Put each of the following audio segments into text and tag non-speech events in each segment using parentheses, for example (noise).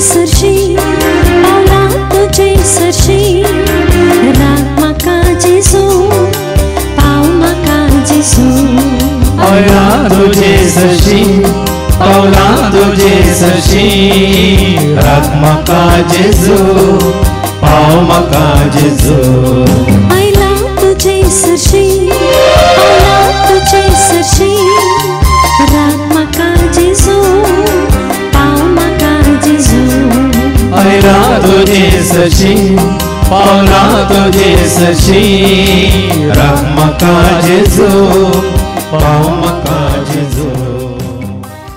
sărci Paula tu ce-ai sărci Ragma ca Jesu Pauma ca Jesu Paula tu ce-ai sărci Paula tu ce-ai sărci Ragma ca Jesu Pauma ca Jesu सची पावला तुझे सची रामका जेजो पावमका जेजो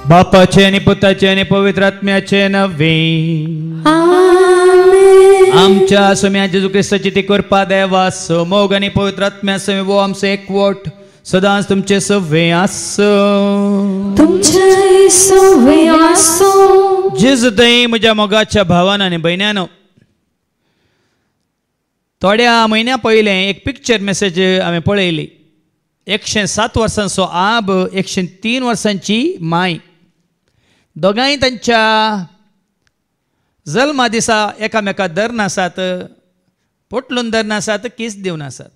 बापाचे आणि पुताचे आणि पवित्र आत्म्याचे नव्हे आमच्या सोम्या जेजू ख्रिस्ताची ती कृपा देवा मोग आणि पवित्र आत्म्या समी वो आमचे एकवट सदा तुमचे सव्वे आस तुमचे सव्वे आसो जिजदय म्हज्या मोगाच्या भावान आणि बहिण्यानं थोड्या म्हयन्या पयलें एक पिक्चर मेसेज हांवें पळयली एकशे सात वर्सांचो आब एकशे तीन वर्सांची माय दोगांय तांच्या जल्मा दिसा एकामेका धरन आसात पोटलून धरन आसात किस दिवन आसात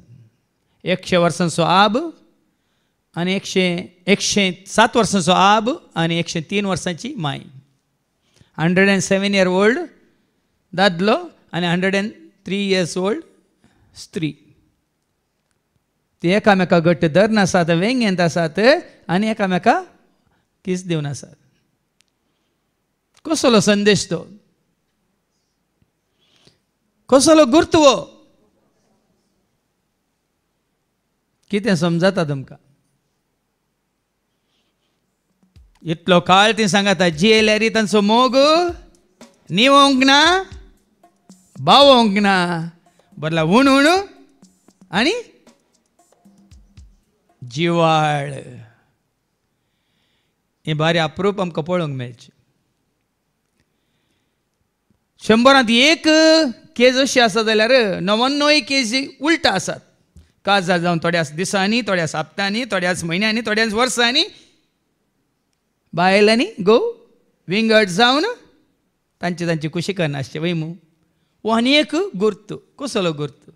एकशे वर्सांचो आब आनी एकशे एकशे सात वर्सांचो आब आनी एकशे तीन वर्सांची माय hundred and seven year old दादलो आनी hundred and three years old स्त्री ती एकामेका घट्ट धरनासात वेंगेंत आसात आनी एकामेका किस दिवन आसात कसलो संदेश तो कसलो गुर्तव कितें समजता तुमकां इतलो काळ ती सांगाता जियेल्यारी तांचो मोग निवोंक ना बावोंक ना बदला हुण हुण आणि जिवाळ हे बारे अप्रूप आमकां पळोवंक मेळचे शंभरात एक केज अशी आसा जाल्यार णव्याण्णव केजी उलटा आसात काजार जावन थोड्याच दिसांनी थोड्या सप्तांनी थोड्याच म्हयन्यांनी थोड्याच वर्सांनी बायलांनी गो विंगड जावन तांची तांची कुशी करणार असे वैमू ఓ అనేకు గుర్తు संकेत గుర్తు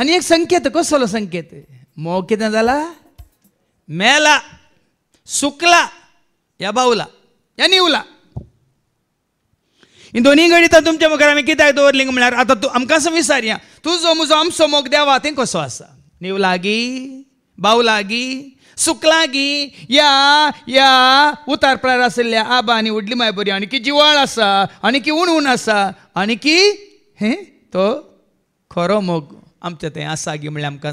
संकेत ಸಂಕೇತ संकेत ಸಂಕೇತ मेला सुकला या ಯಬೌಲ ಯನಿವುಲ इन दोन्ही गणितां तुमच्या मुखार आमी कित्याक दवरलीं म्हळ्यार आतां तूं आमकां तुजो म्हजो आमचो मोग देवा तें कसो आसा निवला लागी बाव लागी सुकलागी या या उतार प्रार आसल्या आबा आनी उडली माय बरी आणखी जिवाळ आसा आणखी उण उण आसा आणखी हे तो खरो मोग आमच्या थंय आसा गी म्हळ्यार आमकां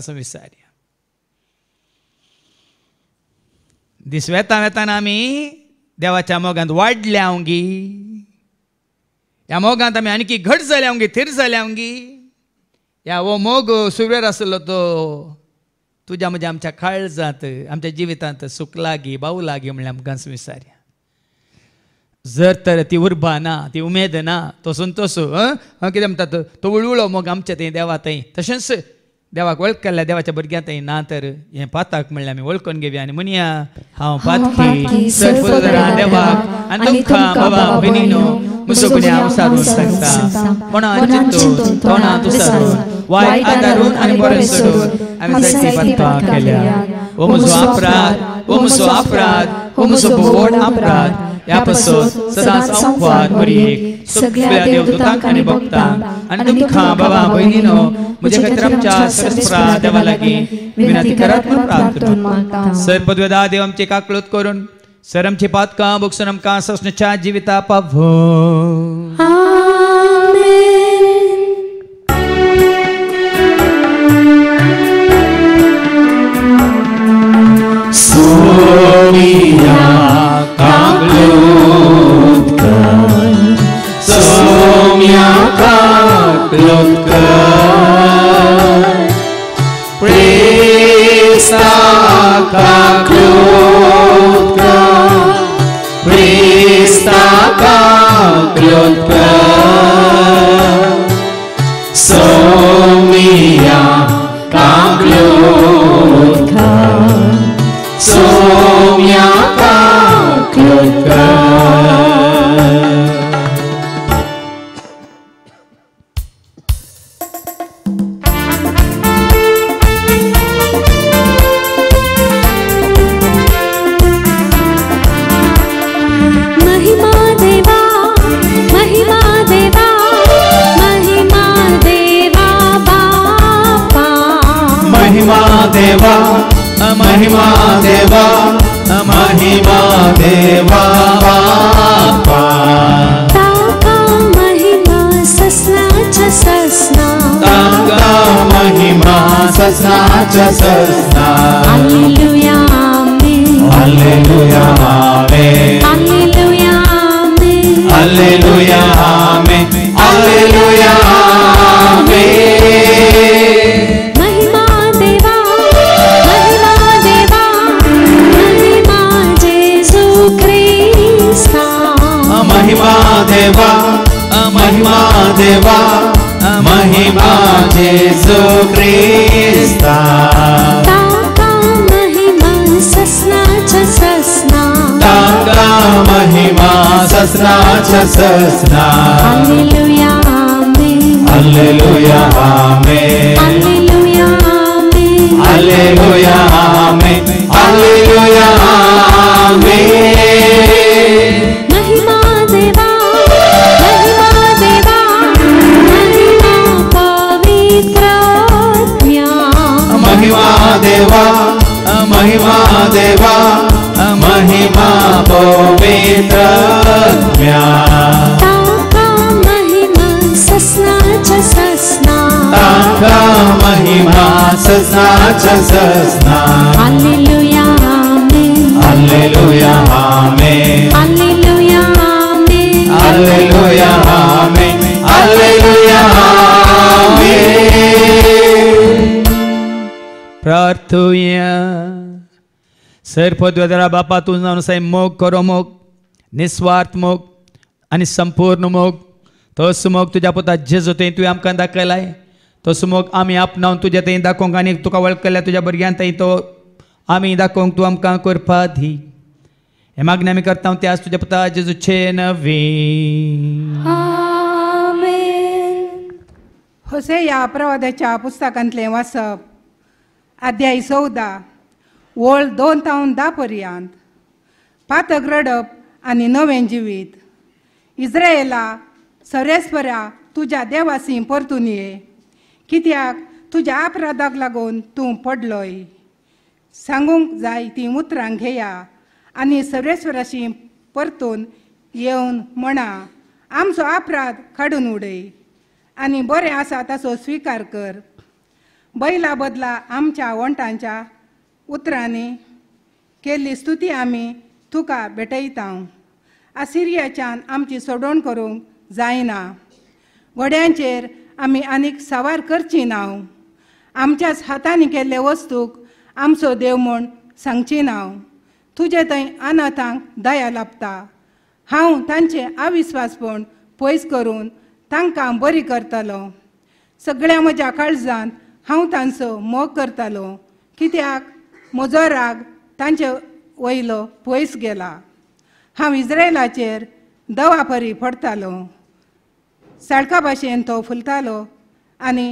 दीस वेता वेतान आमी देवाच्या मोगांत वाडल्या गी ह्या मोगांत आमी आणखी घट जाल्या गी थिर जाल्या गी ह्या हो मोग सुरवेर आसलो तो तुझ्या म्हणजे आमच्या जात आमच्या जिवितांत सुख लागी बाऊ लागी म्हणल्यार आमकां विसार्या जर तर ती उर्बा ना ती उमेद ना तोसून तसो हांव कितें म्हणटा तो उळवळो मग आमच्या तें देवा थंय तशेंच देवाक वळखल्या देवाच्या भुरग्यांत ना तर हे पाताक म्हणल्यार आमी वळखून घेवया आनी म्हणया हांव पातकी देवाक आनी तुमकां बाबा बिनिनो मुसो गुन्या हांव सारून सांगता कोणान चिंतून तोणा तुसारून वायट आदारून आनी बरें सोडून आमी जायती बंता केल्या ओ मुजो अपराध ओ मुजो अपराध ओ मुजो भोवड अपराध यापासून सदा संवाद बरी सगळ्या देवदूतांखाने बघता आणि तुम्ही खा बाबा बहिणीनो मुझे खातीर आमच्या सरस्रा देवा लागीं विनंती करत म्हणून प्रार्थना सर पदवेदा देव आमचे काकलोत करून सर आमची पातका बुक्सनम का सस्नच्या जिविता पाभो प्रेस्ता ताका महिमा ससनाच्या ससना ताका महिमा ससना हालेलुया आमेन हालेलुया आमेन हालेलुया आमेन देवा महिमा देवा महिमा पवित्र महिमा ससनाच्या ससना ताका महिमा ससनाच्या ससना हालेलुया आमेन हालेलुया आमेन हालेलुया आमेन हालेलुया आमेन हालेलुया आमेन प्रार्थूया सर्पद्वजरा बापा तुझं अनुसार मोग करो मोग निस्वार्थ मोग आणि संपूर्ण मोग तो सुमोग तुझ्या पोता झेज होते तुवें आमकां दाखयलाय तो सुमोग आम्ही आपणावन तुज्या ते दाखोवंक आनी तुका वळखल्या तुज्या भुरग्यांक थंय तो आमी दाखोवंक तूं आमकां करपा दी हे मागणी आमी करता ते आज तुज्या पोता जेजूचे नवे होसे ह्या प्रवादाच्या पुस्तकांतले वाचप अध्याय सौदा व्हड दोन तावन धा पर्यंत पातक रडप आणि नवें जिवीत इस्रायला सरेस्परा तुझ्या देवासी परतून ये कित्याक तुझ्या अपराधाक लागून तूं पडलोय सांगूंक जाय ती उतरां घेया आणि सरेस्वराशी परतून येऊन म्हणा आमचो अपराध काडून उडय आणि बरें आसा ताचो स्वीकार कर बैला बदला आमच्या वण्टांच्या उतरांनी केल्ली स्तुती आम्ही तुका भेटयता आसिरियाच्यान आमची सोडवण करूंक जायना घोड्यांचेर आमी आनीक सवार करची ना आमच्याच हातांनी केल्ले वस्तूक आमचो देव म्हूण सांगची ना तुजे थंय अनाथांक दया लाभता हांव तांचे अविस्वासपण पयस करून तांकां बरी करतलो सगळ्या म्हज्या काळजांत हांव तांचो मोग करतालो कित्याक म्हजो राग तांचे वयलो पयस गेला हांव इज्रायलाचेर दवा परी पडटालो साडका भाशेन तो फुलतालो आनी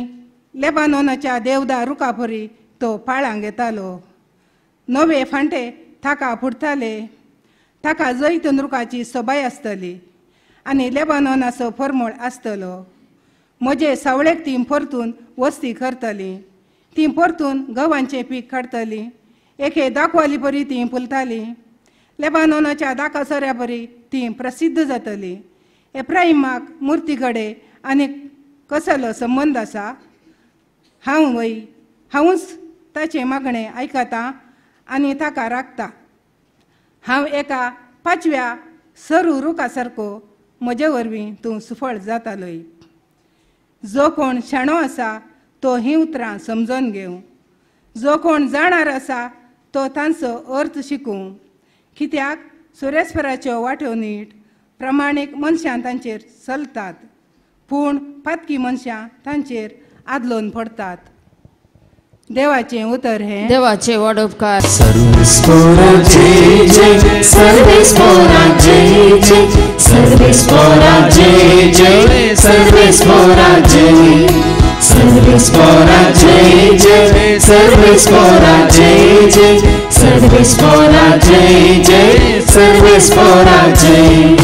लेबानोनाच्या देवदा परी तो पाळांग येतालो नवे फांटे ताका फुडताले ताका जैत रुखाची सोबाय आसतली आनी लेबानोनाचो फरमळ आसतलो म्हजे सावळेक तीं परतून वस्ती करतली ती परतून गव्हांचें पीक काडटलीं एके दाखवाली परी तीं फुलतालीं लेबानोनाच्या दाकासऱ्या परी तीं प्रसिद्ध जातली एप्राहिमाक मुर्ती कडे आनी कसलो संबंद आसा हांव वै हांवूच ताचें मागणें आयकता आनी ताका राखता हांव एका पाचव्या सरू रुखा सारको म्हजे वरवीं तूं सुफळ जातालय जो कोण शेणो आसा तो तोही उतरां समजून घेवं जो कोण जाणार आसा तो तांचो अर्थ शिकूं कित्याक सुरेस्वराच्यो वाट्यो नीट प्रमाणीक मनशां तांचेर चलतात पूण पातकी मनशां तांचेर आदलोन पडतात देवाचे उतर हे देवाचे वडोपकार सर्वेस मोरा जय जय सर्वेस मोरा जय जय सर्वेस मोरा जय जय सर्वेस मोरा जय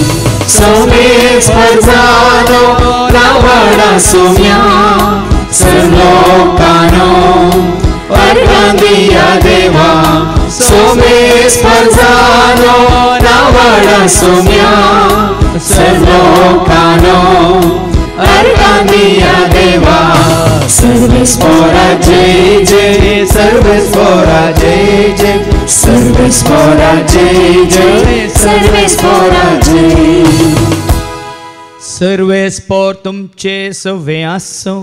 सौमेस सर्व रावणा सोम्या सर्वलोकानो परमंगिया देवा सोमेस परजानो रावणा सोम्या सर्वलोकानो अर्गानिया देवा सर्व मोरा जय जय सर्व मोरा जय जय सर्व मोरा जय जय सर्व मोरा जय सर्वेश पोर तुमचे सव्वे आसो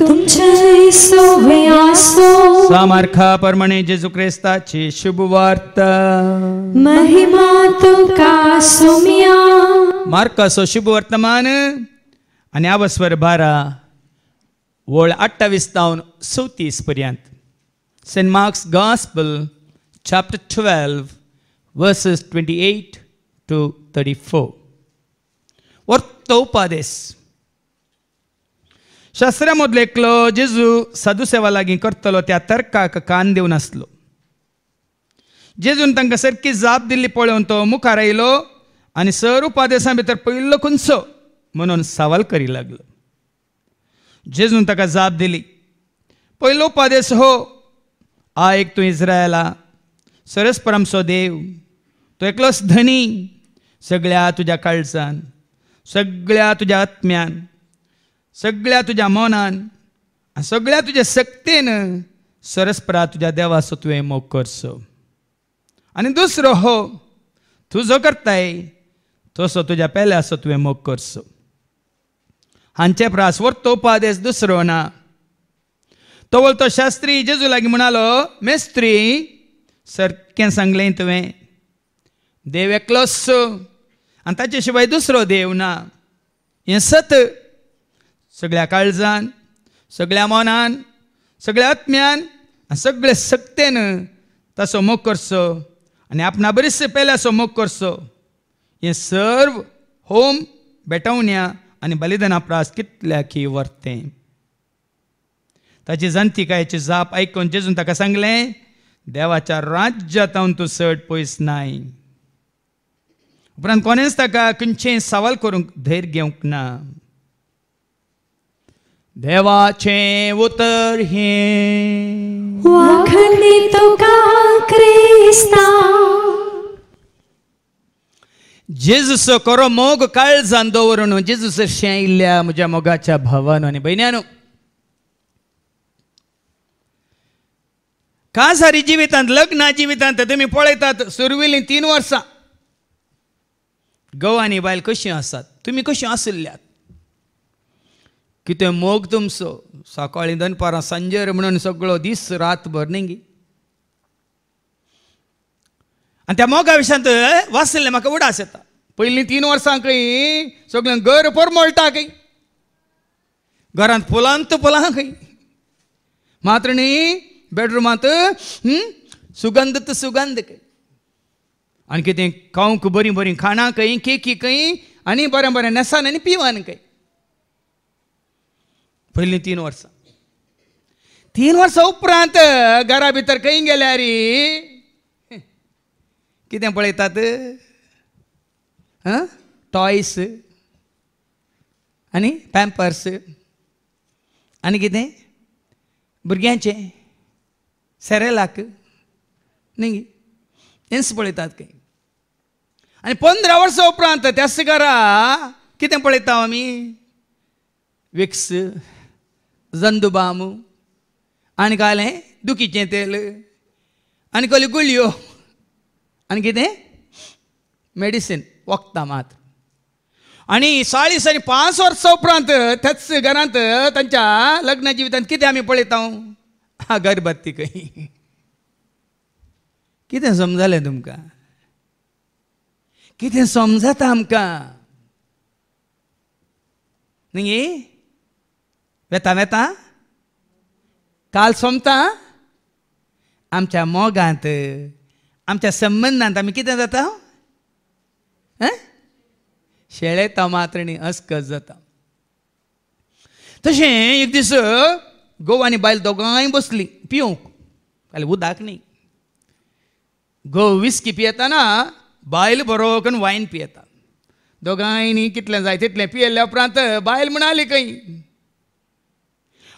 तुमचे सव्वे आसो सामारखा परमणे जेजू क्रिस्ताची शुभ वार्ता महिमा तुका सुमिया मार्कासो शुभ वर्तमान आणि आवस्वर बारा व्हड अठ्ठावीस धावन चवतीस पर्यंत saint mark's gospel chapter 12, verses 28 to 34. ವರ್ತೋಪಾದೇಸ್ जेजू साधू सेवा लागी करतलो त्या तर्काक कान देऊ नासलो जेजून तांकां सारकी जाप दिल्ली पळोवन तो मुखार आयलो आनी सर उपादेसां भितर पयल्लो खंयचो म्हणून सवाल करी लागलो जेजून ताका जाप दिली पयलो पादेस हो एक तूं इस्रायला सरस देव तो एकलोच धनी सगळ्या तुज्या काळजान सगळ्या तुज्या आत्म्यान सगळ्या तुज्या मनान सगळ्या तुज्या सक्तेन सरस्परा तुज्या देवाचो तुवें मोग करचो आनी दुसरो हो तुजो करताय तसो तुज्या पेल्यासो तुवें मोग करसो हांचे तो उपादेश दुसरो ना तो बोलतो शास्त्री जेजू लागी म्हणालो मेस्त्री सारकें सांगलें तुवें देव एकलोस आनी ताचे शिवाय दुसरो देव ना हें सत सगळ्या काळजान सगळ्या मनान सगळ्या आत्म्यान सगळे सक्तेन तसो मोग करचो आनी आपणा बरीच सो मोग करचो हें सर्व होम बेटवण्या आणि बलिदान आपणास की वरते ताची जंती कायची जाप ऐकून जेजून ताका सांगले देवाच्या राज्यात हांव तूं चड पयस नाय उपरांत कोणेंच ताका खंयचे सवाल करूंक धैर्य घेवंक ना देवाचें उतर हें तो का क्रिस्ता जेजूस करो मोग काळ जांदोवरून जेजूस शेल्या म्हज्या मोगाच्या भावान आनी भयण्यानू कासारी जिवितांत लग्ना जिवितांत तुमी पळयतात सुरविलीं तीन वर्सां घोव आनी बायल कशी आसात तुमी कशी आसल्यात कितें मोग तुमचो सकाळीं दनपारां सांजेर म्हणून सगळो दीस रातभर न्ही आणि त्या मोगा विशांत वाचलेले म्हाका उडास येता पयलीं तीन वर्सां खंय सगळें घर पर मळटा खंय घरांत फुलांत फुलां खंय मात्र न्ही बेडरुमांत सुगंधत सुगंध खंय आनी कितें खावंक बरीं बरीं खाणां खंय केकी खंय आनी बरें बरें नेसान आनी पिवान खंय पयलीं तीन वर्सां तीन वर्सां उपरांत घरा भितर खंय गेल्यारी कितें पळयतात टॉयस आनी पॅम्पर्स आनी कितें भुरग्यांचे सेरेलाक न्ही हेंच पळयतात खंय आनी पंदरा वर्सां उपरांत सिगारा कितें पळयता आमी विक्स जंदुबाम आनी कालें दुखीचें तेल आनी कसल्यो गुळयो आणि किती मेडिसिन वखदां मात आणि चाळीस आणि पांच वर्सां उपरांत त्याच घरांत त्यांच्या लग्न जिवितांत कितें आमी पळयता गरबत्ती कही किती समजालें तुमकां कितें समजता आमकां नाही वेता वेता काल सोमता आमच्या मोगांत आमच्या संबंधात आमी कितें जाता हैं शेळेता मात्रणी असक जाता तशें एक दीस घोव आनी बायल दोगांय बसली पिवंक जाल्यार उदक न्ही घोव विस्की पियेताना बायल बरो करून वायन पियेता दोगांयनी कितलें जाय तितलें पियेल्या उपरांत बायल म्हणाली खंय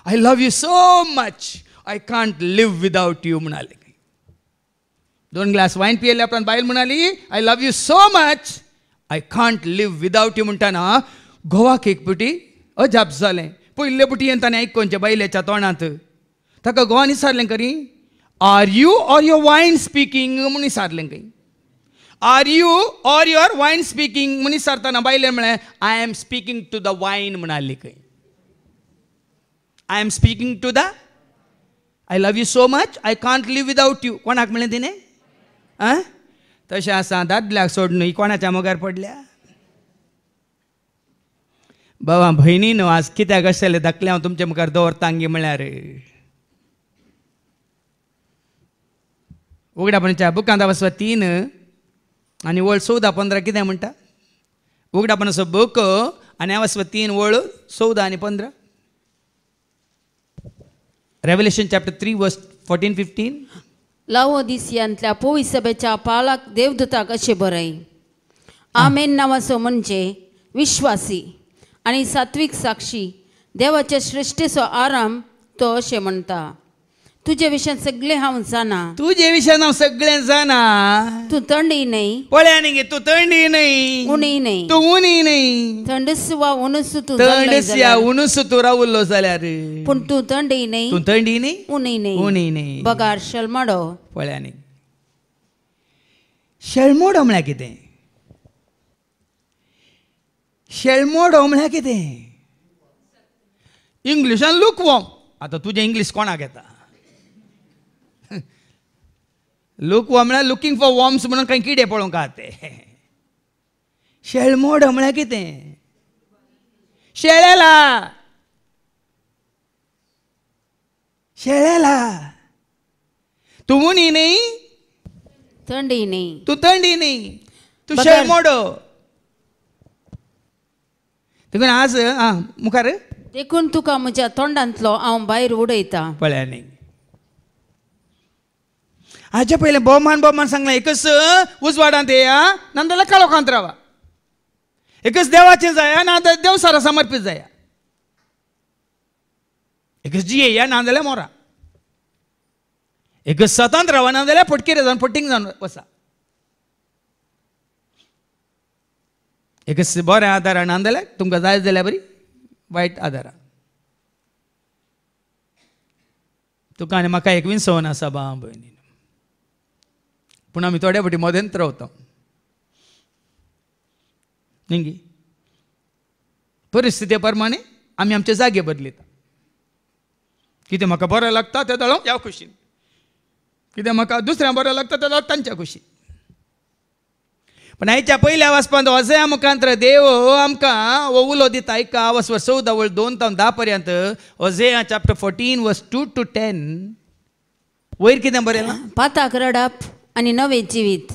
I love you so much I can't live without you म्हणाली दोन ग्लास वाईन पियले आपण बायल म्हणाली I love you so much I can't live without you म्हणताना घोवाक एक पुटी अजाप जालें पयल्ले पुटयेन ताणें आयकोनचे बायलेच्या तोंडांत ताका घोवान विचारलें खरी are you or your wine speaking म्हूण विचारलें खंय are you or your wine speaking म्हूण विचारतना बायले म्हळें I am speaking to the wine म्हणाली खंय I am speaking to the I love you so much I can't live without you कोणाक म्हणलें तिणें आं तशें आसा दादल्याक सोडून कोणाच्या मोगार पडल्या बाबा भयणी न्हू आज कित्याक आशिल्लें धाकलें हांव तुमचे मुखार दवरतांगी म्हळ्यार उगडापणच्या बुकांत वचपा तीन आनी वळ चवदा पंदरा कितें म्हणटा उगडापणाचो बूक आनी हांव वचपा तीन वळ चवदा आनी पंदरा revelation chapter three verse fourteen fifteen लावोदिसियांतल्या सभेच्या पालक देवदूता कसे बरय आमेन नावाचं म्हणजे विश्वासी आणि सात्विक साक्षी देवाच्या श्रेष्ठेचो आराम तो असे म्हणटा तुझ्या विषयान सगळे हांव जाणा तुझे विषयान हांव सगळें जाना तू थंडी नाही पळ्यान गे तू थंडी नाही उनी नाही तू उनी नाही थंडस वा उनस तू थंडस या उनस तू झाल्या जाल्यार पण तू थंडी नाही तू थंडी नाही उनी नाही उनी नाही बगार शलमाडो पळ्यान शेळमोड म्हळ्यार कितें शेळमोड म्हळ्यार कितें इंग्लिशान लुकवम आता तुझे इंग्लिश कोणाक येता लोक हमें लुकिंग फॉर वॉर्म्स म्हणून काही किडे पळोवंक आहा ते शेळमोड म्हळ्यार कितें शेळेला शेळेला तुम्ही नाही थंडी नाही तू थंडी नाही तू शेळमोडो देखून आज आ मुखार देखून तुका म्हज्या तोंडांतलो हांव भायर उडयता पळ्या आज ಅಜ್ಜ ಪೈಲೆ ಬಹುಮಾನ್ ಬಹುಮಾನ್ ಸಂಗ್ಲ ಎಕಸ್ ಉಜ್ವಾಡ ಅಂತೆಯ काळोखांत रावा एकच देवाचे जाया ना देव सारा समर्पित जाया एकच जी या ना जाल्या मोरा एकच सतांत रावा ना जाल्यार फटकिरे जावन फटींग जावन वसा एकच बरें आदारा ना जाल्या तुमकां जाय जाल्यार बरी वायट आदारा तुका आनी म्हाका एकवीन सवन आसा भाव भयणी पूण आमी थोड्या फावटी मोदेंत रावता न्ही परिस्थिती प्रमाणे आमी आमचे जागे बदलिता कितें म्हाका बरें लागता ते दळो ह्या खुशीन कितें म्हाका दुसऱ्यांक बरें लागता ते दळो तांच्या खुशीन पूण आयच्या पयल्या वाचपांत असे मुखांतर देव आमकां वो उलो दिता आयका वस चवदा वळ दोन तावन धा पर्यंत अजया chapter fourteen verse two to ten वयर कितें बरयलां पाताक रडप आणि नवे जीवित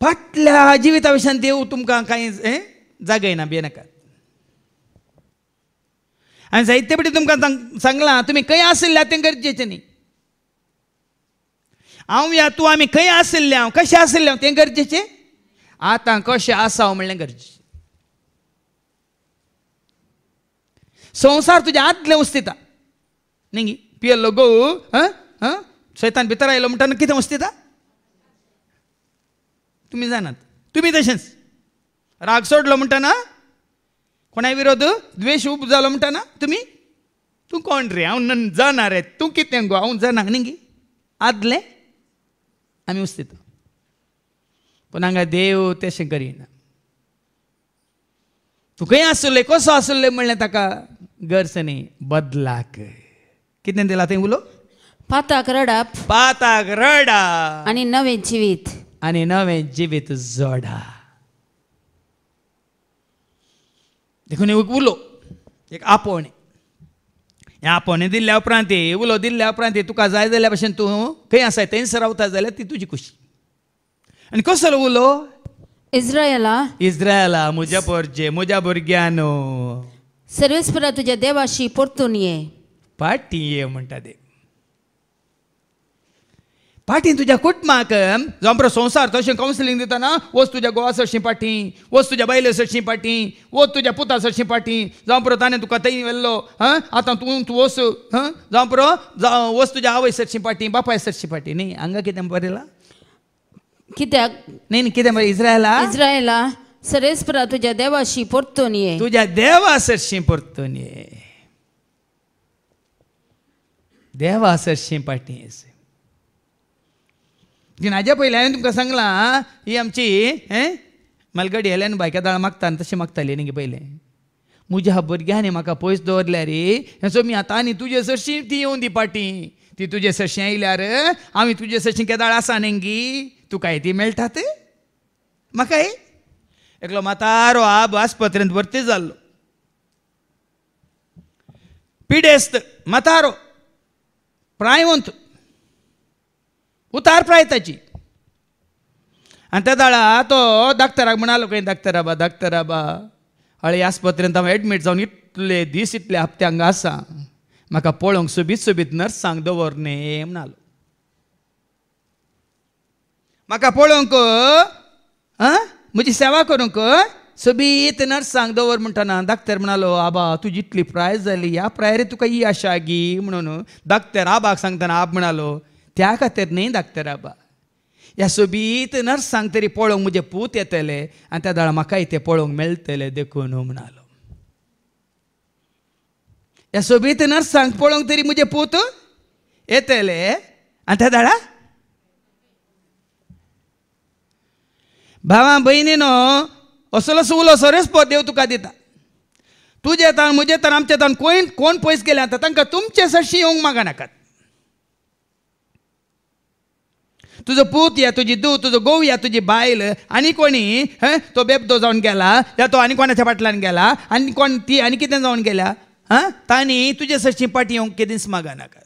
फाटल्या जिविता विशान देव तुमकां कांय हे ना बेनका आणि जायते पटी तुमकां सांगलां तुमी खंय आशिल्ल्या तें गरजेचें न्ही हांव या तूं आमी खंय आशिल्ले हांव कशें आशिल्ले हांव तें गरजेचें आतां कशें आसा हांव म्हणलें गरजेचें संवसार तुज्या आदले उस्तिता न्ही पियल्लो गो हां हां सैतान भितर आयलो म्हणटा कितें उस्तिता तुम्ही जाणार तुम्ही तशेंच राग सोडलो म्हणटाना कोणा विरोध द्वेष उप जालो म्हणटाना तुमी तूं कोण रे हांव जाणार रे तू कितें गो हांव जाणार न्ही गे आदलें आमी उस्तित पूण हांगा देव तशें करिना तुकाय आसुल्लें कसो आसुल्लें म्हणलें ताका गर्स न्ही बदलाक कितें दिलां थंय उलो पाताक रडा पाताक रडा आणि नवे जिवीत आणि नवे जीवित जोडा देखून उलो एक आपोवणे हे आपोवणे दिल्ल्या उपरांत उलो दिल्ल्या उपरांत तुका जाय जाल्या भशेन तूं खंय आसा थंयसर रावता जाल्यार ती तुजी खुशी आनी कसलो उलो इस्रायला इस्रायला म्हज्या भरजे म्हज्या भुरग्यानो सर्वेस्परा तुज्या देवाशी परतून ये पाटी ये म्हणटा देव पाठीन तुझ्या कुटुंबाक जो संसार तशें कावन्सिलींग दिताना वच तुझ्या गोवा सरशीं पाटी वच तुझ्या बायले सरशीं पाटी वच तुझ्या पुता सरशी पाटी जावं पुरो ताणें तुका थंय व्हेल्लो हां आतां तूं तूं वस हां जावं पुरो जावं वच तुज्या आवय सरशीं पाटी बापाय सरशीं पाटी न्ही हांगा कितें बरयलां कित्याक न्ही न्ही कितें बरें इस्रायला इस्रायला सरेस्परा तुज्या देवाशी परतून ये तुज्या देवा सरशीं परतून ये देवा सरशीं पाटी तीन हाज्या पयलीं हांवें तुमकां सांगलां ही आमची हें मालगाडी हेल्यान बायका दाळ मागता आनी तशें मागताली न्ही पयलें म्हज्या भुरग्यांनी म्हाका पयस दवरल्या रे सो मी आतां आनी तुजे सरशी ती येवन दी पाटी ती तुजे सरशी आयल्यार आमी तुजे सरशी केदाळ आसा न्ही गी तुका ती मेळटात म्हाका एकलो मातारो आब आस्पत्रेंत भरती जाल्लो पिडेस्त मातारो प्रायवंत उतार प्राय ताची आणि त्या दाळा तो दाक्तराक म्हणालो खंय दाक्तराबा आबा हळी आस्पत्रेंत हांव ॲडमिट जावन इतले दीस इतले हप्ते हंगा आसा म्हाका पळोवंक सोबीत सोबीत नर्सांक दवर ने म्हणालो म्हाका पळोवंक आं म्हजी सेवा करूंक सोबीत नर्सांक दवर म्हणटना दाक्तर म्हणालो आबा तुजी इतली प्रायज जाली ह्या प्रायरी तुका ही आशा गी म्हणून दाक्तर आबाक सांगतना आब म्हणालो त्या खातीर न्ही धाकतर बाबा ह्या सोबीत नर्सांक तरी पळोवंक म्हजे पूत येतले आनी त्या दळा म्हाकाय ते पळोवंक मेळटले देखून म्हणालो ह्या सोबीत नर्सांक पळोवंक तरी म्हजे पूत येतले आनी त्या दळा भावा भयणीनो असलो सुलो सरस पो देव तुका दिता तुजे तर म्हजे तर आमचे ताण कोण कोण पयस गेले आतां तांकां तुमचे सशी येवंक मागा नाकात तुझं पूत या तुझी दू तुझं गोव या तुझी बायल आणि कोणी तो बेबदो जाऊन गेला या तो आणि कोणाच्या फाटल्यान गेला आणि कोण ती आणि किती जाऊन गेल्या हां तानी तुझ्या सशी पाटी येवंक किती स्मागा नाकात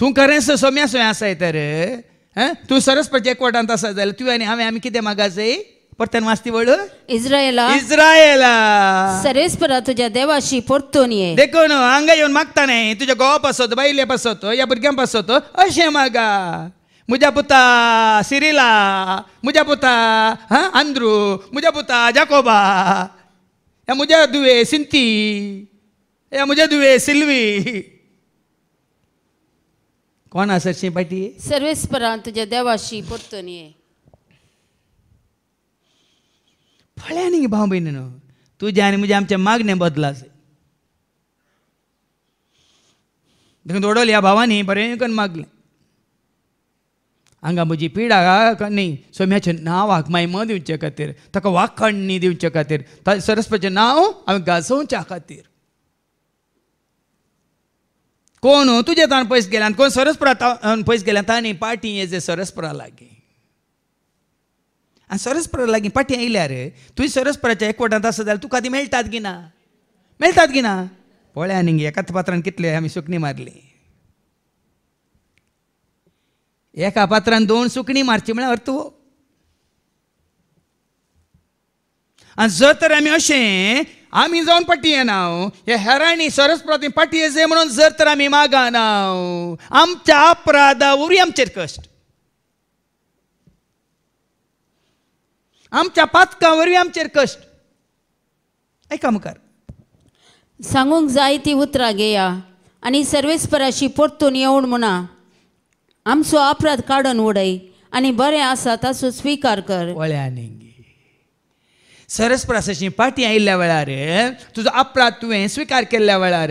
तू खरेंच सोम्या सोय असाय तर हं तूं एक कोर्टांत आसा जाल्यार तुवें आनी हांवें आमी कितें परत्यान वाचती बोल इस्रायला इस्रायला सर्वेस्परा तुझ्या देवाशी परतून ये देखून हांगा येवन मागता नाही तुझ्या घोवा पासत बायले या भुरग्यां पासत असे मागा मुझ्या पुता सिरिला मुझ्या पुता हा अंद्रू मुज्या पुता जाकोबा या मुज्या दुवे सिंती या मुझ्या दुवे सिल्वी कोण असे पाटी सर्वेस्परा तुझ्या देवाशी परतून ये फळ्याने नाही भाऊ बहिणीनं तुझ्या आणि म्हणजे आमच्या मागण्या बदला देखून ओढवलं या भावाने बरेकन मागले हांगा म्हजी पिडा न्ही सोम्याचे नांव हाक माय म दिवचे खातीर ताका वाखणणी दिवचे खातीर सरस्वतीचें नाव हांवें गाजोवच्या खातीर कोण हो? तुजे ताण पयस गेल्यान कोण सरस्परा पयस गेल्या ताणी पार्टी एज ए सरस्परा लागीं आनी सरस्पर लागीं पाटी येयल्यार तुवें सरस्पराच्या एकवटांत आसा जाल्यार तुका ती मेळटात की ना मेळटात की ना पळया न्ही एकाच पात्रान कितले आमी सुकणी मारली एका पात्रान दोन सुकणी मारची म्हळ्यार तूं आनी जर तर आमी अशें आमी जावन पाटी येना हे हेरांनी सरस्प्रती पाटी जे म्हणून जर तर आमी नाव आमच्या अपराधा उरी आमचेर कश्ट आमच्या पातका वरवीं आमचेर कश्ट ऐका मुखार सांगूंक जाय ती उतरां घेया आनी सर्वेस्पराशी परतून येऊन म्हणा आमचो अपराध काडून उडय आनी बरें आसा ताचो स्विकार कर सरस्प्रासाची पाटी आयिल्ल्या वेळार तुजो अपराध तुवें स्विकार केल्ल्या वेळार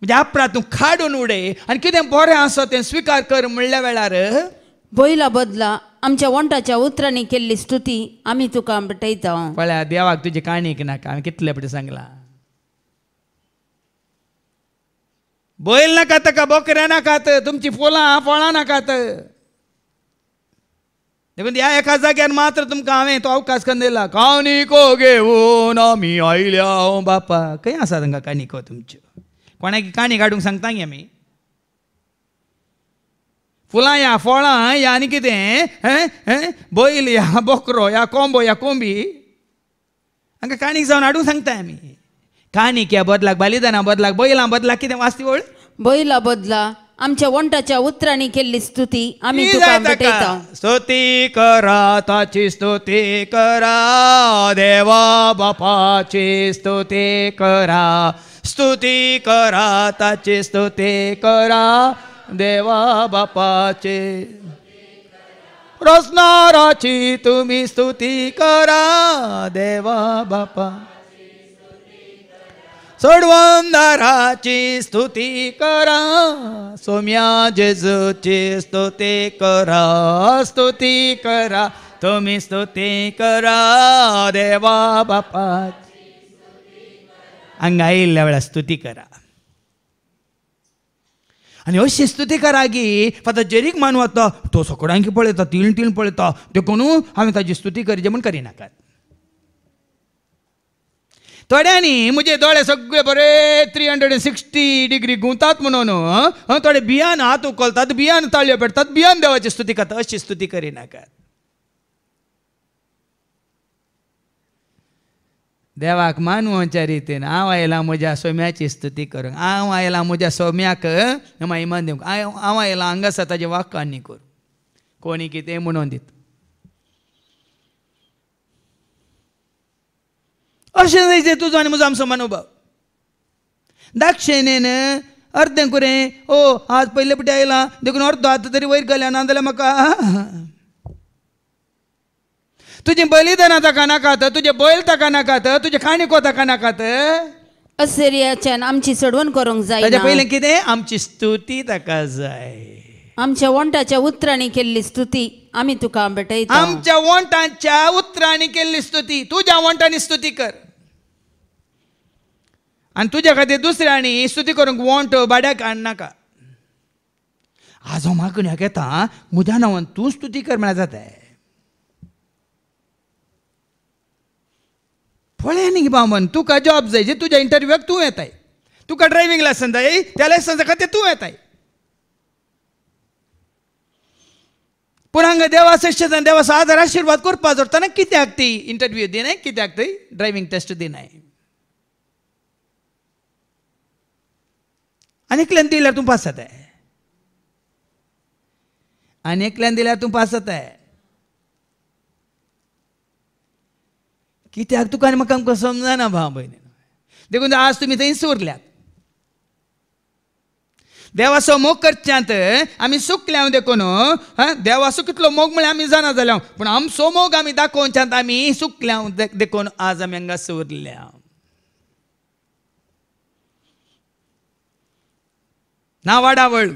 म्हणजे अपराध तूं खाडून उडय आनी कितें बरें आसा तें स्विकार कर म्हणल्या वेळार बोईला बदला आमच्या वंटाच्या उतरांनी केल्ली स्तुती आम्ही तुका आमटयता पळ्या देवाक तुजी काणीक नाका हांवें कितले पटी सांगला बैल नाकात का बोकऱ्या नाकात तुमची फुलां फळां नाकात देखून ह्या एका जाग्यार मात्र तुमकां हांवें तो अवकाश करून दिला कानिको ना आमी आयल्या बापा खंय आसा तांकां कानिको तुमच्यो कोणाकी काणी काडूंक सांगता गे आमी फुलां या फळां या आनी कितें बैल या बोकरो या कोंबो या कोंबी हांकां काणीक जावन हाडूंक सांगता आमी काणीक या बदलाक बलिदाना बदलाक बैलां बदलाक कितें वास्तीवळ बैला बदला आमच्या वंटाच्या उतरांनी केल्ली स्तुती आमी स्तुती करा ताची स्तुती करा देवा बापाची स्तुती करा स्तुती करा ताची स्तुती करा देवा बापाचे रोसणाराची तुम्ही स्तुती करा देवा बापा सोडवंदाराची स्तुती करा सोम्या जेजूची स्तुती करा स्तुती करा तुम्ही स्तुती करा देवा बापा अंगाईल्या वेळा स्तुती करा की फक्त ಆಗಿ ಫತ ಜರೀಕ್ तो ತೋ पळयता ಪಳಯತ तीन पळयता ಪಳಯತ देखून हांवें ताची स्तुती करचे म्हूण करिनाकात थोड्यांनी म्हजे दोळे सगळे बरे थ्री हंड्रेड सिक्स्टी डिग्री गुंतात म्हणून थोडे बियान हात उखलतात बियान ताळयो पेटतात बियान देवाची स्तुती करतात अशी स्तुती करिनाकात देवाक मान होच्या रितीन हांव आयलां म्हज्या सोम्याची स्तुती करूंक हांव आयलां म्हज्या सोम्याक म्हायमान दिवंक हांव आयलां हांगा आसा ताजे वाक्यांनी करूं कोणी कितें म्हणून दित अशें जायचें तुजो आनी म्हजो आमचो मनोभाव दाक्षिणेन अर्दें करें ओ आज पयले पटी आयलां देखून अर्दो आतां तरी वयर गेल्या ना जाल्यार म्हाका तुझे बलिदाना ताका तर तुझे बैल ताका तर तुझे खाणिको ताका नाकात असेरियाच्यान आमची सडवण करूंक जाय ताच्या पयलीं कितें आमची स्तुती ताका जाय आमच्या वोंटाच्या उतरांनी केल्ली स्तुती आमी तुका भेटयता आमच्या वोंटाच्या उतरांनी केल्ली स्तुती तुज्या वोंटांनी स्तुती कर आणि तुझ्या खातीर दुसऱ्यांनी स्तुती करूंक वोंट बाड्याक हाडनाका आज हांव म्हाका येता म्हज्या नांवान तूं स्तुती कर म्हळ्यार जाता फळे नाही बा म्हण तुका जॉब जायचे तुझ्या इंटरव्यूक तूं येताय तुका ड्रायव्हिंग लायसन जाय त्या लायसन्साक ते तूं येताय पूण हांगा देवा शेजान देवा आदार आशिर्वाद करपा जोडटना कित्याक ती इंटरव्यू दिनाय कित्याक ती ड्रायव्हिंग टेस्ट दिनाय आनी एकल्यान दिल्यार तूं पास जाताय आनी एकल्यान दिल्यार तूं पास जाताय कित्याक तुका आनी म्हाका आमकां समजना भाव भयणीन देखून आज तुमी थंय सुरल्यात देवाचो मोग करच्यांत आमी सुकल्या देखून देवाचो कितलो मोग म्हळ्यार आमी जाणा जाल्या पूण आमचो मोग आमी दाखोवच्यांत आमी सुकल्या देखून आज आमी हांगा सुरल्या ना वाडावळ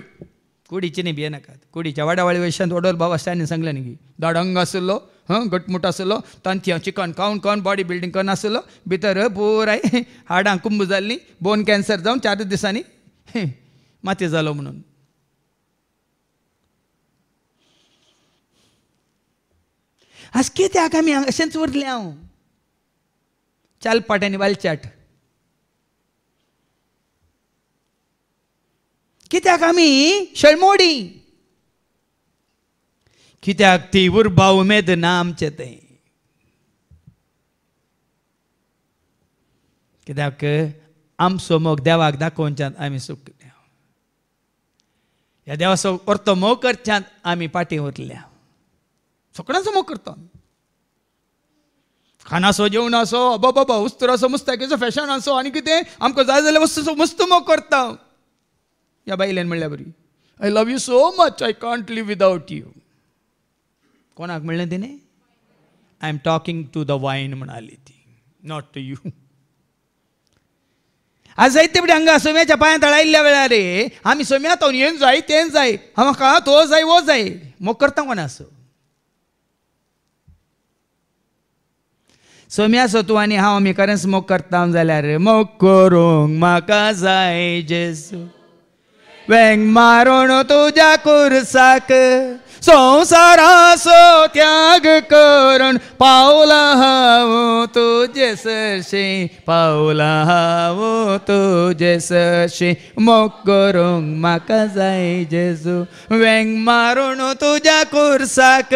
कुडीची न्ही भियेनाकात कुडीच्या वाडावळी वयशांत ओडोल बाबा आनी सांगलें न्ही दाडंग आसलो हां आसलो ಆಸಲು ತಂತಿಯ चिकन ಕೌನ್ ಕೌನ್ बॉडी बिल्डींग ಕನ್ भितर ಭಿತರ ಬೋರಾಯ हाडां कुंभ जाल्ली बोन कॅन्सर जावन चार दिसांनी माती जालो म्हणून आज कित्याक आमी अशेंच उरलें हांव चालपाट आनी वालचाट कित्याक आमी शळमोडी कित्याक ती उर्बा उमेद ना आमचे ते कित्याक आमचो मोग देवाक दाखोवच्यान आमी सुकल्या ह्या देवाचो अर्थ मोग करच्यान आमी पाटी उरल्या सगळ्यांचो मोग करतो खानासो जेवण असो अबा बाबा उस्तर असो मुस्ताकेचो फॅशन असो आनी कितें आमकां जाय जाल्यार वस्तू मस्त मोग करता ह्या बायलेन म्हणल्या बरी I love you so much I can't live without you कोणाक म्हणलें तिने I am talking to the wine म्हणाली ती नॉट टू यू आज जायते फुडें हांगा सोम्याच्या पांयांत वेळा वेळार आमी सोम्यात हांव हें जाय तें जाय म्हाका तो जाय वो जाय मोग करता कोणा सोम्या सो तूं आनी हांव आमी खरेंच मोग करता जाल्यार मोग करूंक म्हाका जाय जेसू वेंग मारून तुज्या कुर्साक संसारासो त्याग करून पावला हवो तुझ्याशी पावला हवो तुझ्याशी मोग करूंक म्हाका जाय जेजू वेंग मारून तुझ्या कुर्साक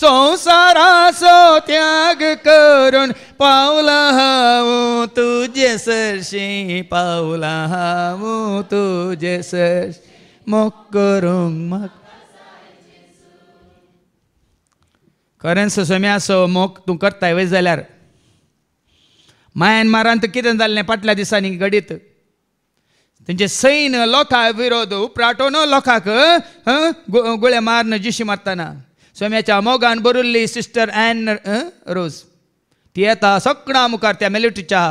संसारासो त्याग करून पावला हवो तुझ्याशी पावला हवो तुझ्याशी मोग करूंक म्हाका खरेंच सोम्या मोग तूं करता वयस जाल्यार मायन कितें जाल्लें फाटल्या दिसांनी घडीत तेंचे सैन लोकां विरोध उपराटोन लोकांक गुळे मारन जिशी मारताना सोम्याच्या मोगान बरुल्ली सिस्टर ॲन रोज ती येता सगळ्या मुखार त्या मिलिटरीच्या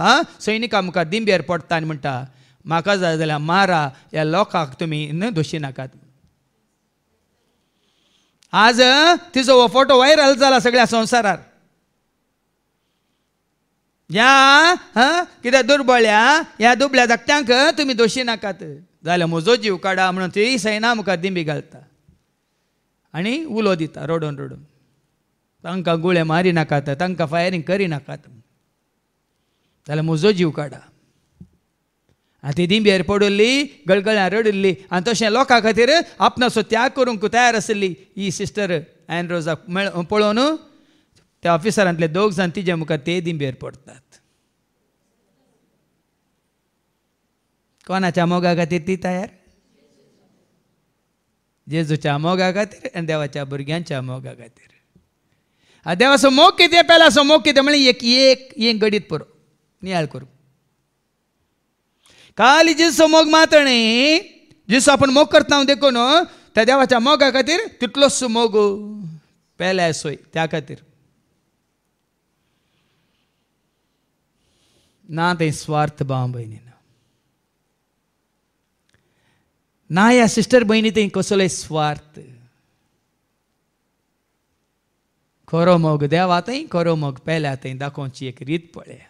सैनिका मुखार दिंबेर पडटा आनी म्हणटा म्हाका जाय जाल्यार मारा ह्या लोकांक तुमी दोशी नाकात आज तिजो फोटो व्हायरल झाला सगळ्या संवसारार ह्या कित्या दुर्बळ्या ह्या दुबळ्या धाकट्यांक तुम्ही दोषी नाकात जाल्यार म्हजो जीव काडा म्हणून ती सैना मुखार दिंबी घालता आनी उलो दिता रोडून रोडून तांकां गुळे मारिनाकात तांकां फायरींग करिनाकात जाल्यार म्हजो जीव काडा आनी ती दिंबेर पडुल्ली गळगळ्यां रडिल्ली आनी तशें लोकां खातीर आपणाचो त्याग करूंक तयार असली ही सिस्टर एन रोजाक मेळ पळोवन त्या ऑफिसरांतले दोग जाण तिजे मुखार ते दिंबेर पडतात कोणाच्या मोगा खातीर ती तयार जेजूच्या मोगा खातीर आनी देवाच्या भुरग्यांच्या मोगा खातीर देवाचो मोग कितें पेलाचो मोग कितें म्हळ्यार एक एक गडीत पुरो नियाळ करूं काल जिसो मोग मात जिसो आपण मोग करता हांव देखून त्या देवाच्या मोगा खातीर तितलोच मोग पेल्या सोय त्या खातीर ना ते स्वार्थ भाव भयणीन ना या सिस्टर भयणी ते कसले स्वार्थ खरो मोग देवा थंय खरो मोग पेल्या थंय दाखोवची एक रीत पळया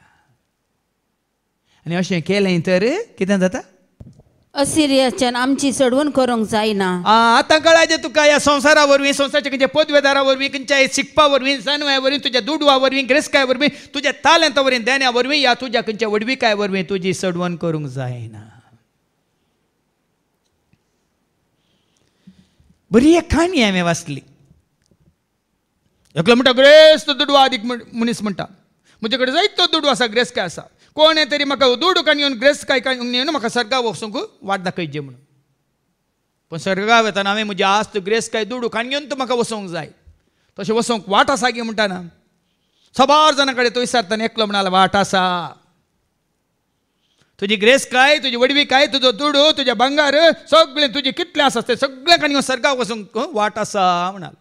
आणि अशें केलें तर कितें जाता असिरियाच्यान आमची चडवण करूंक जायना आतां कळायचें तुका ह्या संवसारा वरवीं संवसाराच्या खंयच्या पदवेदारा वरवीं खंयच्या शिकपा वरवीं जानव्या वरवीं तुज्या दुडवा वरवीं ग्रेस्काय वरवीं तुज्या तालंता वरवीं देण्या वरवीं या तुज्या खंयच्या वडविकाय वरवीं तुजी चडवण करूंक जायना बरी एक काणी हांवें वाचली एकलो म्हणटा ग्रेस्त दुडवा आदीक मनीस म्हणटा म्हजे कडेन जायतो तो दुडवा आसा ग्रेस्काय आसा कोणे तरी म्हाका उदूड काणी येवन ग्रेस काय काय येवन म्हाका सर्गा वचूंक वाट जे म्हणून पूण सर्गा येताना हांवें म्हजी आस्त ग्रेस काय दुडू काणी येवन तूं म्हाका वचूंक जाय तशें वचूंक वाट आसा गे म्हणटाना सबार जाणां कडेन तो विचारतना एकलो म्हणाला वाट आसा तुजी ग्रेस काय तुजी वडवी काय तुजो दुडू तुजे बंगार सगळें तुजे कितले आसा सगळे सगळें काणी सर्गाक वचूंक वाट आसा म्हणाल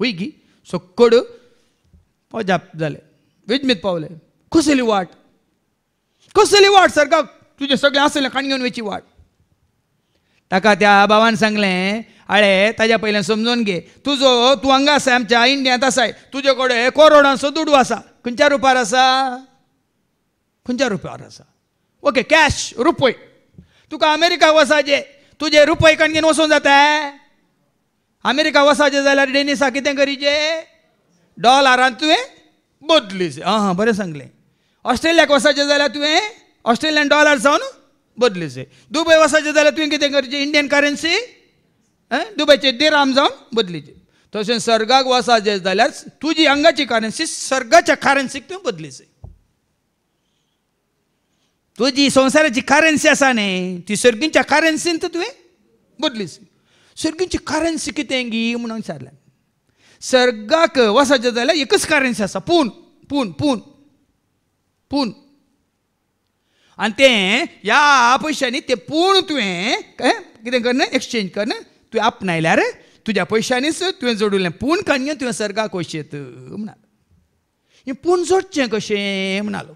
हुई गी सोकोड जाप जालें विजमीत पावलें कसली वाट कसली वाट सर का तुझे सगळे आसले काण घेवन वेची वाट ताका त्या बाबान सांगलें आळे ताज्या पयल्यान समजून घे तुजो तू हांगा आसा आमच्या इंडियांत आसाय तुजे कडेन करोडांचो दुडू आसा खंयच्या रुपार आसा खंयच्या रुपार आसा ओके कॅश रुपय तुका अमेरिका वसाचे तुजे रुपय काणगेन वचूंक जाता अमेरिका वसाचे जाल्यार डेनिसा कितें करीचे डॉलरान तुवें बदली आं हां बरें सांगलें ऑस्ट्रेलियाक वचचे जाल्यार तुवें ऑस्ट्रेलियन डॉलर जावन हो बदलुचे दुबय वसाचे जाल्यार तुवें कितें करचें इंडियन करन्सी दुबयचे दिराम जावन बदलिचे तशें सर्गाक वसाचे जाल्यार तुजी अंगाची करन्सी सर्गाच्या करन्सीक तुवें बदलिचे तुजी संवसाराची करन्सी आसा न्ही ती सर्गींच्या करन्सीन तुवें बदलीच सर्गींची करन्सी कितें गी म्हणून विचारल्या सर्गाक वसाचे जाल्यार एकच करन्सी आसा पूण पूण पूण पूण आनी तें ह्या पयशांनी तें पूण तुवें कितें करना एक्सचेंज करना तुवें आपणायल्यार तुज्या पयशांनीच तुवें जोडिल्लें पूण काणये तुवें सर्गाक वचेत म्हणा हें पूण जोडचें कशें म्हणालो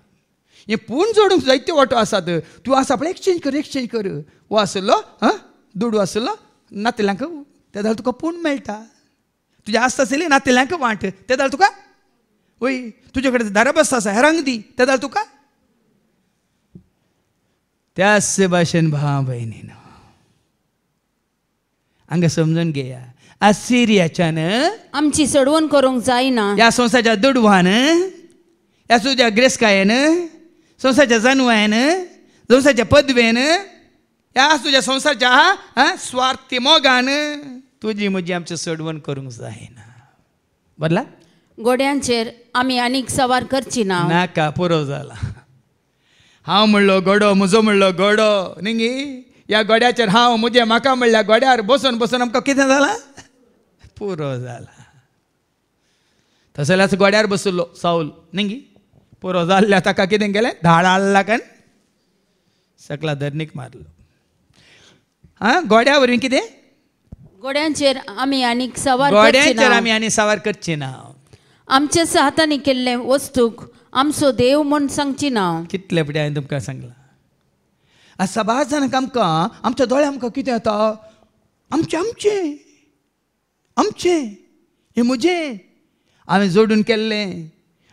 हें पूण जोडूंक जायत्यो वाटो आसात तूं आसा पळय एक्सचेंज कर एक्सचेंज कर हो आसलो हां दुडू आसलो नातेल्यांक ते जाल्यार तुका पूण मेळटा तुजें आसता आसली नातेल्यांक वांट जाल्यार तुका होई तुझ्याकडे दारा बसतासा हरांग दी त्या दाल तू का त्याच भाषेन भा बहिणीनं हांगा समजून घेया आसिरियाच्यान आमची सडवण करूंक जायना ह्या संसाच्या दुडवान ह्या तुझ्या ग्रेस्कायेन संसाच्या जन्वायन संसाच्या पदवेन ह्या तुझ्या संसारच्या स्वार्थी मोगान तुजी म्हजी आमची सडवण करूंक जायना बदला गोड्यांचेर आमी आनीक सवार करची ना नाका पुरो झाला हांव म्हणलो गोडो म्हजो म्हणलो गोडो निंगी ह्या गोड्याचेर हांव म्हजें म्हाका म्हणल्या गोड्यार बसून बसून आमकां कितें जालां पुरो जाला तसं जाल्यार गोड्यार बसलो सावल निंगी पुरो जाल्ल्या ताका कितें केलें धाडाल्ला कान सकला धरणीक मारलो हां घोड्या वरवीं कितें गोड्यांचेर आमी आनीक सवार गोड्यांचेर आमी आनी सवार करची ना आमच्या हातांनी केल्ले वस्तूक आमचो देव म्हूण सांगची ना कितले फुडें हांवें तुमकां सांगलां आतां सभास जाणांक आमकां आमच्या दोळे आमकां कितें येता आमचें आमचें आमचें हें म्हजें हांवें जोडून केल्लें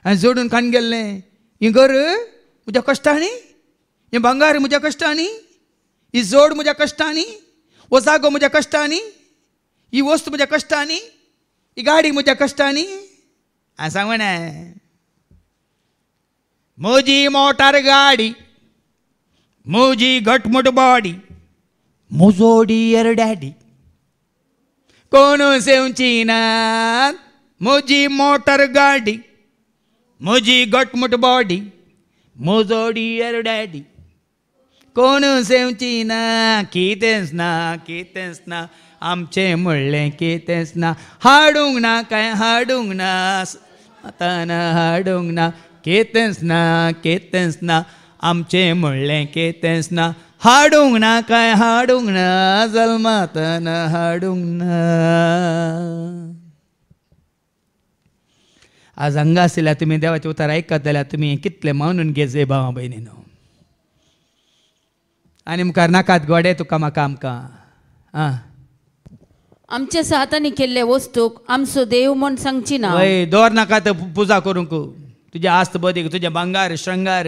हांवें जोडून खाण गेल्लें हे घर म्हज्या कश्टांनी हें भांगार म्हज्या कश्टांनी ही जोड म्हज्या कश्टांनी हो जागो म्हज्या कश्टांनी ही वस्त म्हज्या कश्टांनी ही गाडी म्हज्या कश्टांनी सांगू ना मोजी मोटार गाडी मोजी घटमुट बॉडी मोजोडी एर डॅडी कोण सेवची ना मोजी मोटार गाडी मोजी घटमुट बॉडी मोजोडी एर डॅडी कोण सेवची ना कितेंच ना कितेंच ना आमचें म्हणलें कितेंच ना हाडूंक ना काय हाडूंक ना तन हाडूंक ना केतेंच ना केतेंच ना आमचे म्हणलें केतेंच ना हाडूंक ना काय हाडूंक ना जल्मातन हाडूंक ना आज हंगा तुमी देवाचे उतार आयकत जाल्यार तुमी कितले मानून गेजे भावा भयणीनो आनी मुखार नाकात गोडे तुका म्हाका आमकां आं आमच्या हाताने केल्ले वस्तूक आमचो देव म्हण सांगची ना हय दोर नाका तर पुजा करूंक तुझे आस्त बदीक तुझे भांगार श्रंगार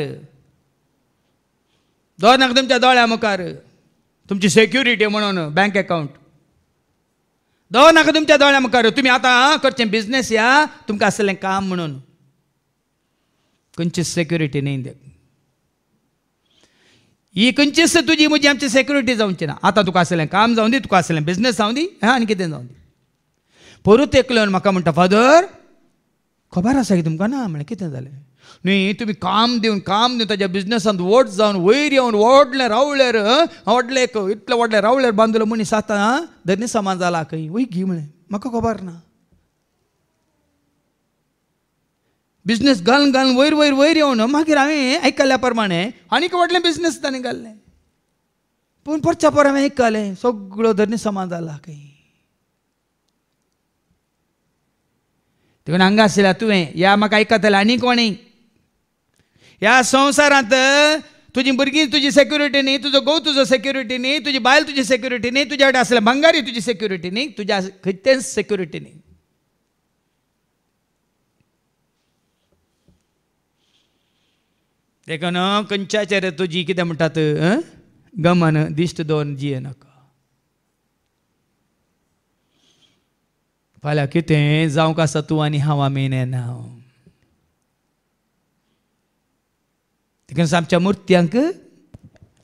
दोर नाका तुमच्या दोळ्या मुखार तुमची सेक्युरिटी म्हणून बँक अकाउंट दोर नाका तुमच्या दोळ्या मुखार तुम्ही आतां करचें बिझनेस या तुमकां आसलें काम म्हणून खंयची सेक्युरिटी नाही देख ही खंयचीच तुजी म्हजी आमची सेक्युरिटी जावची ना आतां तुका आसलें काम जावन दी तुका आसलें बिजनस जावं दी हा आनी कितें जावं दी परत एकलो येवन म्हाका म्हणटा फादर खबर आसा की तुमकां ना म्हळें कितें जालें न्ही तुमी काम दिवन काम दिवन ताज्या बिझनेसांत वट जावन वयर येवन व्हडलें रावल्यार व्हडलें इतलें व्हडलें रावल्यार बांदलो मनीस आतां धन्य समान जाला खंय वय घी म्हळें म्हाका खबर ना बिझनेस घालून घालून वयर वयर वयर येवन मागीर हांवें आयकल्या प्रमाणे आनीक व्हडलें बिझनेस ताणें घाल्लें पूण परच्या पर हांवें आयकलें सगळो धरणी समान जाला खंय देखून हांगा आशिल्ल्या तुवें या म्हाका आयकतलें आनी कोणी ह्या संवसारांत तुजी भुरगीं तुजी सेक्युरिटी न्ही तुजो घोव तुजो सेक्युरिटी न्ही तुजी बायल तुजी सेक्युरिटी न्ही तुज्या वाटे आसल्या भंगारी तुजी सेक्युरिटी न्ही तुज्या खंयचेच सेक्युरिटी न्ही देखून खंयच्या तुजी कितें म्हणटात गमन दिष्ट दोन जिये नाका फाल्यां कितें जावंक आसा तूं आनी हांव आमी येना देखून आमच्या मुर्त्यांक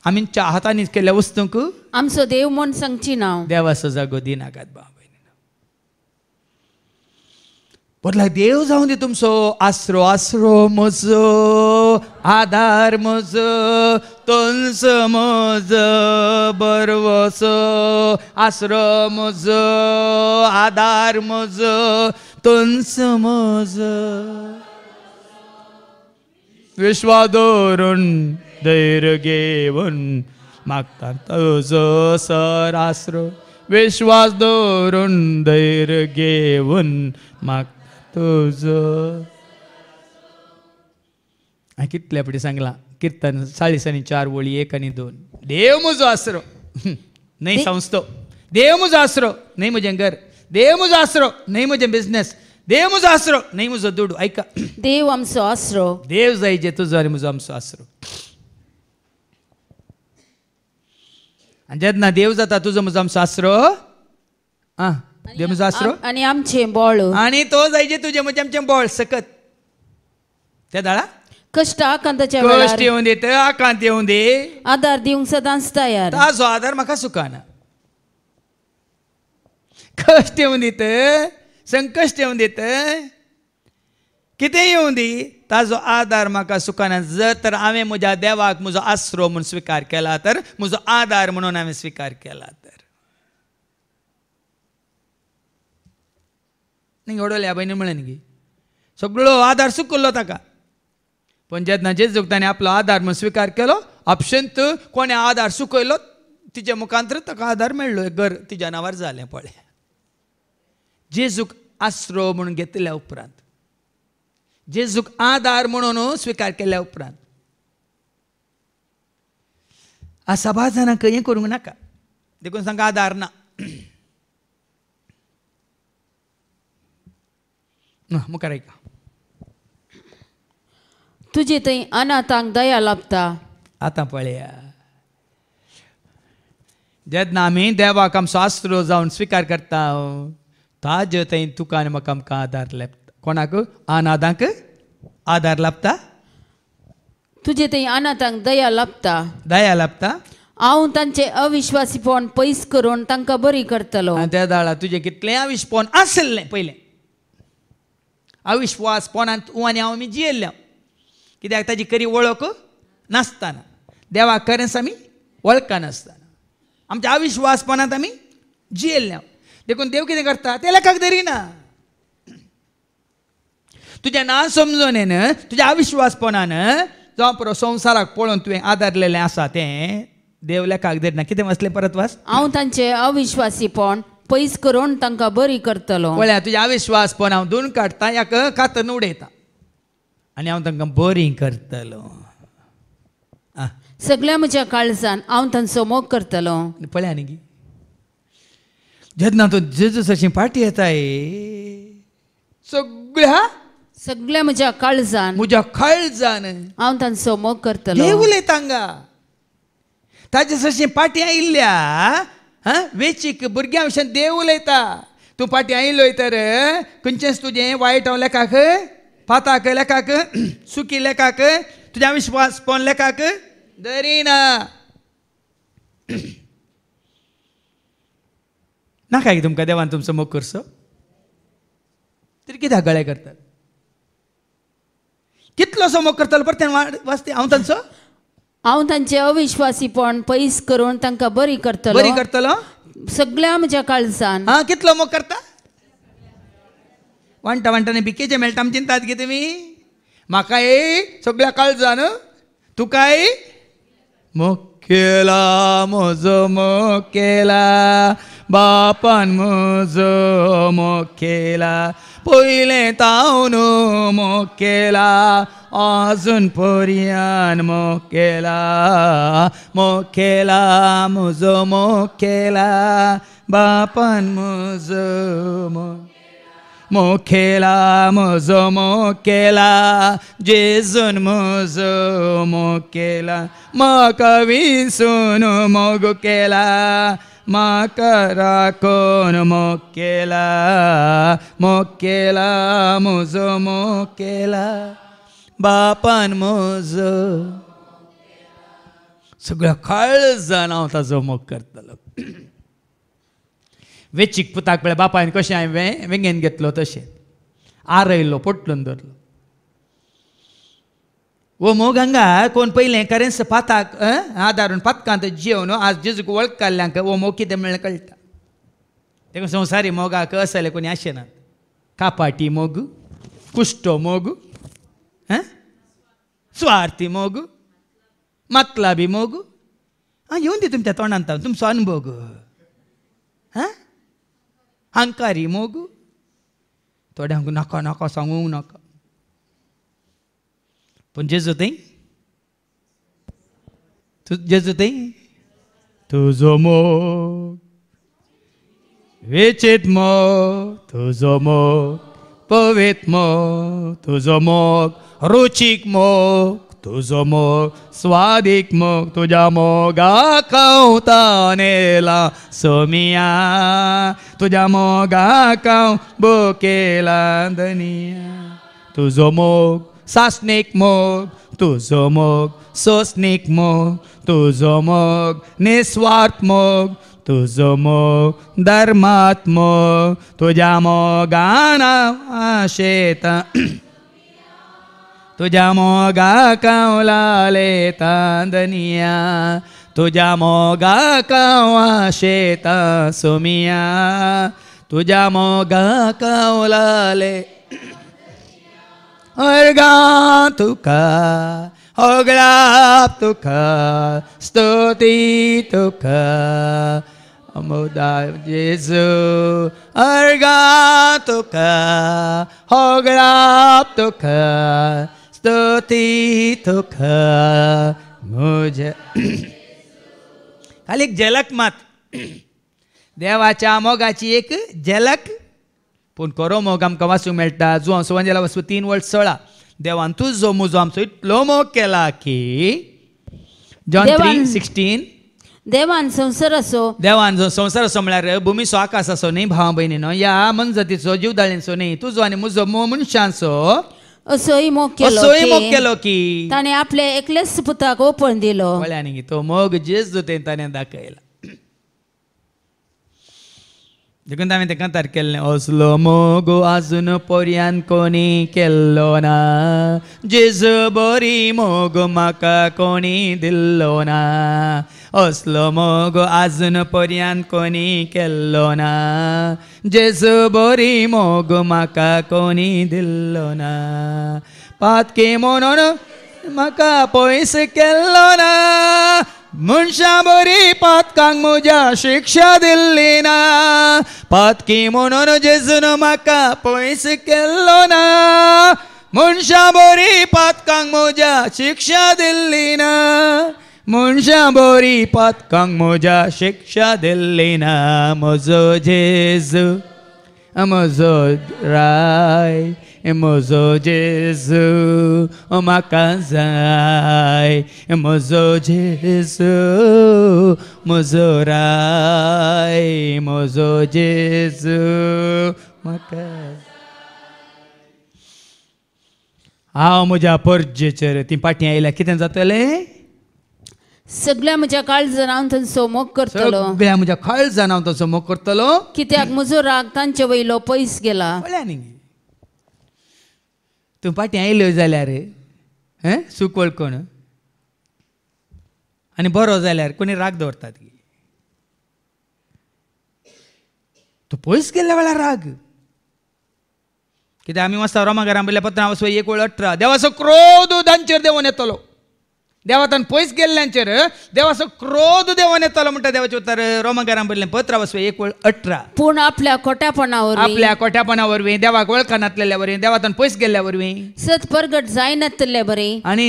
आमी हातांनी केल्ल्या वस्तूंक आमचो देव मन सांगची ना देवाचो जागो दिनाकात बाबा देव जावं दे तुमचो आसरो आसरो म्हजो आधार मज तुंस मज बरवस आश्रम मज आधार मज तंस मज विश्वादोरून धैर्य घेवन तुझ सर सरास्र विश्वास दोरून धैर्य घेऊन मागता तुझ हा कितले फावटी सांगलां कीर्तन चाळीस आणि चार वळी एक आणि दोन देव म्हजो आसरो नाही संस्थो देव म्हजो आसरो न्हय म्हजे घर देव म्हजो आसरो न्हय म्हजे बिझनेस देव म्हजो आसरो न्हय म्हजो दुडू ऐका देव आमचो आसरो देव जाय जे तुजो आणि म्हजो आमचो आसरो आणि जेन्ना देव जाता तुझो म्हजो आमचो आसरो आं देव म्हजो आसरो आणि आमचें बोळ आनी तो जाय तुझे तुजें आमचे आमचें सकत त्या दाळा ಕಷ್ಟ कष्ट येऊन ಏವುಂದೆ आकांत येऊन दे आधार देऊन ಸದಾಂಸ್ तयार ताजो आधार म्हाका सुखाना कष्ट येऊन देत संकष्ट येऊन देत कितें येऊन दी ताजो आधार म्हाका सुखाना जर तर हांवें म्हज्या देवाक म्हजो आसरो म्हूण स्विकार केला तर म्हजो आधार म्हणून हांवें स्विकार केला तर न्ही ओडोल्या बहिणी म्हळें न्ही सगळो आदार सुकल्लो ताका पण जेजूक ताणें आपलो आधार म्हूण स्विकार केलो अपशंत कोणें आधार सुकयलो तिचे मुखांतर ताका आधार मेळ्ळो घर तिच्या नांवार जालें पळय जेजूक आस्रो म्हणून घेतल्या उपरांत जेजूक आधार म्हणून स्विकार केल्या उपरांत आ सभा जाणांक हें करूंक नाका देखून तांकां आदार ना (clears throat) मुखार ऐका तुझे तई अनाथांक दया लाभता आता पळया जेन्ना आमी देवाक आमचो शास्त्र जावन स्वीकार करता हो. ताजे तई तुका आनी म्हाका आमकां आदार लाभता कोणाक अनाथांक आदार लाभता तुझे तई अनाथांक दया लाभता दया लाभता हांव तांचे अविश्वासीपण पयस करून तांकां बरी करतलो त्या दाळा तुजे कितलें अविश्वास आशिल्लें पयलें अविश्वास पोनान तूं आनी हांव आमी जियेल्लें कित्याक ताजी खरी वळख नासताना देवा खरेंच आमी वळखा नासताना आमच्या अविश्वासपणांत आमी जियेल्ल्या देखून देव कितें करता ते लेखाक धरिना तुजें ना समजून तुज्या अविश्वासपणान जो पुरो संवसाराक पळोवन तुवें आदारलेलें आसा तें देव लेखाक धरिना कितें वाचले परत वाच हांव तांचे अविश्वासीपण पयस करून तांकां बरी करतलो पळया तुज्या अविश्वासपण हांव धुवन काडटा याक कातन उडयता आणि हांव तांकां बोरींग करतलो सगळ्या म्हज्या काळजान हांव तांचो मोग करतलो पळया न्ही जेन्ना तूं जेजूस अशी पाटी येताय सगळ्या सगळ्या म्हज्या काळजान म्हज्या काळजान हांव तांचो मोग करतलो देव उलयता हांगा ताजे सशी पाटी आयिल्ल्या वेचीक भुरग्यां भशेन देव उलयता तूं पाटी आयिल्लो तर खंयचेंच तुजें वायट हांव लेखाक పాతాక लेखाक सुखी लेखाक तुझ्या विश्वास पण लेखाक दरीना ना काय तुमकां देवान तुमचो मोग करसो तरी कित्याक गळे करतात कितलो सो मोग करतलो परत वाचते हांव तांचो हांव तांचे अविश्वासीपण पयस करून तांकां बरी करतलो बरी करतलो सगळ्या म्हज्या काळजान हा कितलो मोग करता वणटा वणटाने बिकेचें मेळटा आमी चिंतात गे तुमी म्हाका एक सगळ्या न्हू तुकाय मोग केला म्हजो मोग बापान म्हजो मोग केला पयले तावन मोग केला अजून पर्यान मोग केला बापान म्हजो मो मोखेला म्हजो केला जेजून म्हजो मोकेला म्हाका विसून मोग केला म्हाका राखून मोकेला मोकेला म्हजो मोकेला बापान म्हजो सगळ्या काळजान हांव ताजो मोग करतलो वे चिकपुताक पळय बापायन कशें हांवें वेंगेन घेतलो तशें आरयलो पोटलून धरलो वो हांगा कोण पयलें करेन्स पाताक आदारून पातकांत जेवन आज जेजूक वळख वो मोग कितें म्हणलें कळटा तेका संवसारी मोगाक असले कोणी ना कापाटी मोग कुश्टो मोग स्वार्थी मोग माकला बी मोग आं येवन दी तुमच्या तोंडांत तुमचो अनुभव Hangkari mogu. Tu ada hangku naka naka sangung naka. Pun Jesu tem? Tu Jesu tem? Tuzo mo. Vichit mo. Tuzo mo. Pavit mo. Tuzo mo. Ruchik mo. तुझो मोग स्वादिक मोग तुझ्या मोगा कवता नेला सोमिया तुझ्या मोगा काव बोकेला दनिया तुझो मोग सासनिक मोग तुझो मोग सोसनिक मोग तुझो मोग निस्वार्थ मोग तुझो मोग धर्मात्मो तुझ्या मोगाना आशेता तुझ्या मोगा कावलाले तांदनिया तुझ्या मोगा कावा शेता सुमिया तुझ्या मोगा कावलाले (clears throat) अर्गा तुका होगळाप तुका स्तुती तुका अमोदा जेजू अर्गा तुका होगळाप तुका स्तुति तुख मुझ (clears throat) खाली एक झलक मात (clears throat) देवाच्या मोगाची एक झलक पूण खरो मोग आमकां वाचूंक मेळटा जो हांव सोवांजेला वसू तीन वर्स सोळा देवान तूं जो मुजो आमचो इतलो मोग केला की जॉन थ्री सिक्स्टीन देवान संसार असो देवान जो संसार असो म्हळ्यार भुमी सो आकाश असो न्ही भाव भयणी न्हू या मनजतीचो जीव दाळींचो न्ही तुजो आनी मुजो मो मनशांचो సోయిమోక్య సోయిమోక్య లోకి తానే ఆప్లే ఎక్లెస్ పుతాకు ఓపెన్ దిలో ಒಳ್ಳೆನಿಗೆ तो मोग जेजू जो ते ताने दाखयला देखून तांवें तेका तार केल्लें असलो मोग आजून पर्यान कोणी केल्लो ना जेज बरी मोग म्हाका कोणी दिल्लो ना असलो मोग অসলমগো আজন পরিয়ান কোনি কেল্ল না জেসু বরি মগ মাকা কোনি দিল্ল না পাতকে মনন মাকা পয়স কেল্ল না मुंशाबरी पातकांग म्हज्या शिक्षा दिल्ली ना पातकी म्हणून जेजून म्हाका पयस केल्लो ना मुनशा बरी पातकांग म्हज्या शिक्षा दिल्ली ना Munjambori pat kang moja shiksha delina mozo Jesu mozo rai mozo Jesu uma casa ai emozo Jesu mozo rai emozo Jesu uma casa Almo de tem parte aí, aqui dentro da tua सगळ्या म्हज्या काळजान थंय मोग करतलो सगळ्या म्हज्या काळ हांव तो समोग करतलो कित्याक म्हजो राग तांचे वयलो पयस गेला न्ही तूं पाटी आयल्यो जाल्यार हे सुकवळ कोण आनी बरो जाल्यार कोणी राग दवरतात गी तूं पयस गेल्ल्या वेळार राग कित्याक आमी वचता रोमागारा पत्रां वचूं एक वेळ अठरा देवाचो क्रोध उदांचेर देवून येतलो ದೇವತನ ಪೊಯ್ಸ್ ಗೆಲ್ಲ ಅಂಚರು क्रोध ಕ್ರೋಧ ದೇವನೇ ತಲ ಮುಂಟ उतर ಚೋತಾರ ರೋಮಗಾರಾಮ್ ಬರ್ಲಿ ಪತ್ರ एक ಏಕ್ ಅಟ್ರ ಪೂರ್ಣ आपल्या कोट्यापणा आपल्या कोट्यापणा वरवी देवाक वळखनातलेल्या वरवी देवातन पयस गेल्ल्या वरवी सत परगट जायनातले बरी आणि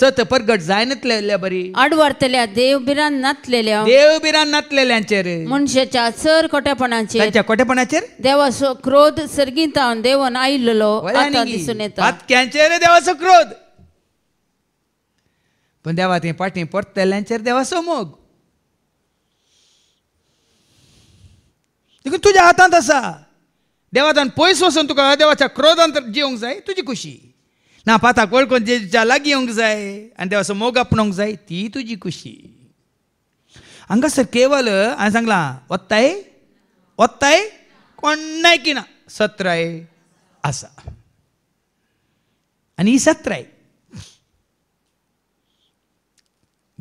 सत परगट जायनातलेल्या बरी आडवारतल्या देव बिरान नातलेल्या देव बिरान नातलेल्यांचेर मनशाच्या सर कोट्यापणाचेर त्यांच्या कोट्यापणाचेर देवाचो क्रोध सर्गीतावन देवन आयिल्लो आता दिसून येता पातक्यांचेर देवाचो क्रोध पण देवा ते पाठी परतल्यांचेर देवा मोग देखून तुज्या हातांत आसा देवातान पयस वचून तुका देवाच्या क्रोधांत तर जाय तुजी खुशी ना पाताक वळखून जेच्या लागीं येवंक जाय आनी देवाचो मोग आपणोंक जाय ती तुजी खुशी सर केवल हांवें सांगलां वत्ताय वत्ताय कोणाय की ना सत्राय आसा आनी ही सत्राय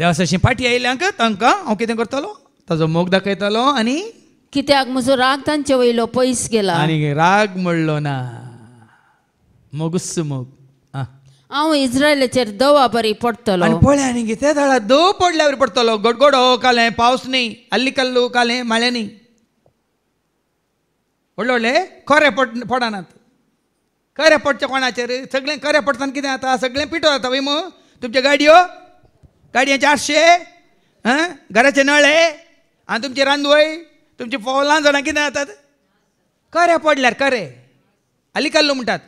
देवा सशी पाठी तांकां हांव कितें करतलो ताजो मोग दाखयतालो आनी कित्याक म्हजो राग तांचे वयलो पयस गेला आनी राग मोडलो ना मोगुस्स मोग हांव इस्रायलाचेर दवा बरी पडटलो आनी पळय आनी कितें धाडा दव बरी पडटलो गडगडो कालें पावस न्ही आल्ली कल्लू कालें माळ्या न्ही व्हडले व्हडले खरे पड पडनात खरे पडचे कोणाचेर सगळें खरे पडटा कितें जाता सगळें पिटो जाता वय मग तुमच्यो गाडयो गाडी आठशे हां घराचे नळे आणि तुमची रांदवळी तुमची लहान जाणां किती जातात करे पडल्यार करे अलिकल्लो म्हणतात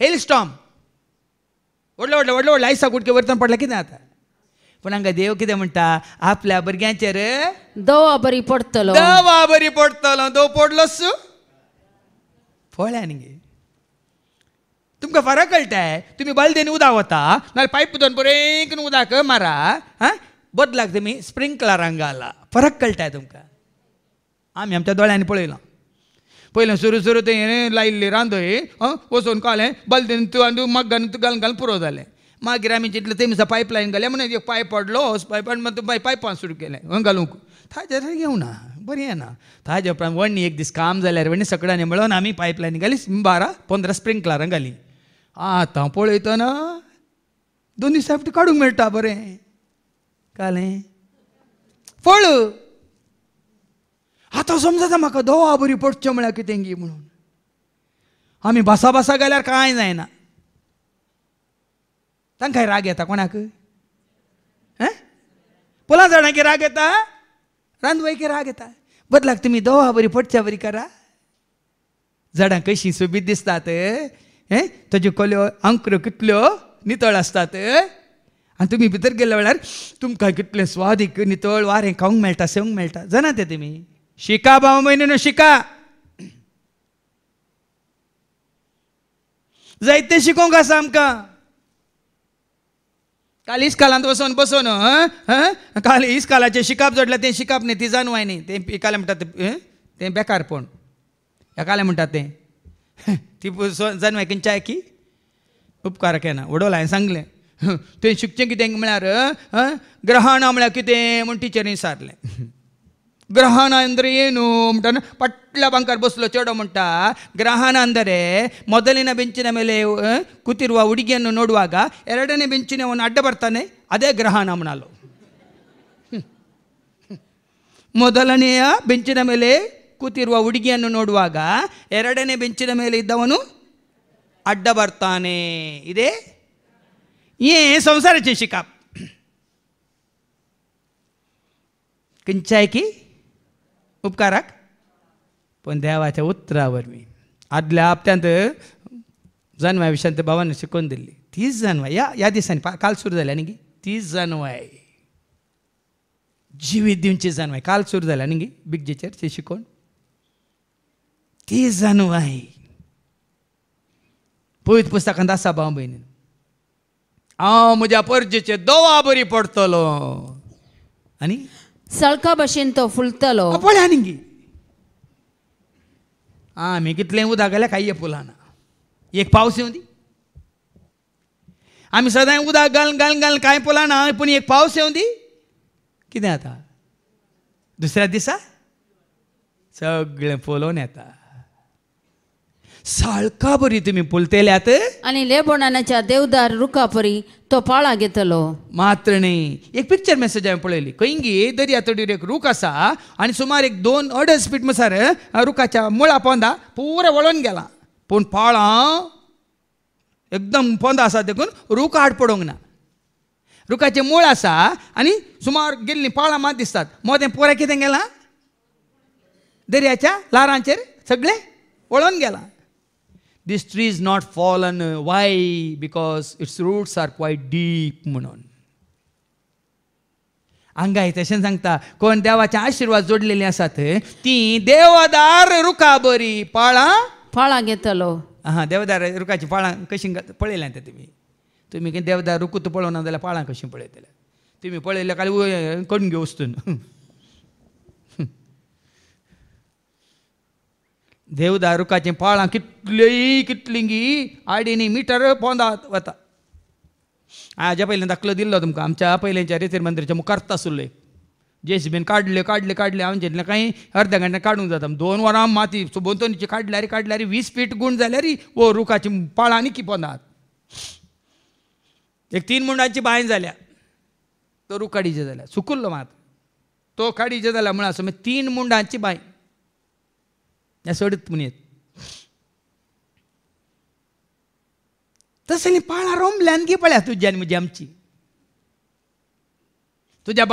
हेल स्टॉम व्हडलो व्हडलो व्हडलो व्हडलो आयसा कुडके वर्तन पडला किती जाता पण हांगा देव कितें म्हणटा आपल्या भुरग्यांचेर दवा बरी पडतलो दवा बरी पडटलो दव पडलोस पळ्या न्ही तुमकां फरक कळटाय तुमी बल्देन उदक वता नाल्यार पायप दोन बरेंक उदक मारा आं बदलाक तुमी स्प्रिंकलरांक घाला फरक कळटाय तुमकां आमी आमच्या दोळ्यांनी पळयलां पयलें सुरू सुरू ते लायिल्ली रांदोय वचून कालें बल्देन तूं आनी मग्गान तूं घालून घालून पुरो जालें मागीर आमी चिंतलें तेमी दिसा पायप लायन म्हणून एक पायप पडलो पायप पायपान पायपान सुरू केलें घालूंक ना येवना बरें येना ताज्या उपरांत वणी एक दीस काम जाल्यार वणी सगळ्यांनी मेळोन आमी पायप लायन घाली बारा पंदरा स्प्रिंकलरां घालीं आतां पळयतना दोनी सेफ्टी काडूंक मेळटा बरें कालें फळ आतां समजता म्हाका दोवा बरी पडच्यो म्हळ्यार तेंगी म्हणून आमी भासा भासा गेल्यार कांय जायना तांकां राग येता कोणाक हैं पोला राग येता रांदवैकी राग येता बदलाक तुमी दोवा बरी पडच्या बरी करा झाडां कशी सोबीत दिसतात हे ताज्यो कल्यो अंक्र कितल्यो नितळ आसतात आनी तुमी भितर गेल्या वेळार तुमकां कितलें स्वादीक नितळ वारें खावंक मेळटा सेवंक मेळटा जाणा तें तुमी शिका भाव म्हयन्यानो शिका जैते शिकोवंक आसा आमकां काल इस्कालांत वचोन बसोन काल इस्कालाचें शिकाप जोडलें तें शिकाप न्ही ती जाणवाय न्ही तें एकालें म्हणटा तें बेकारपण एकालें म्हणटा तें ती पुरसांतल्यान एकेंच्या एकी उपकार केना उडोला हांवें सांगलें थंय शिकचें कितें म्हळ्यार ग्रहणां म्हळ्यार कितें म्हूण टिचरीन सारलें ಗ್ರಹಣ ಅಂದರೆ ಏನು ಅಂತಾನೆ ಪಟ್ಲ ಬಂಕರ್ ಬಸ್ಲು ಚೋಡೋ ಮುಂಟ ಗ್ರಹಣ ಅಂದರೆ ಮೊದಲಿನ ಬೆಂಚಿನ ಮೇಲೆ ಕೂತಿರುವ ಹುಡುಗಿಯನ್ನು ನೋಡುವಾಗ ಎರಡನೇ ಬೆಂಚಿನವನು ಅಡ್ಡ ಬರ್ತಾನೆ ಅದೇ ಗ್ರಹಣ ಮೊದಲನೆಯ ಬೆಂಚಿನ ಮೇಲೆ ಕೂತಿರುವ ಹುಡುಗಿಯನ್ನು ನೋಡುವಾಗ ಎರಡನೇ ಬೆಂಚಿನ ಮೇಲೆ ಇದ್ದವನು ಅಡ್ಡ ಬರ್ತಾನೆ ಇದೇ ಏ ಸಂಸಾರ ಚಿ ಶಿಕ ಕಂಚಾಯ್ಕಿ ಉಪ್ಕಾರಕ್ ಒಂದೇವಚ ಉತ್ತರ ಬರ್ವಿ ಅದ್ಲೇ ಅಪ್ತ ಜನ್ವಯ ವಿಷಯ ಅಂತ ಭವನ ಸಿಕ್ಕೊಂಡಿರ್ಲಿ ತೀಸ್ ಜನ್ವಯ ಯಾವ ದಿವಸ ಕಾಲು ಸುರಿದಲ್ಲ ನನಗೆ ತೀಸ್ ಜನ್ವಯ ಜೀವಿದ್ಯುಂಚಿ ಜನ್ವಯ್ ಕಾಲು ಸುರಿದಲ್ಲ ನನಗೆ ಬಿಗ್ ಜಿಚರ್ ಸಿಕ್ಕೊಂಡು तीच जणू आहे पवित पुस्तकांत आसा भाव भयणी हांव म्हज्या पर्जेचे दोवा बरी पडतलो आनी सळका भाशेन तो फुलतलो पळ्या आ आमी कितले उदक घाल्या कांय फुलांना एक पावस येवं दी आमी सदांय उदक घालून घालून घालून कांय फुलांना पूण एक पावस येवं दी कितें जाता दुसऱ्या दिसा सगळें फुलोवन येता साळका बरी तुम्ही पुलतेल्यात आणि लेबोणानाच्या देवदार रुखापरी तो पाळा घेतलो मात्र नाही एक पिक्चर मेसेज हांवें पळयली खंयगी दर्या तडीर एक रूख आसा आनी सुमार एक दोन अडज फीट मसार रुखाच्या मुळा पोंदा पुरो वळून गेला पूण पाळा एकदम पोंदा आसा देखून रूख आड पडूंक ना रुखाचें मूळ आसा आणि सुमार गेल्लीं पाळा मात दिसतात मोदें पुराय कितें गेलां दर्याच्या ल्हारांचेर सगळे वळून गेलां This tree is not fallen. Why? Because its roots are quite deep म्हणून हांगा तशें सांगता कोण देवाचे आशिर्वाद जोडलेले आसात ती देवदार रुखा बरी पाळां फळां घेतलो हा देवदार रुखाची पाळां कशी पळयल्या ते तुमी तुमी देवदार रुखूत पळोवना जाल्यार पाळां कशीं पळयतले तुमी पळयल्या काल करून घेऊ वस्तून देवदा पाळा पाळां कितली कितलिंगी आडीनी मिटर पोंदात वता हाज्या पयलीं दाखलो दिल्लो तुमकां आमच्या पहिल्यांच्या रेतीर मंदिराच्या मुखार्त आसुल्लें जेस सीबीन काडले काडले काडले हांव जेन्ना काही अर्ध्या घंटे काडूंक जाता दोन वरां माती सुबोंतणीची काडल्यार काडल्यार वीस फीट गुण जाल्यारी वो रुखाची पाळांनी पोंदा एक तीन मुंडांची बांय जाल्या तो रूख काडिचे जाल्या सुकुल्लो मात तो काडिचे जाला म्हण आसा तीन मुंडांची बांय तसं पाळा रोम लानगी पळ्या तुझी म्हणजे आमची तुझ्या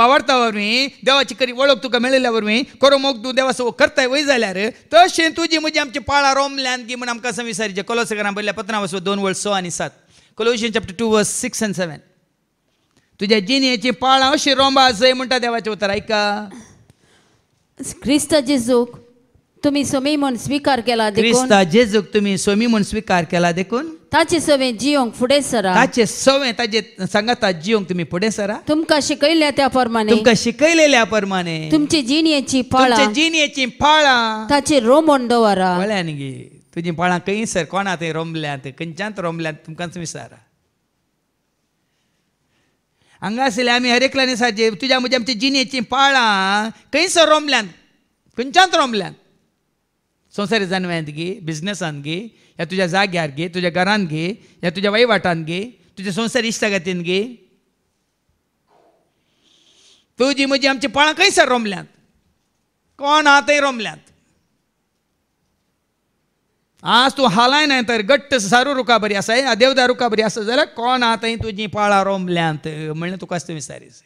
मी देवाची करी ओळख तुका मेळिल्यावरवी करो मोग तू देवासो करताय वय जाल्यार तशें तुजी म्हजी आमची पाळा रोम लानगी म्हण आमकां संविसारीचे कोलोसगरां बरल्या पत्रां वसो दोन वर्स स आनी सात Colossians chapter two verse six and seven तुझ्या जिनेची पाळा अशी रोंबा जय म्हणटा देवाच्या उतर आयका क्रिस्त जेजूक तुम्ही सोमी म्हणून स्वीकार केला देखून क्रिस्ता जेजूक तुमी सोमी म्हणून स्वीकार केला देखून ताचे सवे जियोंक फुडें सरा ताचे सवें ताजे ता जिवंक तुमी फुडें सरा तुमकां शिकयल्या त्या प्रमाणे तुमकां शिकयलेल्या प्रमाणे तुमची जिणयेची पाळा तुमचे जिणेची पाळा ताचे रोमोन दवरा कळ्या गे तुजी पाळां सर कोणा थंय रोमल्यात खंयच्यान रोमल्यात तुमकांच विसारा हांगासले आमी हरेकल्यान सारचे तुज्या म्हज्या आमच्या जिणेची पाळां खंयसर रोमल्यान खंयच्यान रोमल्यान संवसारी जाणव्यांत घे बिझनेसांत घे या तुझ्या जाग्यार घे तुझ्या घरांत घे या तुझ्या वहिवाटांत घे तुझ्या संसार इश्टागतीन घे तुजी म्हजी आमची पळां खंयसर रोमल्यांत कोण हा रोमल्यात रोमल्यांत आज तूं न्हय तर घट्ट सारू रुका बरी आसा देवदार रुखा बरी आसा जाल्यार कोण हा थंय तुजी पळां रोमल्यांत म्हणलें तुका विचारीस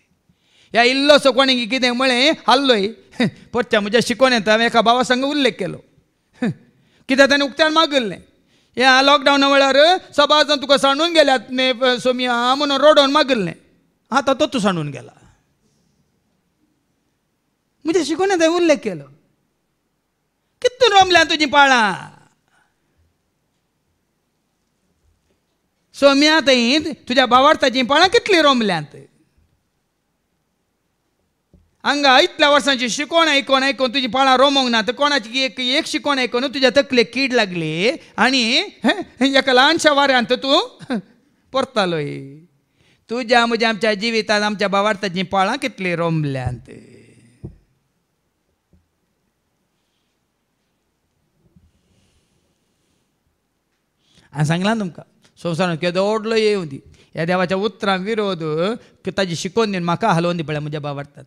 ह्या इल्लोसो कोणी कितें म्हळें हाल्लोय (laughs) परच्या म्हज्या शिकोन येता हांवें एका बाबा सांग उल्लेख केलो (laughs) कित्याक ताणें उक्त्यान मागिल्लें ह्या आ लॉकडावना वेळार जावन तुका सांडून गेल्यात ने सोमी म्हणून रोडोन मागिल्लें आतां तो तूं सांडून गेला म्हणजे शिकून थंय उल्लेख केलो कितून रमल्या तुजी पाळां सोमिया थंय तुज्या भावार्थाची पाळां कितली रमल्यांत हांगा इतल्या वर्सांची शिकोण आयकून आयकून तुजी पाळां रोमोंक ना तर कोणाची एक एक शिकोण आयकून तुज्या तकलेक कीड लागली आनी एका ल्हानशा वाऱ्यान तूं परतालोय तुज्या म्हज्या आमच्या जिवितांत आमच्या बावार्थाचीं पाळां कितलीं रोमल्यांत हांवें सांगलां तुमकां संवसारांत केदोडलो येवदी ह्या देवाच्या उतरां विरोध ताजी शिकोवन दिवन म्हाका हालोवन दी पळय म्हज्या बाबार्थांत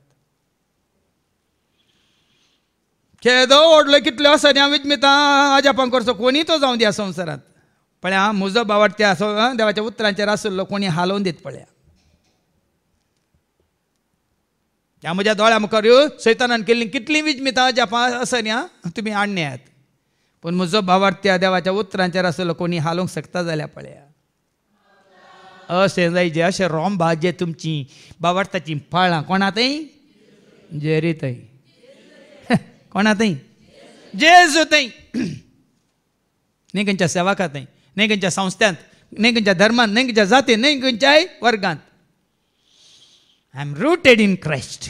शेदो व्हडलो कितलो सऱ्या विजमिता आजापांक करचो कोणी तो जावं द्या संसारात पळया म्हजो बाबा त्या देवाच्या उतरांचेर आसलो कोणी हालोवन देत पळया त्या म्हज्या दोळ्या मुखार सैतानान केल्ली कितली विजमिता अजापा सन्या तुमी आणण्यात पूण म्हजो भावार्थ त्या देवाच्या उतरांचेर आसलो कोणी हालोवंक शकता जाल्यार पळया अशें जे अशें रोम भाजे तुमची बावार्थाची पाळां कोणा थंय जेरी थंय कोणा तई जेजू तई नेकांच्या सेवाका ताई खंयच्या संस्थांत नेकांच्या धर्मात खंयच्या जाती ने खंयच्याय वर्गांत I am rooted in Christ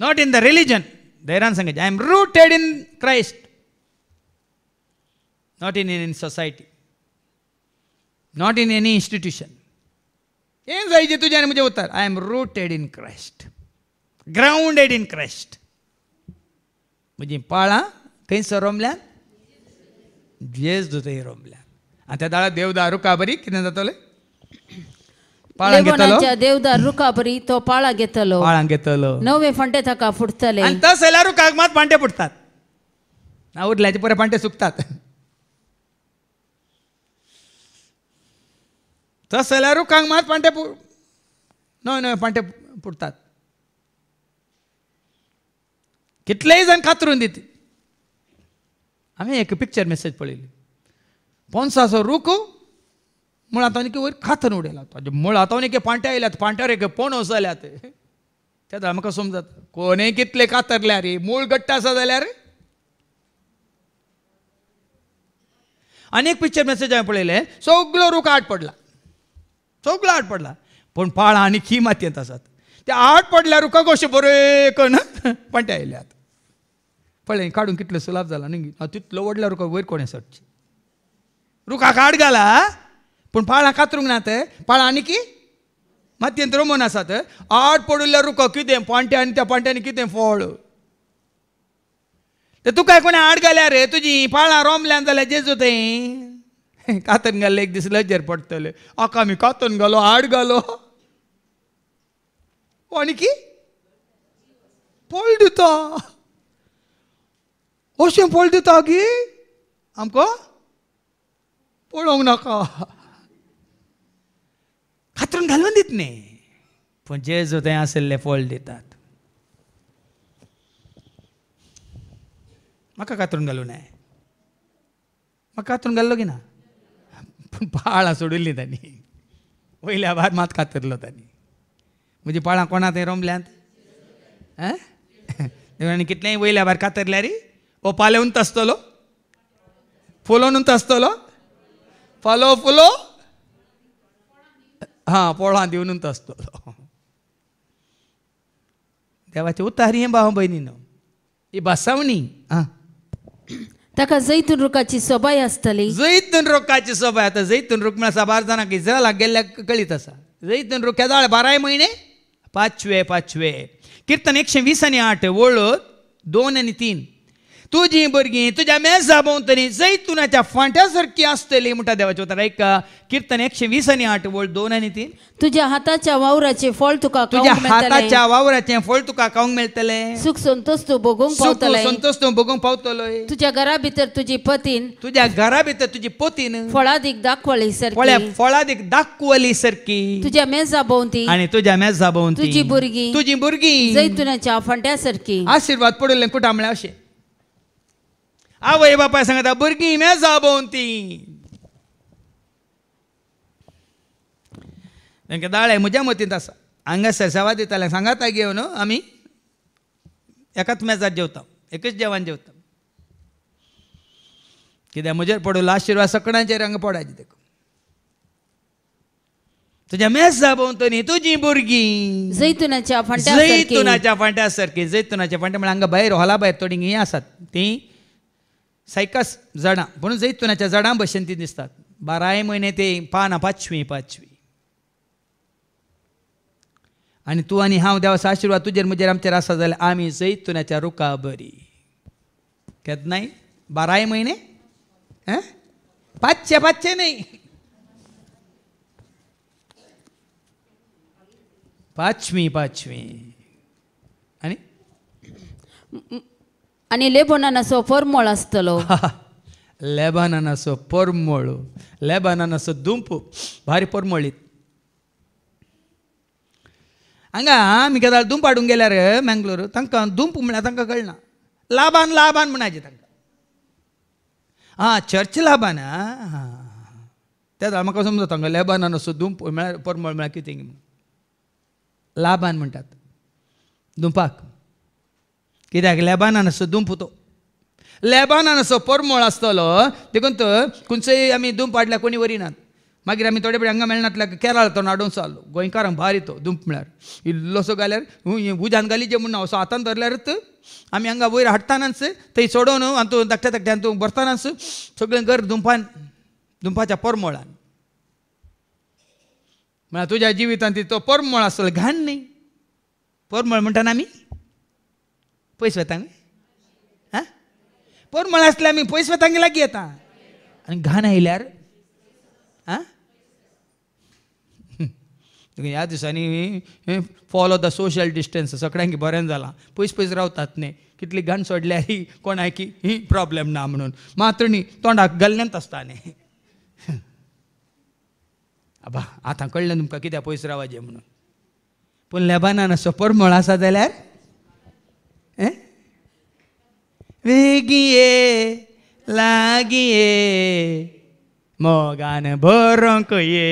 not in the religion धैर्यान सांगायचे I am rooted in Christ not in in society not in any institution हे जायचे तुझ्याने म्हजें उत्तर I am rooted in Christ grounded in Christ म्हणजे पाळा खंयसर रोमल्यान जेज दु थंय रोमल्यान आनी त्या दाळा देवदारू काबरी कितें जातले पाळां घेतलो देवदार रुकाबरी तो पाळा घेतलो पाळां घेतलो नवे फांटे ताका फुटतले आनी तस जाल्यार रुकाक मात पांटे फुटतात ना उरल्याचे पुरे फांटे सुकतात तस जाल्यार रुकांक मात फांटे न्हय न्हय फांटे फुटतात कितलेय जण कातरून देते हांवें एक पिक्चर मेसेज पळयली पोन्साचो रुकू वर वयर कातरून उडयला आता की पांट्या आयल्यात पांट्यावर एक पोणोस जाल्यात त्या जाणा म्हाका समजता कितले कातरल्या रे मूळ घट्ट आसा जाल्यार आनी एक पिक्चर मेसेज हांवें पळले सगळं रूख आट पडला सगळं आट पडला पण पाळ आणि खी मातयेंत आसात ते आट पडल्या रुखा कशे बरे कन पांट्या आयल्यात पळे काढून कितलो सुलाभ जाला न्ही हांव तितलो वडल्यार रुखा वयर कोणें सोडचें रुखा आड घाला पूण पाळां कातरूंक ना ते पाळां आनी की मातयेंत रोमून आसात आड पडुल्ल्या रुखो कितें पांट्या आनी त्या पांट्यांनी कितें फळ ते तुका कोणी आड घाल्या रे तुझी पाळां रोमल्यान जाल्यार जेजू तें कातन घाल्लें एक दीस लज्जेर पडटले आका आमी कातन घालो आड घालो आनी की पळ तो 어시면 दिता की आमकां पळोवंक नाका कातरून घालून दित न्ही पूण जे जो तें आसले फळ दितात म्हाका कातरून घालूं नाय म्हाका कातरून घाल्लो की ना पूण पाळां सोडिल्लीं तांणी वयल्या भार मात कातरलो तांणी म्हजी पाळां कोणा थंय रोमल्यात आनी कितलेंय वयल्या भायर कातरल्या री फुलो ఎంత వస్తాలో పొలంత फुलो हां ఫులో పొడా దేవునింత వస్తాలో देवाच्या उतारी भावा बहिणीनं ही बसावणी ताका जैतून रुखाची सोबाय आसतली जैतून रुखाची सोबाय आता जैतून रुख म्हळ्यार की जाणांक इस्रायलाक गेल्ल्याक कळीत आसा जैतून रुख येदाळ बाराय म्हयने पाचवे पाचवे कीर्तन एकशे वीस आनी आठ वळत दोन आनी तीन तुझी भुरगीं तुझ्या मेजा भोंवतणी जैतुनाच्या फांट्या सारखी असतली म्हणटा देवाच्या उतर ऐक कीर्तन एकशे वीस आनी आठ वळ दोन आनी तीन तुझ्या हाताच्या वावराचे फळ तुका तुझ्या हाताच्या वावराचे फळ तुका खावंक मेळटले सुख संतोष तू भोगूंक पावतलो संतोष तू भोगूंक पावतलो तुझ्या घरा भितर तुजी पतीन तुझ्या घरा भितर तुजी पतीन फळादिक दाखवली सारखी फळादिक दाखवली सारखी तुझ्या मेजा भोंवती आनी तुझ्या मेजा भोंवती तुजी भुरगीं तुजी भुरगीं जैतुनाच्या फांट्या सारखी आशीर्वाद पडले कुठं म्हळ्यार अशें आवय बापाय సంగతి ఆ భురిగి ఈమె జాబోంతి तांकां दाळे म्हज्या मतींत आसा हांगा सरसावाद दिताले सांगाता घेवन आमी एकाच मेजात जेवता एकच जेवण जेवता कित्याक म्हजेर पडलो आशिर्वाद सगळ्यांचेर हांगा पडायचे तेका तुझ्या मेस जाबोवन न्ही तुजी भुरगीं जैतुनाच्या फांट्या जैतुनाच्या फांट्या सारकी जैतुनाच्या फांट्या म्हणल्यार हांगा भायर हॉला भायर थोडी हीं आसात तीं सायकस जडां म्हणून जैतुनाच्या जडां बशंती दिसतात बाराय महिने ते पाना पाचवी पाचवी आणि तू आणि हांव देवा आशिर्वाद तुजेर म्हजेर आमच्या रासा जाल्यार आम्ही जैतुनाच्या रुका बरी नाही बाराय महिने पाचशे पाचशे नाही पाचवी पाचवी आणि आणि लेबोनान असो पोरमोळ आसतलो (laughs) लेबानान असो दुंप लेबानान असो भारी पोरमोळीत हांगा आमी कदा दुंप हाडून गेल्यार मँगलोर तांकां दुंप म्हळ्यार तांकां कळना लाबान लाबान म्हणायचे तांकां आं चर्च लाबान आं त्या म्हाका समजता तांकां लेबानान असो दुंप म्हळ्यार परमळ म्हळ्यार कितें लाबान म्हणटात दुंपाक कित्याक लॅबान असो दुंप तो लेबानान असो परमळ आसतलो देखून तर खंयचोय आमी दुंप हाडल्या कोणी वरिनात मागीर आमी थोडे फुडें हांगा मेळनातल्या केरळ तो नाडून चाललो गोंयकारांक भारी तो दुंप म्हळ्यार इल्लोसो घाल्यार उजान घालीचे म्हणून असो हातान धरल्यारच आमी हांगा वयर हाडटानाच थंय सोडोवन तूं धाकट्या धाकट्यान तूं भरतानाच सगळें घर दुंपान दुंपाच्या परमळान म्हळ्यार तुज्या जिवितांत तो परमळ आसतलो घाण न्ही परमळ म्हणटाना आमी पयस वेतांग आं पोर म्हण आसले आमी पयस वेतांगे लागीं येता आनी घाण आयल्यार आं ह्या दिसांनी फॉलो द सोशल डिस्टन्स सगळ्यांक बरें जालां पयस पयस रावतात न्ही कितली घाण सोडल्या ही आयकी ही प्रॉब्लेम ना म्हणून मात्र न्ही तोंडाक गल्लेंत आसता न्ही आबा आतां कळ्ळें तुमकां कित्याक पयस रावचें म्हणून पूण लेबानान असो परमळ आसा जाल्यार वेगिये लागिये मोगान भरोंक ये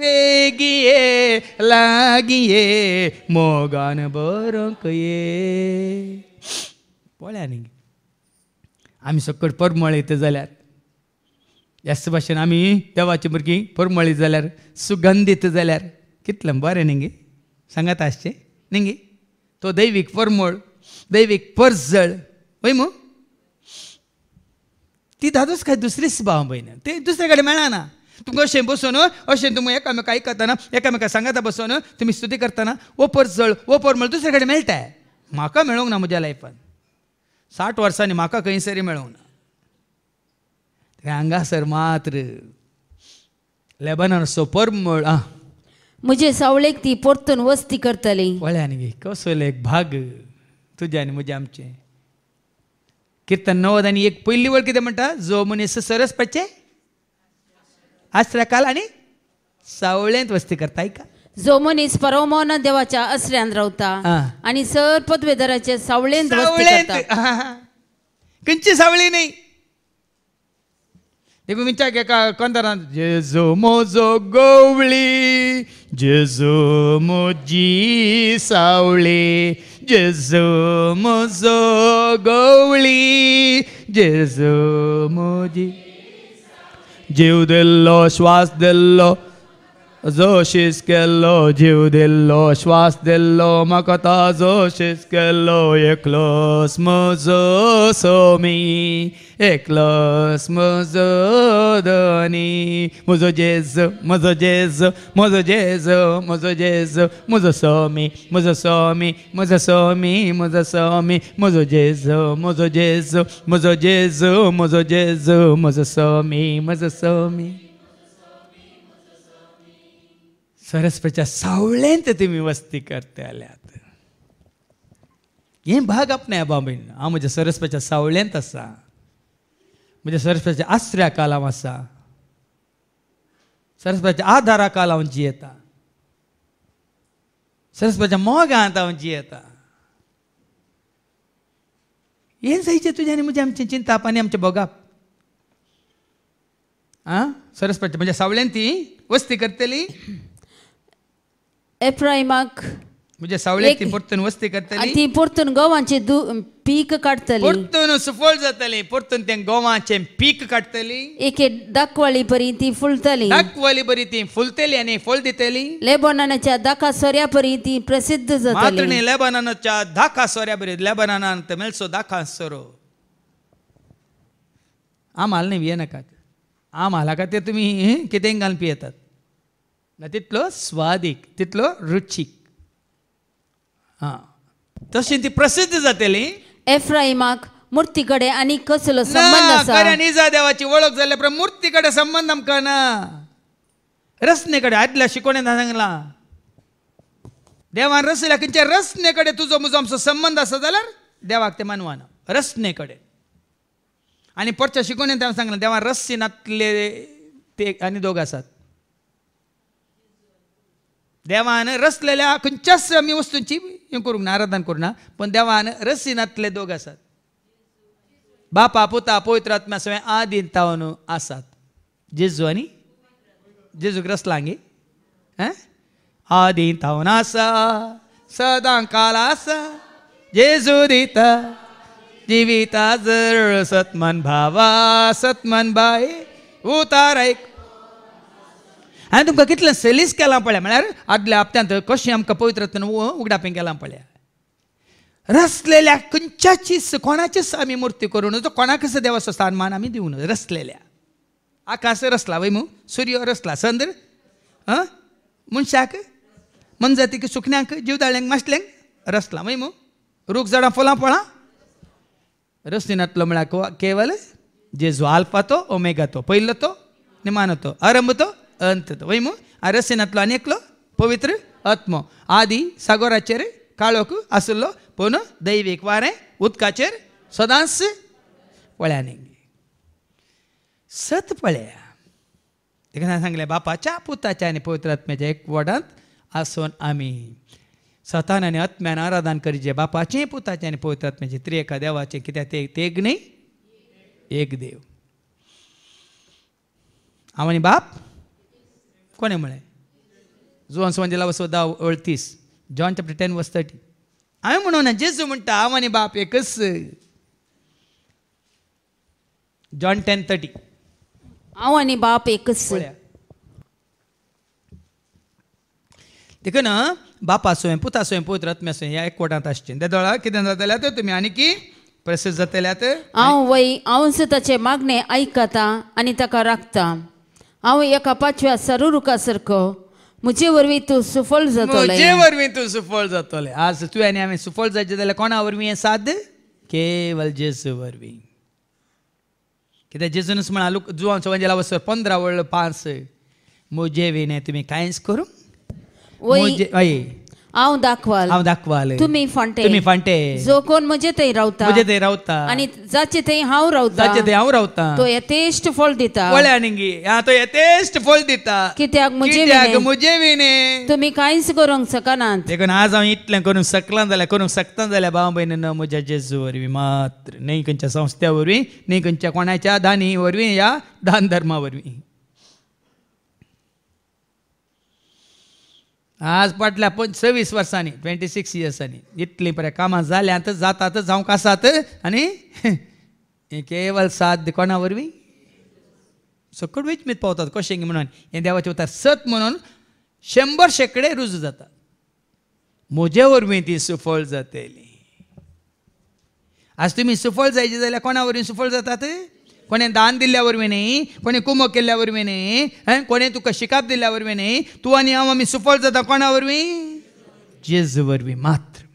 वेगिये लागिये मोगान भरोंक ये पळ्या न्ही आमी सकट परमळ येता जाल्यार जास्त भाशेन आम्ही देवाची भुरगीं परमळ जाल्यार सुगंधीत कितलं जाल्यार कितलें बरें न्ही गे सांगात आसचें न्ही तो दैवीक परमळ दैवीक परजळ मग ती धादूच काय दुसरीच भाव भयण ते दुसरे कडेन मेळना तुमकां अशें बसून अशें तुमी एकामेकां आयकतना एकामेकां सांगता बसून तुमी स्तुती करताना ओपर चळ ओपर म्हण दुसरे कडेन मेळटाय म्हाका मेळूंक ना म्हज्या लायफान साठ वर्सांनी म्हाका खंयसरी मेळूंक ना हांगासर मात्र लेबनार पर मळ आ म्हजे सावळेक ती परतून वस्ती करतली वळ्यान गे कसलो एक भाग तुज्यान म्हजे आमचें कीर्तन नव्वद आणि एक पहिली ओळ किती म्हणतात जो मनीस सरस पचे आसऱ्या काल आणि सावळ्यांत वस्ती करता ऐका जो मनीस परमोन देवाच्या आसऱ्यान रावता आणि सर पदवेदाराचे सावळेंत कंची सावळी नाही देखून विचार एका जे जो मोजो गवळी जेजो मोजी सावळी Jesu mozo gowli, Jesu moji. ಜೀವದೆಲ್ಲೋ ಶ್ವಾಸದೆಲ್ಲೋ Zoshis kello jiv dillo shwas dillo makata zoshis kello eklos muzo somi eklos muzo doni muzo jezo muzo jezo muzo jezo muzo jezo muzo somi muzo somi muzo somi muzo somi muzo jezo muzo jezo muzo jezo muzo jezo muzo somi muzo somi. सरस्वच्या सावळेंत तुम्ही वस्ती करते आल्यात हे भाग आपणे बाबीन हांव म्हज्या सरस्वच्या सावळेंत आसा म्हज्या सरस्वच्या कालाम असा आसा आधारा काला हांव जियेता सरस्वच्या मोगांत हांव जियेता हे जायचें तुजें आनी म्हजे आमचें चिंताप आनी आमचें बोगाप आं म्हणजे सावळ्यांत ती वस्ती करतली ಎಫ್ರಾಯಿಮಾಕ್ मुझे सावले ती परतून वस्ती करतली ती परतून गोवांचे पीक काढतली परतून सुफळ जातली परतून ते गोवांचे पीक काढतली एके दाखवाळी परी ती फुलतली दाखवाळी परी ती फुलतली आणि फोळ दितली लेबनानाच्या दाका सोऱ्या परी ती प्रसिद्ध जातली मात्र लेबनानाच्या दाका सोऱ्या परी लेबनानान तमिलसो दाका सोरो आमाल नाही येनाकात आमाला का ते तुम्ही कितें घालून येतात ना तिथलं स्वादिक तिथलं रुचिक हा तशी ती प्रसिद्ध जातेली एफ्राईमाक मूर्तीकडे आणि कसलो संबंध आसा कारण इजा देवाची ओळख जाल्या मूर्तीकडे संबंध आमकां ना रचनेकडे आदल्या शिकोणे सांगला देवान रचल्या खंयच्या रचनेकडे तुजो म्हजो आमचो संबंध आसा जाल्यार देवाक ते मानवाना रचनेकडे आणि परच्या शिकोणे सांगला देवान रस्सी नातले ते आणि दोग आसात देवान रसलेल्या खंयच्याच आमी वस्तूंची हें करूंक ना आराधना ना पूण देवान रसिनातले दोग आसात बापा पुता पवित्र आत्म्या सगळे आदीन तावन आसात जेजू आनी जेजूक रसला गे आं आदीन तावन आसा सदां काल आसा जेजू दिता जिविता जर सतमन भावा सतमन बाय उतार आयक हांवें तुमकां कितलें सेलीस केलां पळय म्हळ्यार आदल्या हप्त्यांत कशें आमकां पवित्र उगडापें केलां पळय रसलेल्या खंयच्याचीच कोणाचीच आमी मूर्ती करूं नजो कोणाकच देवाचो सन्मान आमी दिवं न्हू रसलेल्या आकाश रसला वय मू सूर्य रसला चंद्र मन मनशाक मनजातीक सुकण्यांक जिवदाळ्यांक माशल्यांक रसला वय मू रूख झाडां फुलां फळां रसनिनांतलो म्हळ्यार केवल जेजू आल्फा तो ओमेगा तो पयलो तो निमानो तो आरंभ तो अंत वैमू रसीन आणि एक पवित्र आत्मो आधी सागोराचे काळख अस दैवीक वारे उदक सदांच पळ्याने सत पळया सांगले बापच्या पुतच्या आणि पवित्रात्म्याच्या एकवटात असून आम्ही सतां आणि आत्म्याने आराधन करजे बापचे पुतचे आणि पवित्रात्म्याचे त्रिएखा देवचे किती ते तेग नाही एक देव आव आणि बाप कोणे म्हळे जोन्स वंदेला वस धा अळतीस John chapter ten verse thirty हांवें म्हणून जेजू म्हणटा हांव आनी बाप एकच जॉन टेन थर्टी हांव आनी बाप एकच देखून बाप आसूं पुत आसूं पुत रत्मे आसूं ह्या एकवटांत आसचें त्या दोळा कितें जातल्यात तुमी आनीकी प्रसिद्ध जातल्यात हांव वय हांव ताचे मागणे आयकता आनी ताका राखता अहो एका सरू रुखा सारखो म्हजे वरवीं तूं सुफल जातोले म्हजे वरवी तूं सुफल जातलें आज तुवें आनी आमी सुफल जायचें जाल्यार कोणा वरवीं हें साद केवल जेजू वरवीं कित्याक जेजूनच लोक जुवान चौंजेला वसर पंदरा व्हडलो पांच मुजे विणें तुमी कांयच करूं हांव दाखवाल हांव दाखवाल तुमी फंटे तुम्ही फांटे जो कोण म्हजे थंय रावता म्हजे रावता आनी जाचे थंय हांव रावता जाचे थंय हांव रावता तो यथेश्ट फळ दिता वळ्या निंगी हा तो यथेश्ट फळ दिता कित्याक म्हजे कित्याक म्हजे विने तुमी कांयच करूंक शकनात देखून आज हांव इतलें करूंक सकलां जाल्यार करूंक सकता जाल्यार भाव भयण म्हज्या जेजू वरवीं मात्र न्ही खंयच्या संस्थे वरवीं न्ही खंयच्या कोणाच्या दानी वरवीं या दान धर्मा वरवीं आज पाटल्या पण सव्वीस वर्सांनी ट्वेंटी सिक्स इयर्सांनी इतली बऱ्या कामां जाल्यांत जातात जाऊ आसात आणि केवळ साध कोणा वरवीं वीच मी पावतात कशें म्हणून हे देवाचे उतार सत म्हणून शंभर शेकडे रुजू जाता म्हजे वरवीं ती सुफळ जातली आज तुम्ही सुफळ जायची जाल्यार कोणा सुफळ जातात कोणी दान दिल्यावर नाही कोणी कुमो केल्यावर नाही कोणी तुका शिकाप दिल्यावर नाही तू आणि हांव आम्ही सुफळ जाता कोणा वरवीं जेज वरवीं मात्र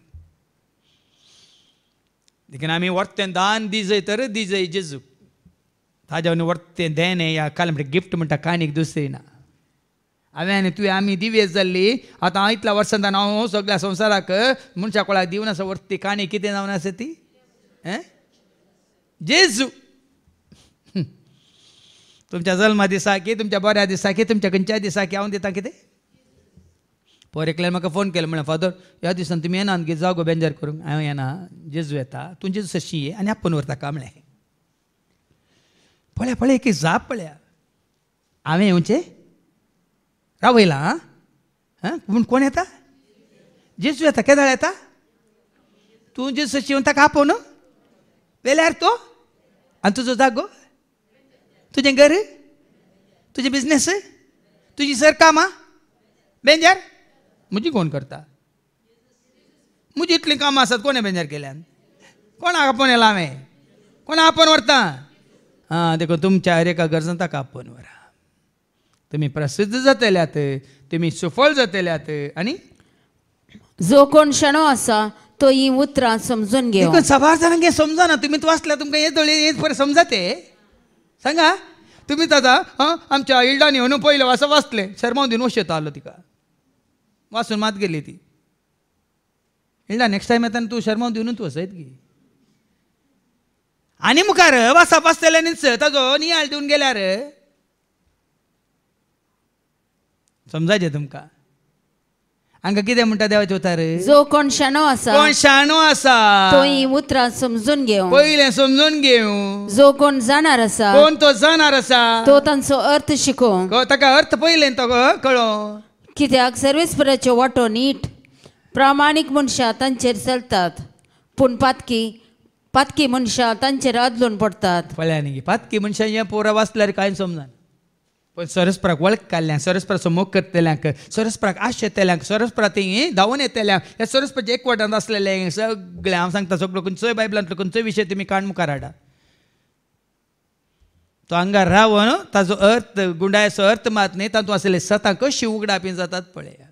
देखील आम्ही वरते दान दिजय तर दिजय जेजू ताज्या वर्तें देणे या काल म्हणटा गिफ्ट म्हणटा काणीक दुसरी ना हांवें आणि तुवें आमी दिव्य जाल्ली आतां हांव इतल्या वर्सांतान हांव हो, सगळ्या संवसाराक मनशा कोणाक दिवन आसा व्हरती काणी कितें जावन आसा ती जेजू तुमच्या जल्मा की तुमच्या बऱ्या दिसा की तुमच्या खंयच्या की हांव दिता कितें फॉर एकल्यान म्हाका फोन केलो म्हणलें फादर ह्या दिसान तुमी येना गे जागो गो बेंजार करूंक हांव येना जेजू येता तुमची जेजू सशी आनी आपोवन व्हरता का म्हणलें पळया पळय एक जाप पळया हांवें येवचें रावयलां आं हां पूण कोण येता जेजू येता केदाळ येता तूं जेजू सशी येवन ताका आपोवन वेल्यार तो आनी तुजो जागो तुझे घर तुझे बिझनेस आहे तुझी सर मा बेंजार मुझी कोण करता मुझी इतली कामं असतात कोणे बेंजार केल्यान कोण आपण येला हांवें कोण आपण वरता हां देखो तुमच्या हर एका गरजां ताका आपण वर तुम्ही प्रसिद्ध जातल्यात तुम्ही सुफळ जातल्यात आणि जो कोण शणो असा तो ही उतरां समजून घे सभार जाणांक समजना तुम्ही वाचल्या तुमकां हे हे सांगा तुम्ही जाता हां आमच्या इल्डाने येवन पयलें वासा वाचले शर्मा दिवन वश आलो तिका वाचून मात गेली ती इल्डा नेक्स्ट टायम येताना तू शर्मा दिवनूच वसयत की आनी मुखार वासा आसतल्यानी निच ताजो नियाळ दिवन रे समजायचें तुमकां हांगा कितें म्हणटा देवाच्या उतार जो कोण शाणो आसा कोण शाणो आसा तो ही उतरां समजून घेऊ पयलें समजून घेवं जो कोण जाणार आसा कोण तो जाणार आसा तो तांचो अर्थ शिको को- ताका अर्थ पयलें तो कळो कित्याक सर्वेस्पराचे वाटो नीट प्रामाणीक मनशां तांचेर चलतात पूण पातकी पातकी मनशां तांचेर आदलून पडतात पळ्या पातकी मनशां हे पोरां वाचल्यार कांय समजना पण soras वळख काढल्या calham, मोग करतल्यांक सोरस आश येतल्यांक सोरस para ती धांवून येतल्यांक या सोरस एक आसलेले सगळे हांव सांगता सगळो खंयचोय बायबलांतलो खंयचोय विशय तुमी काण मुखार हाडा तो हांगा रावन ताजो अर्थ गुंडायचो अर्थ मात न्ही तातूंत आसले कशी उगडा उगडापी जातात पळया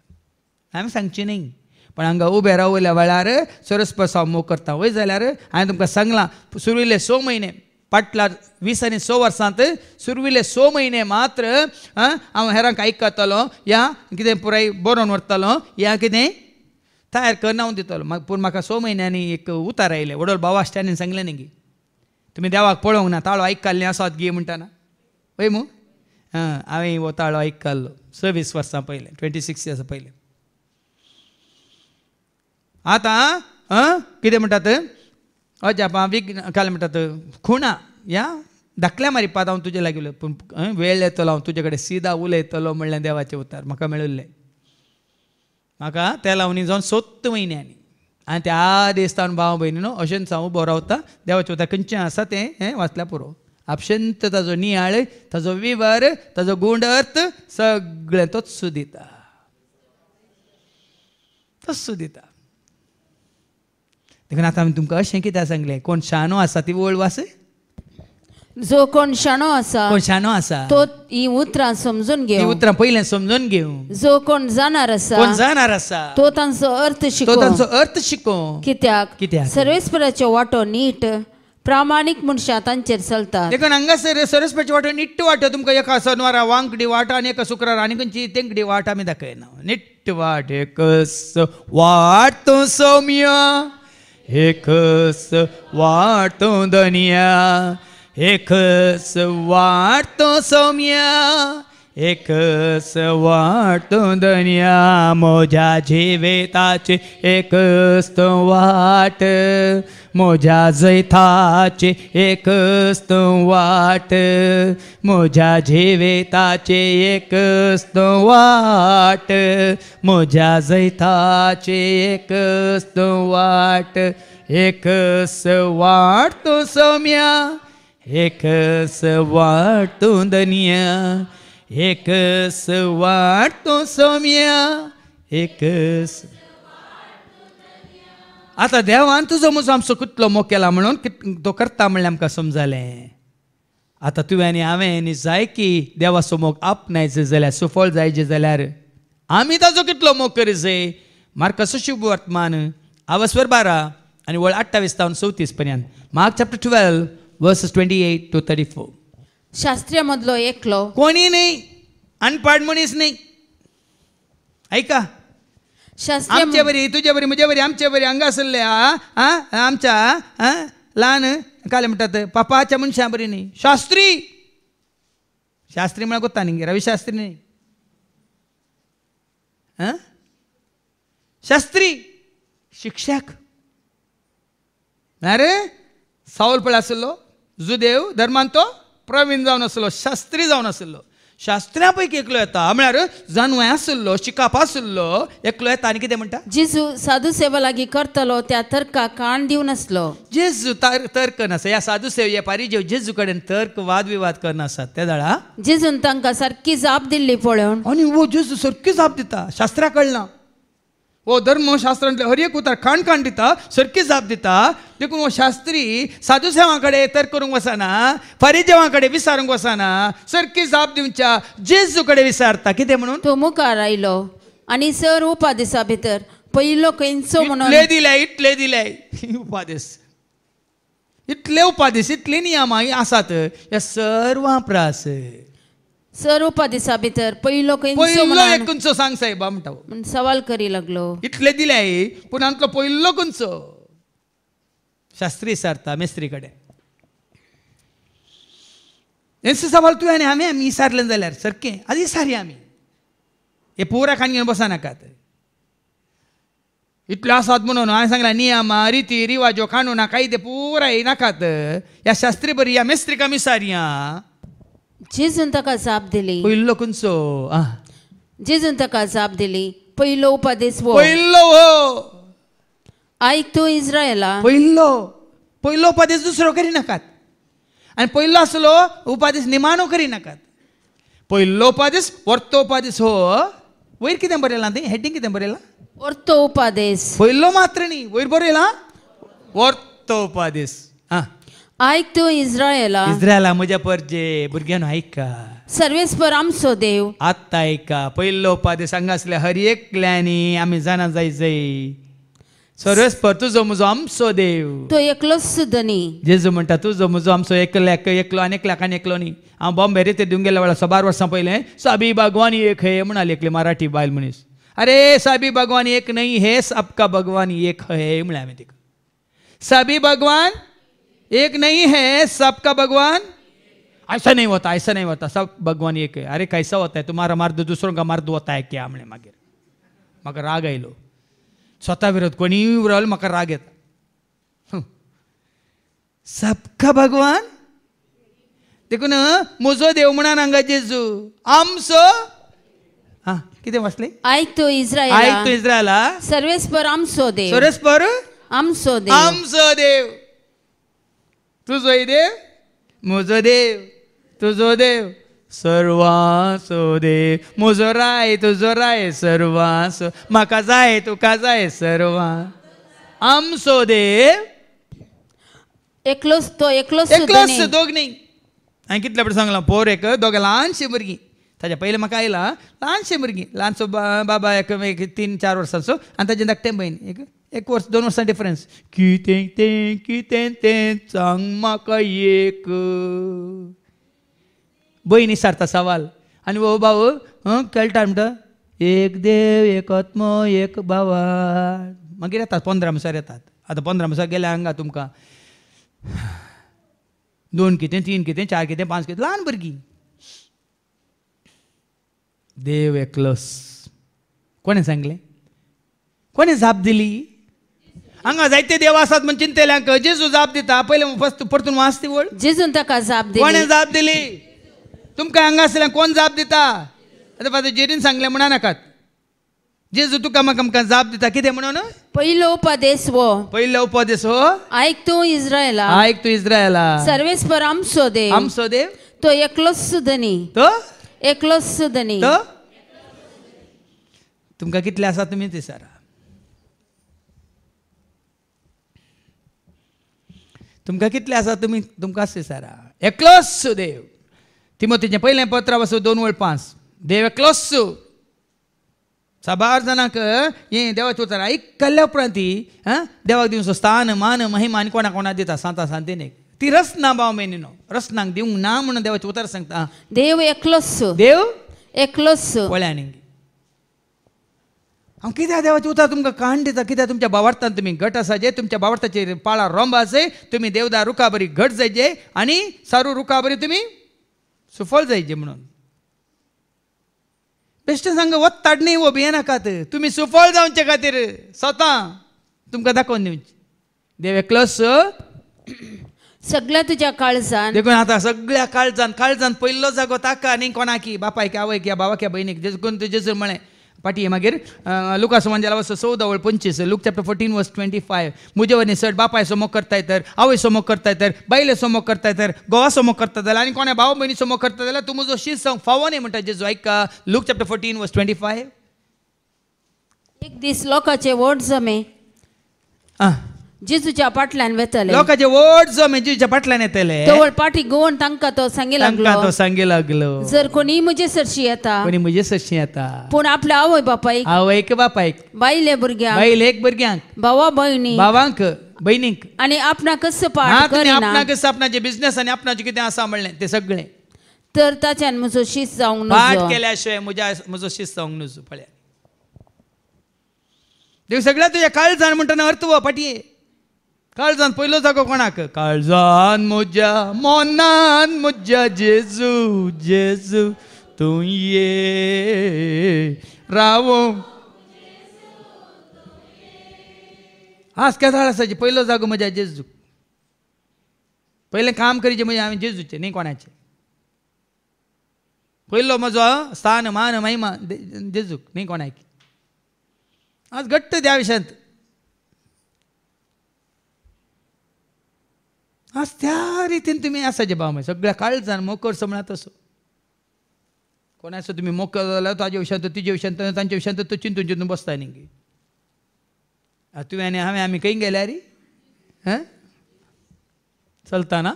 हांवें सांगची न्ही पण हांगा उबे रावल्या वेळार सरस प्रसाव मोग करता वय जाल्यार हांवें तुमकां सांगलां सुरू इल्ले स म्हयने पाटला वीस आनी स वर्सांत सुरविले स म्हयने मात्र हांव हेरांक आयकतालो या कितें पुराय बरोवन व्हरतालो या कितें तयार करून हांव दितालो पूण म्हाका स म्हयन्यांनी एक उतार आयले व्हडल भावा आश्ट्यानी सांगलें न्ही तुमी देवाक पळोवंक ना ताळो आयकल्लें आसात गे म्हणटाना वय मू हां हांवें हो ताळो आयकल्लो सव्वीस वर्सां पयलें ट्वेंटी सिक्स इयर्सां पयलें आतां कितें म्हणटात अज विघ्न काय म्हणतात खुणा या धाकल्या मारी पात हांव तुजे पण पूण वेळ येतलो हांव तुजे कडेन सिदा उलयतलो म्हणलें देवाचें उतार म्हाका मेळुल्लें म्हाका त्या लावणी जावन सोत्त म्हयन्यांनी आनी त्या आदेस जावन भाव भयणी न्हू अशेंच हांव उबो रावता देवाचें उतार खंयचें आसा तें हें वाचल्या पुरो आपशंत ताजो नियाळ ताजो विवर ताजो गोंड अर्थ सगळें तोच सुदिता तोच सुदिता देखून आता आमी तुमकां अशें कित्याक सांगलें कोण शाणो आसा ती वळ वास जो कोण शाणो आसा कोण शाणो आसा तो ही उतरां समजून घेऊ उतरां पयलें समजून घेऊ जो कोण जाणार आसा कोण जाणार आसा तो तांचो अर्थ शिको तो तांचो अर्थ शिको कित्याक कित्याक सर्वेस्पराचो वांटो नीट प्रामाणीक मनशां तांचेर चलता देखून हांगासर सरस्वती वाटो निट्ट वाटो तुमकां एका सोनवारा वांकडी वाट आनी एका शुक्रार आनी खंयची तेंकडी वाट आमी दाखयना निट्ट वाट एक वाट तो सौम्या हे खस वाटतो एकस हे खस वाटतो सौम्या हे वाटतो मोजा जीवेताचे एकस तो वाट मोजा जैथाचे एक वाट मोजा जेवेताचे एक वाट मोजा जैथाचे एक वाट एकस वाटतो एक एकस वाटतो दनिया एकस तो सौम्या एकस आतां देवान तुजो म्हजो आमचो मोग केला म्हणून तो करता म्हणलें आमकां समजलें आतां तुवें आनी हांवें न्ही जाय की देवा मोग आपणायचे जाल्यार सुफळ जायचे जाल्यार आमी ताजो कितलो मोग करीचे कसो शुभ वर्तमान आवास्वर बारा आनी वळ अठ्ठावीस तावन चवतीस पर्यंत Mark chapter twelve verse twenty eight to thirty four शास्त्रीय मदलो एकलो कोणी न्ही अनपाड मनीस न्ही ऐका आमच्या बरी तुझ्या बरी मुझ्या बरी आमच्या बरी असले आमच्या आ, लहान काय म्हणतात पापाच्या मनशा बरी शास्त्री शास्त्री म्हणा गोता नाही रवी शास्त्री नाही आ? शास्त्री शिक्षक अरे सावल पळ जुदेव धर्मान तो प्रवीण जाऊन असलो शास्त्री जाऊन असलो शास्त्रा पैकी एकलो येता म्हळ्यार जनवय आसलो शिकाप आसलो एकलो येता आनी कितें म्हणटा जेजू साधू सेवा लागी करतलो त्या तर्काक कान दिवनासलो जेजू तर्क नासा ह्या साधू सेवे येपारी जे जेजू कडेन तर्क वाद विवाद करनासतात त्या जाळा जेजून तांकां सारकी जाप दिल्ली पळोवन आनी वो जेजू सारकी जाप दिता शास्त्रा कळना ఓ हर एक కూతారు खाण खाण दिता सरकी जाप दिता देखून हो शास्त्री साधुसेवांकडे तर करूंक वसाना देवाकडे विचारूंक वसना सरकी जाप दिवच्या जेजू कडे विचारता कितें म्हणून तो मुखार आयलो आणि सर उपादेसा भितर पयलो खंयचो म्हणून इतले दिले इतले दिले (laughs) उपादेस इतले उपादेस इतले नियम आसात हे स्वरूप दिसा સાબિતર पहिलो पयलो एक कुंच सांग साहेब म्हणटा सवाल करी लागलो इतले दिले आहे पूण आमचो पयलो शास्त्री सारता मेस्त्रीकडे कडेन सवाल तुवें आनी हांवें आमी इसारलें जाल्यार सारकें आदी सारी आमी हे पोवरा खाण घेवन बसनाकात इतलो आसात म्हणून हांवें सांगलां नियमां रिती रिवाजो काणूना कायदे पुराय नाकात ह्या शास्त्री बरी ह्या मेस्त्रिका मिसारियां जेजून ताका जाप दिली पयल्लो खंयचो आ जेजून ताका जाप दिली पयलो उपादेस वो पहिलो हो आयक तूं इस्रायला पयल्लो पयलो उपादेस दुसरो नाकात आनी पयलो आसलो उपादेश निमाणो करिनाकात पयलो उपादेश वर्तो उपादेश हो वयर कितें बरयलां तें हेडींग कितें बरयलां वर्तो उपादेश पयलो मात्र न्ही वयर बरयलां वर्तो उपादेश आं ऐक तू इस्रायला इस्रायला म्हज्या परजे भुरग्यान आयका सर्वेस्पर आमचो देव आत्तां आयका पयलो उपादेश हांगा असले हर एकल्यानी आम्ही जाणा जाय जाई सर्वेस्पर तुझो म्हजो आमचो देव तो एकलो सुदनी जेजो जेजू म्हणटा तुजो म्हजो आमचो एकल्याक एकलो आनी एकल्याक आनी एकलो न्ही हांव बॉम्बे रेते दिवन गेल्या वेळा बार वर्सां पयलें साबी भगवान एक हे म्हणाली एकली मराठी बायल मनीस अरे साबी भगवान एक नाही हे आपका भगवान एक हे म्हळ्या आम्ही तिका साबी भगवान एक नहीं है सबका भगवान ऐसा नहीं होता ऐसा नहीं होता सब भगवान एक है अरे कैसा होता है तुम्हारा मार्द दूसरों का मार्द होता है क्या हमने मागे मग राग लोग स्वतः विरोध कोणी राहिल मकर राग येता सबका भगवान देखून मुझो देव म्हणा नंगा जेजू आमचो हा किती वाचले आयकतो इस्रायल आयकतो इस्रायला सर्वेस्पर सो देव सर्वेस्पर सो देव सो देव तुझो देव म्हजो देव तुझो देव सर्वासो देव म्हजो राय तुजो राय सर्वासो म्हाका जाय तुका जाय सर्वा आमचो देव एकलोच तो एकलोच एकलोच दोग न्ही हांवें कितले फावट सांगलां पोर एक दोग ल्हानशी भुरगीं ताज्या पयलीं म्हाका आयलां ल्हानशी भुरगीं ल्हानसो बाबा एक तीन चार वर्सांचो आनी ताजें धाकटें भयण एक एक वर्ष दोन वर्सां डिफरन्स कितें तें कितें तें सांग म्हाका एक बहिणी सारता सवाल आनी हो हं केळटा म्हणटा एक देव एक आत्म एक बाबा मागीर येतात पंदरा मिसार येतात आतां पंदरा मसार गेले हांगा तुमकां दोन कितें तीन कितें चार कितें पांच कितें ल्हान भुरगीं देव एकलोस कोणें सांगलें कोणें जाप दिली हंगा जायते ದೇವಾಸಾದ್ आसात म्हण चिंतेल्यांक जेजू जाप पहिले ಪೈಲೆ ಫಸ್ಟ್ परतून ಮಾಸ್ತಿ वळ जेजून ताका जाप दे जाप दिली तुमका हंगा कोण जाप दिता आता पाहता जेरीन सांगले म्हणा नाकात जेजू तुका म्हाका आमकां जाप दिता कितें म्हणून पहिलो उपदेश वो पहिलो उपदेश हो आयक तू इस्रायला आयक तू इस्रायला सर्वेस्पर आमचो देव आमचो देव तो एकलो धनी तो एकलो धनी तो तुमकां कितले आसा तुमी ते सारा तुमकां कितले आसा तुमी तुमकां आसा सारा एकलोसु देव तिमोतीचें पयलें पत्र वचूं दोन वळ पांच देव एकलोसु साबार जाणांक हे देवाचें उतारा एक कल्ल्या उपरांत ती देवाक सो स्थान मान महिमा आनी कोणा कोणाक दिता सांता सांतेनेक ती रसना भाव मेनिनो रसनाक दिवंक ना म्हणून देवाचें उतर सांगता देव एकलोस देव एकलोस पळ्यांनी हांव कित्याक देवाचे उतर तुमकां काण दिता कित्याक तुमच्या बावार्थान तुमी घट जे तुमच्या बावार्थाचेर पाळा रोंबा असे तुमी देवदार रुखाबरी घट जायचे आनी सारू रुखाबरी तुमी सुफल जायचे म्हणून बेश्टें सांग वत ताडणी उबे नाकात तुमी सुफळ जावचे खातीर स्वता तुमकां दाखोवन देऊ देव क्लस सगळ्या तुझ्या काळजान देखून आता सगळ्या काळजान काळजान पयलो जागो ताका आनी कोणाकी बापायक आवयक या भावाक या भयणीक देखून जर म्हळें पाठये मागीर लुका समजा जाला वस चौदा वळ पंचवीस Luke chapter fourteen verse twenty five मुजे वरनी सट बापाय समोग करताय तर आवय समोग करताय तर बायले समोग करताय तर गोवा समोग करता जाल्यार आनी कोणा भाव भयणी समोग करता जाल्यार तूं म्हजो शीत सांग फावो न्ही म्हणटा जेजू आयका Luke chapter fourteen verse twenty five एक दीस लोकाचे वर्ड जमे आं जेजूच्या पाटल्यान वेतले लोकांचे ओढ म्हणजे जेजूच्या पाटल्यान येतले तो पाटी गोवन तांकां तो सांगे लागलो तो सांगे लागलो जर कोणी म्हजे सरशी येता कोणी म्हजे सरशी येता पूण आपल्या आवय बापायक आवयक बापायक बायले भुरग्यांक एक भुरग्यांक भावा भयणी भावांक भयणीक आणि आपणाक सपाट करिना आपणाक आपणाचे बिझनेस आणि आपणाचे कितें आसा म्हणले ते सगळे तर ताच्यान म्हजो शिस्त जावंक नुजो पाठ केल्याशिवाय म्हज्या म्हजो शिस्त जावंक नुजो पळ्या देव सगळ्या तुज्या काळजान म्हणटना अर्थ व पाठी काळजान पयलो जागो कोणाक काळजान म्हज्या मोनान म्हज्या जेजू जेजू तूं ये रावो आज केसाळ आसाचे पयलो जागो म्हज्या जेजूक पयलें काम करीचे म्हणजे हांवें जेजूचें न्ही कोणाचें पयलो म्हजो स्थान मान महिमा जेजूक न्ही कोणाक आज घट्ट त्या विशयांत आज त्या रितीन तुम्ही आसा जे भाव सगळ्या काळजान मोकर समळात असो कोणा तुम्ही तुमी झाला जाल्यार ताजे तुझ्या तुजे त्यांच्या तांचे तो चिंतून चिंतून बसता न्ही तुवें आनी हांवें आम्ही खंय गेल्या रे चलताना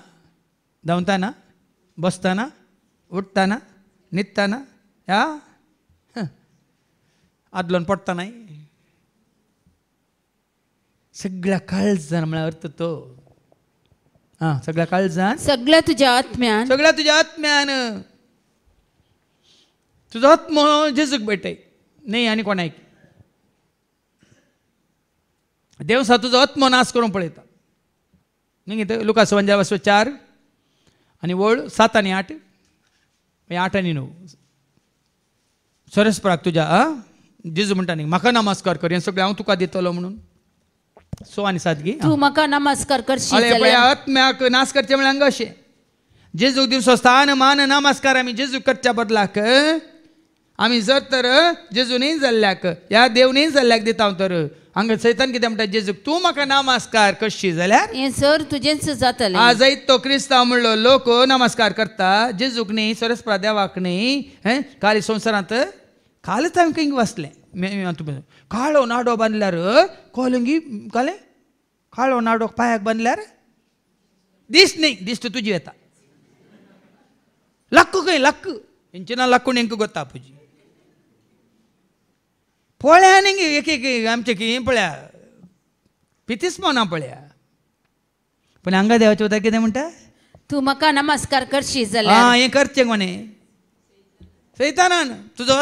धांवताना बसताना उठताना न्हिदताना या आदलोन पडटानाय सगळ्या काळजान म्हळ्यार अर्थ तो हा सगळ्या काळजान सगळ्या तुझ्या आत्म्यान सगळ्या तुझ्या आत्म्यान तुझो आत्मो जेजूक नाही आणि आनी कोणाक देवसा तुझा आत्मो नाश करून पळयता नाही ते लुका सुवंजा चार आणि वळ सात आणि आठ मागीर आठ आणि णव सरस्पराक तुझ्या आ जेजू म्हणटा न्ही म्हाका नमस्कार कर हें सगळें हांव तुका दितलो म्हणून सो आणि सादगी तू मका नमस्कार करशी हांवें पळय आत्म्याक नास करचे म्हळ्यार अशें जेजूक स्थान मान नमस्कार आम्ही जेजूक करच्या बदलाक आम्ही जर तर जेजू नाही जाल्ल्याक ह्या देव नाही जाल्ल्याक दिता हांव तर हांगा सैतान कितें म्हणटा जेजूक तूं म्हाका नमस्कार कशी जाल्यार हें सर तुजेंच जातलें आजय तो क्रिस्तांव म्हणलो लोक नमस्कार करता जेजूक न्ही सरस देवाक न्ही काल संवसारांत कालच खंय वसलें काळो नाडो बांदल्यार कोलंगी काले काळो नाडो पांयाक बांदल्यार दिस न्ही दिश्ट तुजी येता लक्क खंय लक्क ಹೆಂಚಿನ ಲಕ್ಕುಣ ಹೆಂಗೆ ಗೊತ್ತಾ ಪೂಜಿ ಪೊಳ್ಯ ನಿಂಗೆ एक ಆಮचे की ಪೊಳ್ಯ पितीस म्हणा पळया पण हांगा देवाचे वता कितें म्हणटा तूं म्हाका नमस्कार जाल्यार हां हें करचें म्हणे तुजो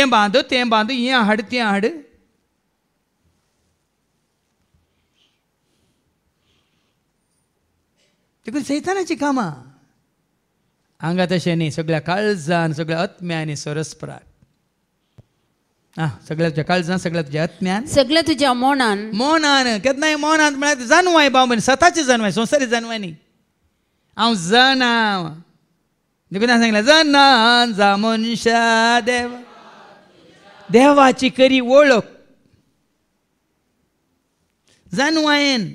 ஏன் பாந்து தேன் பாந்து ஏன் हाड தேன் हाड तिकून सैतानाची कामां हांगा तशें न्ही सगळ्या काळजान सगळ्या आत्म्यानी सरसपराट आं सगळ्या सगल्याच्या सगळ्या आत्म्यान सगळ्या तुज्या मोनान मोनान केन्नाय मोनान म्हळ्यार बाबा जानवांनी हांव देखून जा देवा देवाची करी ओळख जाणवायन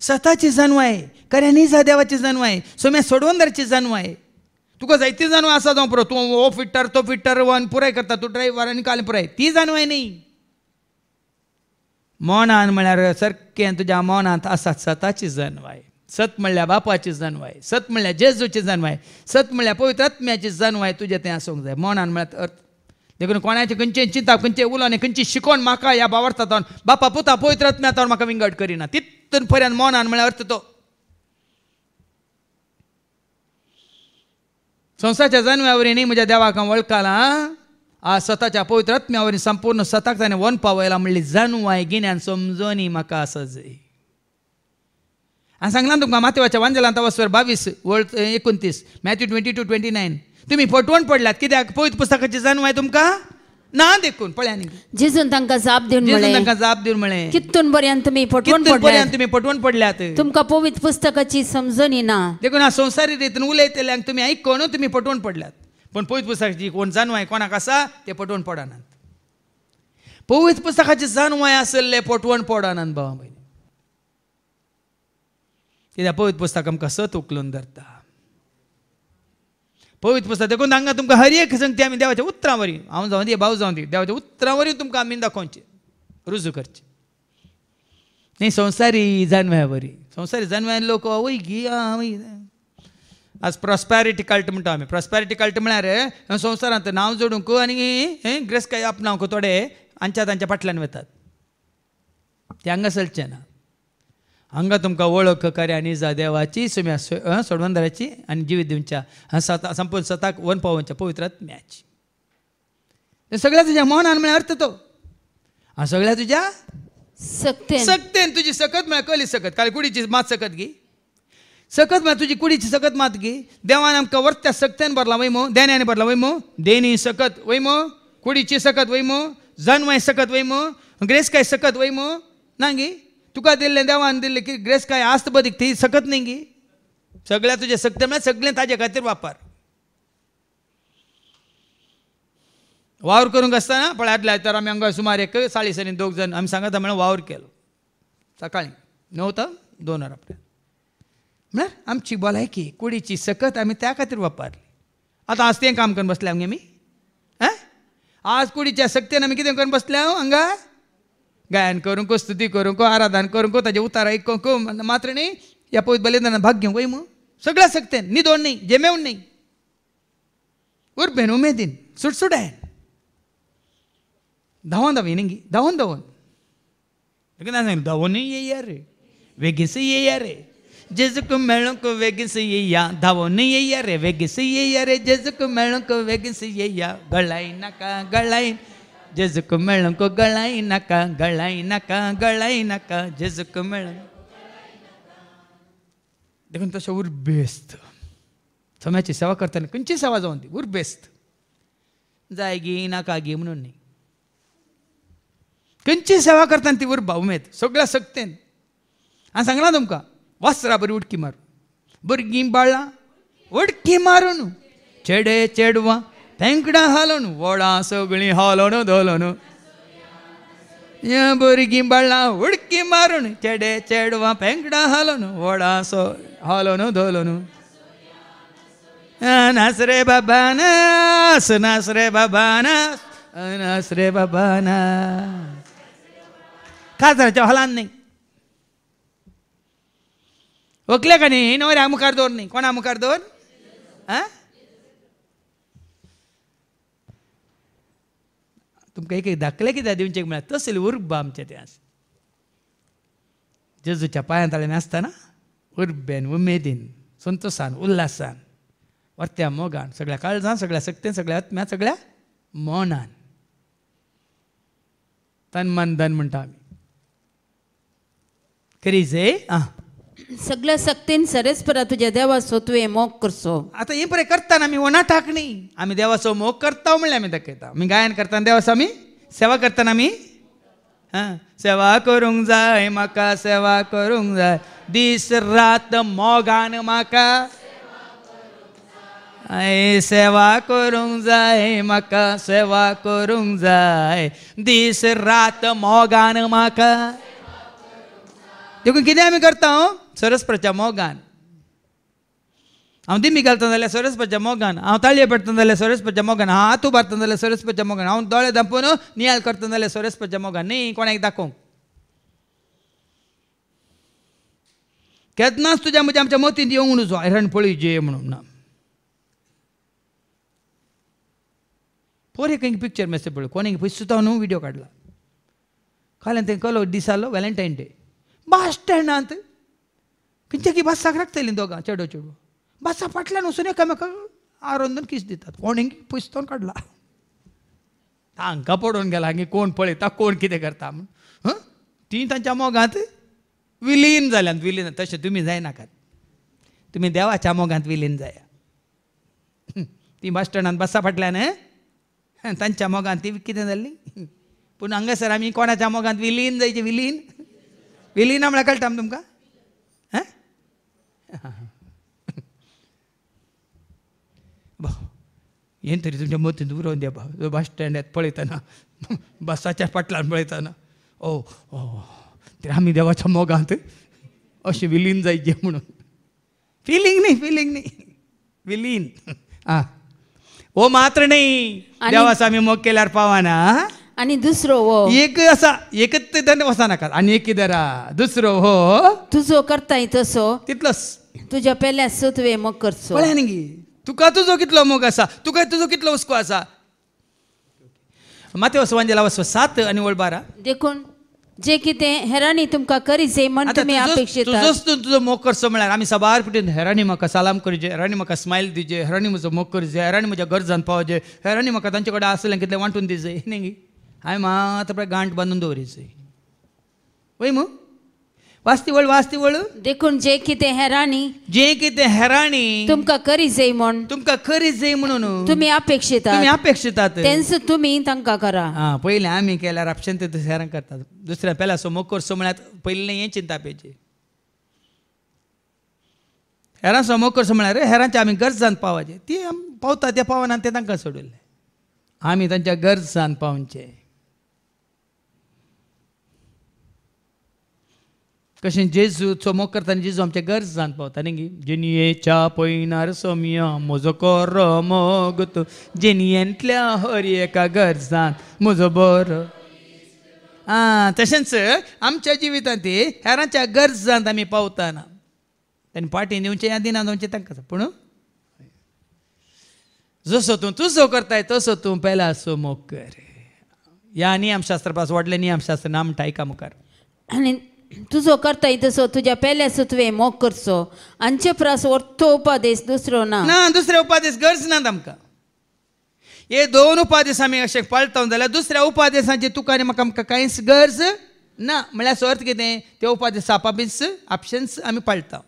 स्वतःची जाणवाय खऱ्या जा देवाची आहे सोम्या सोडवंदारची जाणवाय तुका जायती जाणू असा जाऊ पुरो तू हो फिटर तो फिटर वन पुराय करता तू ड्रायव्हर आणि काल पुराय ती जाणवाय न्ही मोनान म्हळ्यार सारकें तुज्या मोनांत आसा सताची जनवाय सत म्हणल्या बापाची जनवाय सत म्हणल्या जेजूची जनवाय सत म्हणल्या पवित्रात्म्याची जनवाय तुजें ते आसूंक जाय मोनान म्हळ्यार अर्थ देखून कोणाचे खंयचे चिंता खंयचे उलोवणे खंयची शिकोण म्हाका ह्या बावार्थ बापा पुता पयत रत्न तो म्हाका विंगड करिना तितून पर्यंत मोनान म्हळ्यार अर्थ तो संवसाच्या जन्म्यावरी न्ही म्हज्या देवाक हांव वळखला आज स्वताच्या पवित्र आत्म्यावरी संपूर्ण स्वताक ताणें वन पावयला म्हणली जनवाय गिन्यान समजोनी म्हाका सजय हांव सांगलां तुमकां मातेवाच्या वांजलांत वस्वर बावीस वळ एकुणतीस Matthew twenty two twenty nine तुम्ही पटवण पडलात कित्याक पवित्र पुस्तकाची जानवाय तुमका ना देखून पळयानी जिजून तांकां जाप दिवन तांकां जाप दिवन म्हणे कितून पर्यंत तुमी पटवण पर्यंत तुम्ही तुमी पडल्यात तुमकां पवित्र पुस्तकाची समजण ना देखून हा संसारी रितीन उलयतल्यांक तुम्ही आयकून हो, तुम्ही पटवण पडल्यात पण पवित्र पुस्तकाची कोण जानवाय कोणाक आसा ते पटवण पडनात पवित्र पुस्तकाची जानवाय आसले पटवण पडनात भावा भयणी कित्याक पवित्र पुस्तक आमकां सत उखलून धरता पवित्र पुस्तक देखून हांगा तुमकां हर एक संगती आमी देवाच्या उतरां वरी हांव जावं दी भाव जावं दी देवाच्या उतरां वरी तुमकां आमी दाखोवचे रुजू करचे न्ही संवसारी जनव्या वरी संवसारी जाणव्या लोक वय गी आज प्रॉस्पॅरिटी कल्ट म्हणटा आमी प्रॉस्पेरिटी कल्ट म्हळ्यार संवसारांत नांव जोडूंक आनी ग्रेस आपणावंक थोडे हांच्या तांच्या फाटल्यान वतात ते हांगा चलचे ना हंगा तुमकां वळख जा देवाची सुम्या सोडवंदराची आनी जिवीत दिवच्या सता संपूर्ण सताक वन पावनच्या पवित्रात म्याची सगळ्या तुझ्या मनान म्हळ्यार अर्थ तो हांव सगळ्या तुझ्या सक्तेन सक्तेन तुजी सकत म्हळ्यार कली सकत काल कुडीची मात सकत गी सकत म्हळ्यार तुजी कुडीची सकत मात गी देवान आमकां वरत्या सक्तेन भरला वैमो देण्याने भरला वैमो देणी सकत वैमो कुडीची सकत वैमो जनमय सकत वैमो काय सकत वैमो ना गी तुका दिल्लें देवान दिल्लें की ग्रेस काय आस्त बदीक ती सकत न्ही गी सगळ्या तुजें सक्त म्हळ्यार सगळें ताजे खातीर वापर वावर करूंक आसतना पळयातले तर आमी हांगा सुमार एक साडे सरीन दोग जाण आमी सांगता म्हणून वावर केलो सकाळी णव दोन वरां पर्यंत म्हळ्यार आमची भलायकी कुडीची सकत आमी त्या खातीर वापरली आतां आज तें काम करून बसल्या मी आमी आज कुडीच्या सक्तेन आमी कितें करून बसल्या हांगा हो, गायन करूं को स्तुति करूं को आराधन करूं को ताजे उतार ऐको को मात्र नहीं या पळत बलिदान भाग घेवंक वयमू सगळ्या सक्तेन न्हिदोन न्ही जेमेवन न्ही उर्बेन उमेदीन सुटसुटायन धांवन धांव हिणंगी धांवन धांवन लेकिन नहीं सांग धांवन ये यार रे वेगीस ये यार जिसको जेजुक मेळो को वेगीस ये या धांवन ये यार रे वेगीस ये यार जिसको जेजुक मेळो को वेगीस ये या गलाई नका गलाई जेजुक मेळमको गळाई नाका गळाई नाका गळाई नाका जेजुक मेळम देखून तशें उर्बेस्त सोम्याची सेवा करताना खंयची सेवा जावन ती उर्बेस्त जाय नाका गी म्हणून न्ही खंयची सेवा करताना ती उर्बा उमेद सगळ्या सक्तेन हांव सांगला तुमकां वस्त्रा बरी उडकी मारून भुरगीं बाळां उडकी मारून चेडे चेडवां तेंकडा हालोवन वडा सगळीं हालोवन धोलोवन भुरगीं बाळ्ळां उडकी मारून चेडे चेडवां पेंकडा हालोवन वडा सो हालोवन धोलोवन नास रे बाबा नास नास रे बाबा नास नास रे बाबा नास खासदाराच्या हॉलान न्ही ओकले का न्ही नवऱ्या मुखार दवर न्ही कोणा मुखार दवर आं तुमकां एक एक धाकले कित्याक दिवचे म्हळ्यार तसले उर्बा आमचे तें आसा जेजूच्या पांयांत आले नासतना उर्बेन उमेदीन संतोषान उल्हासान वर्त्या मोगान सगळ्या काळजान सगळ्या सक्तेन सगळ्या आत्म्या सगळ्या मोनान तन मन धन म्हणटा आमी जे आं सगळं सक्तीन परत तुझ्या देवा सोतवे मोग करचो आता हे बरे करताना आम्ही वना ठाकणी आम्ही देवाचो मोग करता म्हणले आम्ही दाखयता आम्ही गायन करता देवाचो आम्ही सेवा करताना आम्ही हा सेवा करूंक जाय म्हाका सेवा करूंक जाय दीस रात मोगान म्हाका सेवा करूंक जाय म्हाका सेवा करूंक जाय दीस रात मोगान म्हाका देखून किदें आमी करता हांव च्या मोगान हा दिम्बी घालताना सरस्वच्या मोगान हा ताळ्या पडतो सरस्पच्या मोगन हा आतू बारतन सरस्वतच्या मोगान दोळे दंपव नियात सरस्पतच्या मोगान नी कोणा दाखव के तुझ्या मोतीत येऊन हिरण पळू जे म्हणून पोरे पिक्चर मेसे पडलो कोणी पैसे सुतान विडिओ काढला काल त्यांना कलो दिसालो व्हॅलेंटाईन डे बासष्ट పించకి की సాగరకు తెలియదోగా చెడు चेडू चेडो ఆ ಪಟ್ಲ ನಸನೆ ಕಮಕ ಆರು किस देतात ದಿतात कोण काडला काढला तांका पडून गेला की कोण पळयता कोण कितें करता म्हण ती तांच्या मोगांत विलीन जाल्यात विलीन तशें तुमी जायनाकात तुमी देवाच्या मोगांत विलीन जाया ती स्टँडांत बसा फाटल्यान तांच्या मोगांत ती कितें जाल्ली पूण हांगासर आमी कोणाच्या मोगांत विलीन जायची विलीन विलीना म्हळ्यार कळटा तुमकां (laughs) ಬಾ ಏನು तरी तुमच्या मतीन उरवून द्या जो बस स्टँडात पळयताना बसाच्या पाटला पळयताना ओ ओ तर आम्ही देवाच्या मोगांत असे विलीन जायचे म्हणून फिलिंग नाही फिलिंग नाही विलीन आं ओ मात्र नाही देवाचा आम्ही मोग केल्यावर पावाना आणि दुसरो हो एक असा एकच धन्य वसा नका आणि एक दरा दुसरो हो तुझो करताय तसो तितलोच तुझ्या पहिल्या सुतवे मग करतो तुका तुझो कितलो मोग असा तुका तुझो कितलो हुस्को असा माते वसवांजे लावस सात आणि ओळ बारा देखून जे कितें हेरानी तुमकां करीजे म्हण तुमी अपेक्षित तुजो मोग करसो म्हळ्यार आमी सबार पिटून हेरानी मका सलाम करजे हेरानी मका स्मायल दिजे हेरानी म्हजो मोग करजे हेरानी म्हज्या गरजान पावजे हेरानी मका तांचे कडेन आसलें कितले वांटून दिजे न्ही गांठ ಹಾಯ್ वय मु वास्ती वळ वास्ती वळ देखून जे कितें हेरानी जे कितें हेराणी तुमकां करी जाय म्हूण तुमकां करी जाय म्हणून तुमी अपेक्षिता तुम्ही अपेक्षितात तेंच तुमी तांकां करा हा पहिले आम्ही केल्यार आपशेन ते करतात दुसऱ्या पहिला सो करचो म्हळ्यार पयलीं हें चिंता पेची हेरां समोग करचो म्हळ्यार हेरांचे आमी गरजान पावचे ती पावता त्या पावना ते तांकां सोडिल्ले आमी तांच्या गरजान पावचे कशें जेजू करता करताना जेजू आमच्या पावता पावताले गी जिनयेच्या पयनार सोमिया म्हजो कोरो मोग तूं जिनयेंतल्या हर एका गरजान म्हजो बरो आं तशेंच आमच्या जिवितांत हेरांच्या गरजांत आमी पावताना तांणी पाटी दिवचें या ना दिवचें तांकां पूण जसो तूं तुजो करताय तसो तूं पहिला सोमोग कर या नियमशास्त्र पास व्हडलें नियमशास्त्र नामटायका मुखार आनी तुजो करता तसो तुझ्या पहिल्या सुतवे मोग करसो हांचे परस अर्थ उपादेश दुसरो ना ना दुसरे उपादेश गरज ना आमकां हे दोन उपादेश आमी अशे पाळटाव जाल्यार दुसऱ्या उपादेशांचे तुका आनी म्हाका आमकां कांयच गरज ना म्हळ्यार अर्थ कितें ते उपादेश आपापीस ऑप्शन्स आमी पाळटा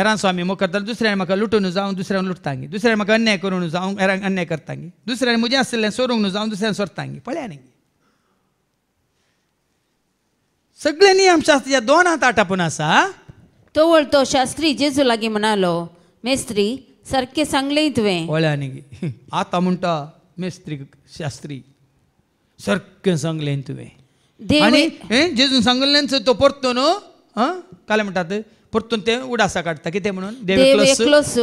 एरान स्वामी मुखार जाल्यार दुसऱ्यान म्हाका लुटून जावं दुसऱ्यान लुटता दुसऱ्यान म्हाका अन्याय करून जावं अन्याय करता दुसऱ्यान म्हजें आसलें सोरूंक न्हू जावं दुसऱ्यान सोरता पळयानी न्ही सगळे नियम शास्त्रीच्या दोन हात पण असा तो वळतो शास्त्री जेजू लागी म्हणालो मेस्त्री सारखे सांगले तुवें वळ्यानी आता म्हणटा मेस्त्री शास्त्री सारखे सांगले तुवें आणि जेजून सांगलें तो परतो न काय म्हणतात परतून ते उडासा काढता कितें म्हणून देव एकलोस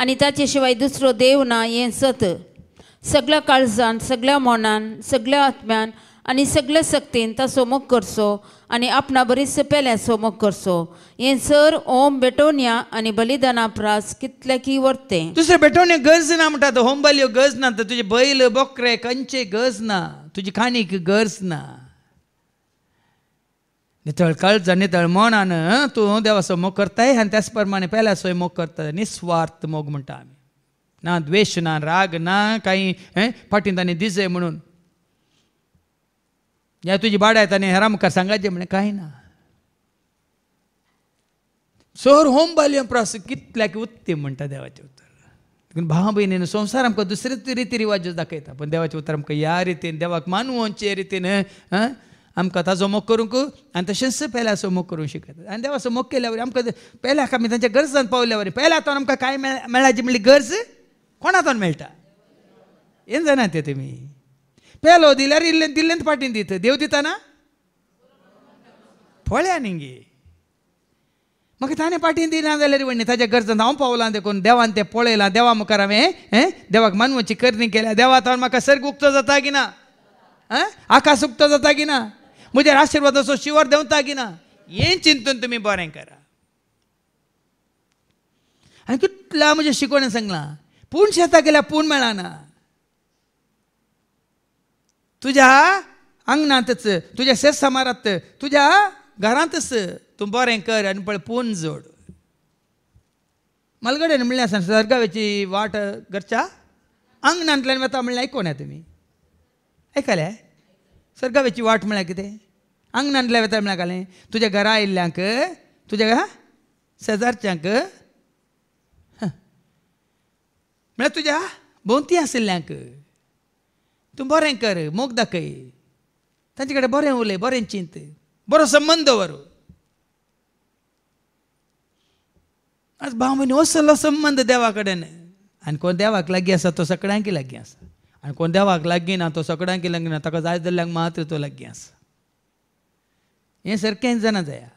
आनी ताचे शिवाय दुसरो देव ना हें सत सगळ्या काळजान सगळ्या मनान सगळ्या आत्म्यान आणि सगळ्या सक्तीन ताचो मोग करसो आपणा बरीच पेल्या પહેલાં मोग हे सर ओम बेटोनिया आणि बलिदाना प्रास कितले की वरते दुसरे बेटोने गरज ना म्हणतात होमबालियो गरज ना तर तुझे बैल बोकरे कंचे गरज ना तुझी खाणीक गरज ना नितळ काळजा नितळ मनान तू देवाचो मोग करताय आणि त्याच प्रमाणे सोय मोग करता निस्वार्थ मोग म्हणटा ना द्वेष ना राग ना काही फाटीन तांणी दिसय म्हणून या तुझी बाड आहे त्याने हराम का सांगायचे म्हणे काही ना सोहर होम बाल्य प्रास कितल्या की उत्ते म्हणता देवाचे उत्तर भाव भयणीनं संसार आमकां दुसरे रिती रिवाज दाखयता पण देवाचे उत्तर आमकां ह्या रितीन देवाक मानवचे रितीन आमकां ताजो मोग करूंक आनी तशेंच पेल्या मोग करूंक शिकयता आनी देवा मोग केल्यावर आमकां पेल्याक आमी तांच्या गरजान पावल्यावर पेल्या तोन आमकां कांय मेळाची म्हणली गरज कोणातून मेळटा हें जाणा तें तुमी पेलो दिल्यार इल्ले ದಿಲ್ಲಾರ पाटीन दित देव दिताना ದೇವ್ದಿತಾನ न्ही गे मग ताने पाटीन दिना जाल्यार वणी ताज्या गरजेन हांव पावलां देखून देवान तें पळयलां देवा मुखार हांवें हे देवाक मनवची करणी केल्या देवा आतां म्हाका सर्ग उक्तो जाता की ना आं आकाश उक्तो जाता की ना म्हजेर आशिर्वादाचो शिवर देंवता की ना हें चिंतून तुमी बरें करा हांवें कितल्या म्हज्या शिकोवणें सांगलां पूण शेतां केल्यार पूण मेळना तुझ्या अंगणातच तुझ्या शेत समारात तुझ्या घरांतच तू बरें कर आनी पळय पोन जोड मलगडेन म्हणलें आसा वाट घरच्या अंगणांतल्यान वता म्हणलें आयकोन तुमी आयकलें सर्गावेची वाट म्हळ्यार कितें अंगणांतल्या वता म्हळ्यार कालें तुज्या घरा आयिल्ल्यांक तुज्या शेजारच्यांक म्हळ्यार तुज्या भोंवती आशिल्ल्यांक तूं बरें कर मोग दाखय तांचे कडेन बरें उलय बरें चिंत बरो संबंद दवर आज भाव म्हयने असलो संबंद देवा कडेन आनी कोण देवाक लागीं आसा तो सगळ्यांकी लागीं आसा आनी कोण देवाक लागीं ना तो सगळ्यांकी लागीं ना ताका जाय जाल्ल्यांक मात्र तो लागीं आसा हें सारकें जाणा जाया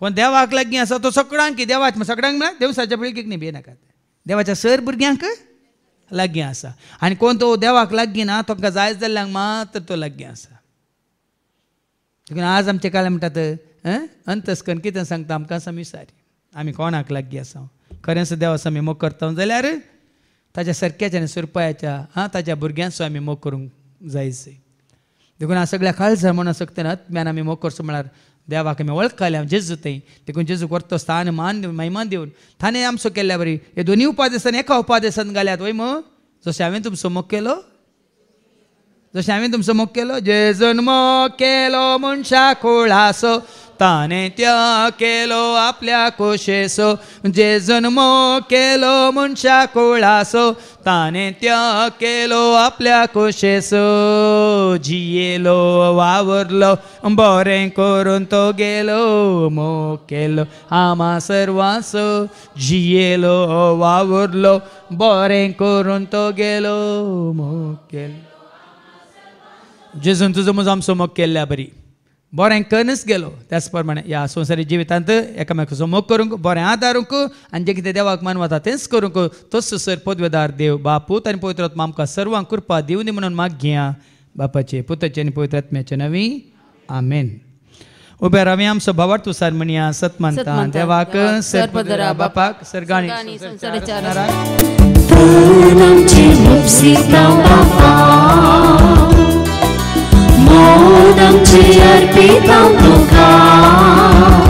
कोण देवाक लागीं आसा तो सगळ्यांक देवाच सगळ्यांक ना देवसाच्या पिळगेक न्ही नाका देवाच्या सर भुरग्यांक लागीं आसा आनी कोण तो देवाक लागीं ना तुमकां जाय जाल्ल्यांक मात्र तो लागीं आसा देखून आज आमचे काल म्हणटात अंतस्कन कितें सांगता आमकां समिसारी आमी कोणाक लागीं आसा खरेंच देवा आमी मोग करता जाल्यार ताच्या सरक्याच्या आनी सुरपायाच्या आं ताच्या भुरग्यांचो आमी मोग करूंक जाय देखून हांव सगळ्या काळजार म्हणून सकते ना आत्म्यान आमी मोग करचो म्हळ्यार देवाकामी ओळखले जेजू थंय देखून जेजू करतो स्थान मान दिवन महिमान दिवन थाने आमचो केल्या बरी हे दोन्ही उपादेसान एका उपादेसान घाल्यात वय मग जशें हांवें तुमचो मोग केलो जशें हांवें तुमचो मोग केलो जे जन्म केलो मनशा कोळासो ताने त्या केलो आपल्या कोशेसो जे जन्मो केलो मनशा कोळासो ताने त्या केलो आपल्या कोशेसो जियेलो वावरलो बरें करून तो गेलो मो केलो आमा सर्वांसो जियेलो वावरलो बरें करून तो गेलो मो केलो जेजून तुजो मोज आमचं मोग बरी बरें कनस गेलो त्याच प्रमाणे या संवसारी जिवितांत एकामेक मोग करूंक बरें आदारूंक आनी जे कितें देवाक मान वता तेंच करूंक तसो सर पदवेदार देव बापूत आनी पवित्रात्मा आमकां सर्वांक कृपा दिवनी म्हणून माग घेया बापाचे पुताचे आनी पवित्रात्म्याचे नवी आमेन उबे रावी आमचो तू तुसार म्हणया सतमानता देवाक सरपदरा बापाक सरगाणी गाणी todam te arpitam tocar,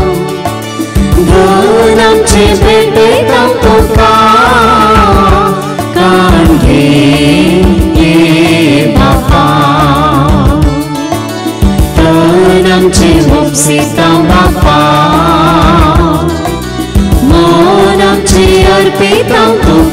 todam te bebetam tocar, cante e bafá, todam te obsitam bafá, todam te arpitam tocar.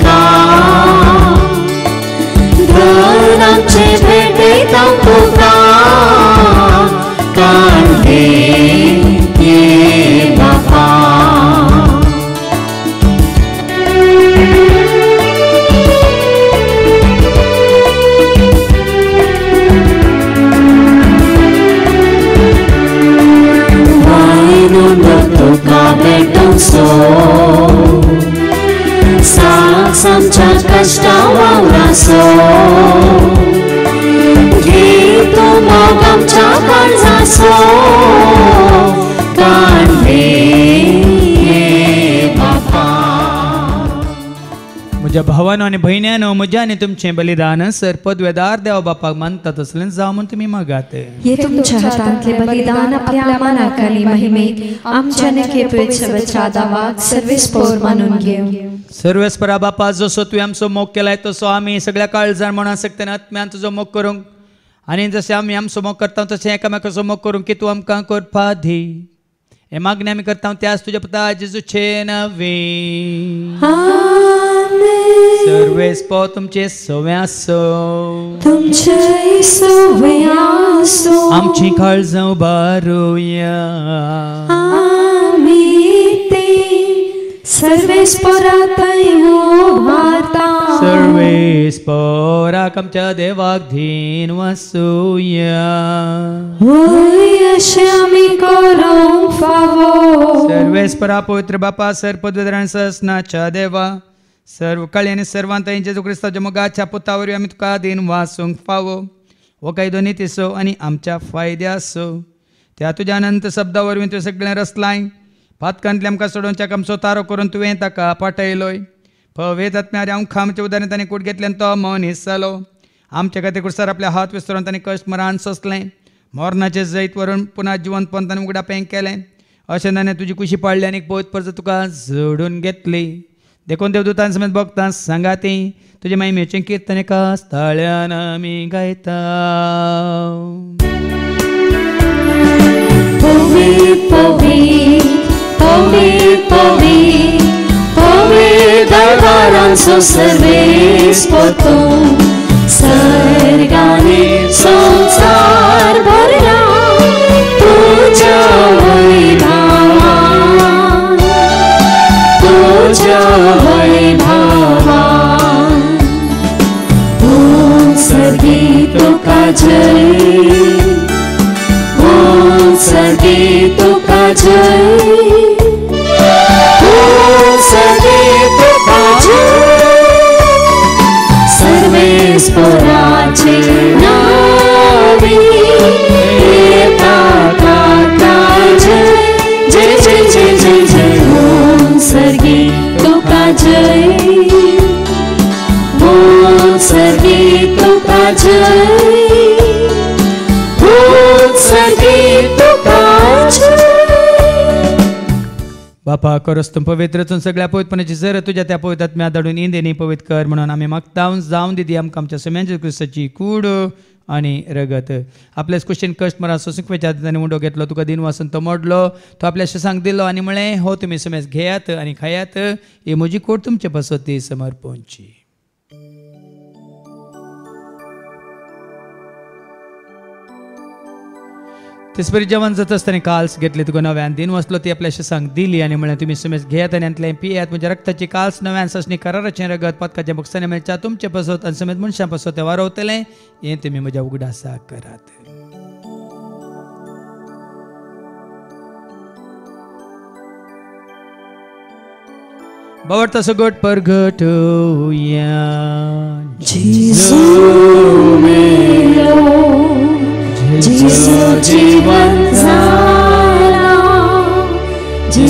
कष्टावासो घेतो मग आमच्या कर्जासो म्हज्या भावानो आनी भयण्यानो म्हज्या आनी तुमचें बलिदान सरपद वेदार देवा बापाक मानतात असलें जावं म्हूण तुमी मागात हे तुमच्या हातांतलें बलिदान आपल्या मानाक आनी महिमेक आमच्या नेके पेचवेच्या दावाक सर्वीस पौर मानून घेवं सर्वेस्परा बापा जसो तुवें आमचो मोग केलाय तसो आमी सगळ्या काळजान मना सक्तान आत्म्यान तुजो मोग करूंक आनी जशें आमी आमचो मोग करता तशें एकामेकाचो मोग करू की तूं आमकां करपा दी हे मागणी आमी करता त्यास तुज्या पता जेजूचे नवे सर्वेस्पो तुमचे सव्या तुमचे सव्या आमची काळजां सर्वे हो च देवाग्धीन् वसूय सर्वेस्परा पवित्र बापा सर्पद्वदरण च देवा सर्व सर्वांत सर्वांताईन जो क्रिस्ताच्या मुगाच्या पुतावर आम्ही तुका दिन वासूंक फावो व काही दोन्ही तिसो आणि आमच्या फायद्यासो त्या तुझ्या अनंत शब्दावर मी तुझ्या सगळ्या रसलाय पातकांतले आमकां सोडोवच्या कामचो तारो करून तुवें ताका पाठयलोय पवे आत्म्यार हांव आमच्या उदारण ताणें कूड घेतल्यान तो हिस जालो आमचे खातीर कुडसार आपले हात विसरून ताणें कश्ट मरान सोंसलें मरणाचें जैत वरून पुना पण ताणें पेंग केलें अशें ताणें तुजी कुशी पाडली आनी पळत परत तुका जोडून घेतली देखून देवदूतां समेत भोगता सांगा ती तुजे महिमेचें कीर्तन एका स्थळ्यान आमी गायता पवी वि दा बार सुसबेस पो त सर गाने सोसार भार त बापा करस्तूं पवित्र सगळ्या पवित्रपणाची जर तुझ्या त्या पवित्रात्म्या धाडून इंदे न्ही पवित कर म्हणून आम्ही मागतावून जाऊन दिदी आमकां आमच्या सगळ्यांच्या क्रिस्ताची कूड आणि रगत क्वेश्चन कस्टमर कश्ट सुख सुखवेच्या त्याने उंडो घेतलो तुका दिन तो मोडलो तो आपल्याशी सांग दिलो आणि म्हणे हो तुम्ही समेज घेयात आणि खायात ही म्हजी कोट तुमचे बसवते समर्पणची ते स्पिरिट जेवण जात असताना काल्स घेतली तुका नव्यान दिन वसलो ती आपल्याशी सांग दिली आणि म्हणलें तुम्ही सुमेज घेयात आणि आणले पियात म्हणजे रक्ताची काल्स नव्यान करा रचने रगत पदकाचें बक्साने मेळच्या तुमचे पासत आणि सुमेज मनशां पासत ते वारवतले हे तुमी म्हज्या उघडासा करात बावट तसो गोट परगट या जिसु जीवन झाला जी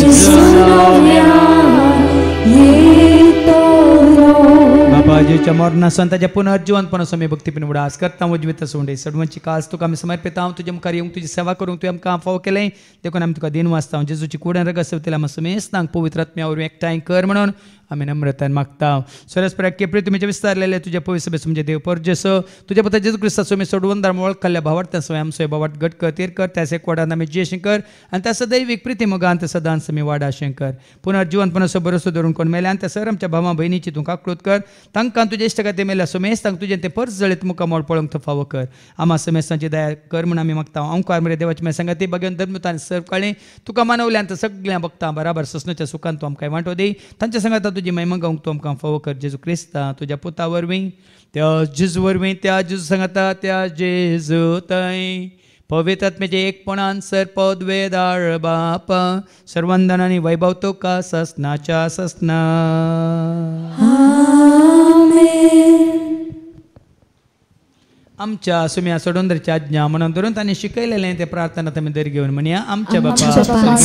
बाबाजीच्या मरणा संताच्या पुनर्जीवन पण स्वामी भक्ती पण उडा आज करता उजवीत सोंडे सडवंची कास तुका आमी समर्पित हांव तुजे मुखार येवंक तुजी सेवा करू तुवें आमकां फाव केलें देखून आमी तुका दिन वाचता जेजूची कुडन रगत सेवतल्या आमी सुमेस्तांक पवित्र आत्म्या वरवीं एकठांय कर म्हणून आम्ही नम्रतान मागता परस के प्रिय तुम्ही जे विस्तारलेले तुझ्या पवित्र बेस म्हणजे देव पर जसं तुझ्या पत्ता जेजू क्रिस्ताचो मी सोडवून धर्म ओळखल्या भावात त्या स्वयं स्वयं भावात गट कर तीर कर त्या एकवडान आम्ही जे शंकर आणि त्या सदैविक प्रिती मोगान त्या सदान समी वाडा शंकर पुनर्जीवन पुन्हा सो धरून कोण मेले आणि त्या सर आमच्या भावा बहिणीची तू काकृत कर तांकां तुझे का ते मेल्या सोमेस तांकां तुझे ते पर्स जळीत मुका मोड पळोवंक तो कर आम्हा समेसांची दया कर म्हणून आम्ही मागता अंकार मरे देवाची मी सांगा ते बघून धर्मतान सर्व काळी तुका मानवल्यान सगळ्या बघता बराबर सस्नच्या सुखान तू आमकां वांटो दी त्यांच्या सांगात तुझी महिमा गाऊंक तू काम फावो कर जेजू क्रिस्तां तुझ्या पुता वरवीं त्या जेजू वरवीं त्या जेजू सांगता त्या जेजू पवितात पवित्रात्म्याचे एकपणान सर पदवे दाळ बाप आणि वैभव तो का ससनाच्या ससना आमच्या सुम्या सडोंदरच्या आज्ञा म्हणून धरून त्यांनी शिकयलेले ते प्रार्थना तुम्ही दर घेऊन म्हणया आमच्या बापा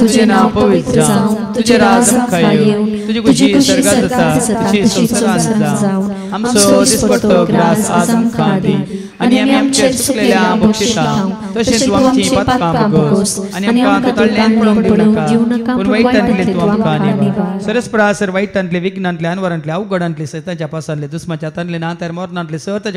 तुझे नाव पवित्र तुझे राज तुझी खुशी आमचे आमची सरस्परा सर वायटांतले विघ्नांतले अवघडांतले पासांतले मोरनांतले सर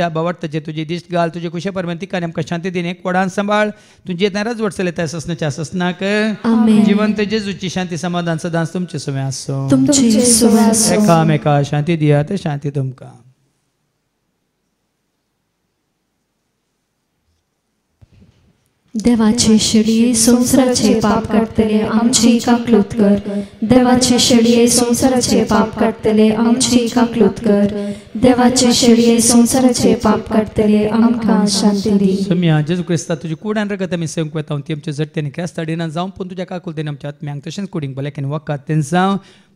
मागच्या भावार्थाचे तुझी दिश्ट घाल तुझे कुशे परमंती नेमका शांती दिन एक वडान सांभाळ तुझे नाराज त्या ससनाच्या ससनाक जीवन तुझे शांती समाधान सदांच तुमचे सुमे आसो एका शांती दिया ते शांती तुमकां देवाचे शरीर संसाराचे पाप काडटले आमचे का क्लोत कर देवाचे शरीर संसाराचे पाप काडटले आमचे का क्लोत कर देवाचे शरीर संसाराचे पाप काडटले आमकां शांती दी स्वामी जेजू क्रिस्ता तुझे कुडान रगत में सेवंक वेता हांव ती आमचे जट्ट्यांनी केस तडिना जावं पूण तुज्या काकुल तेणी आमच्या आत्म्यांक तशेंच कुडिंग भले केन्ना वखद तेन्ना जावं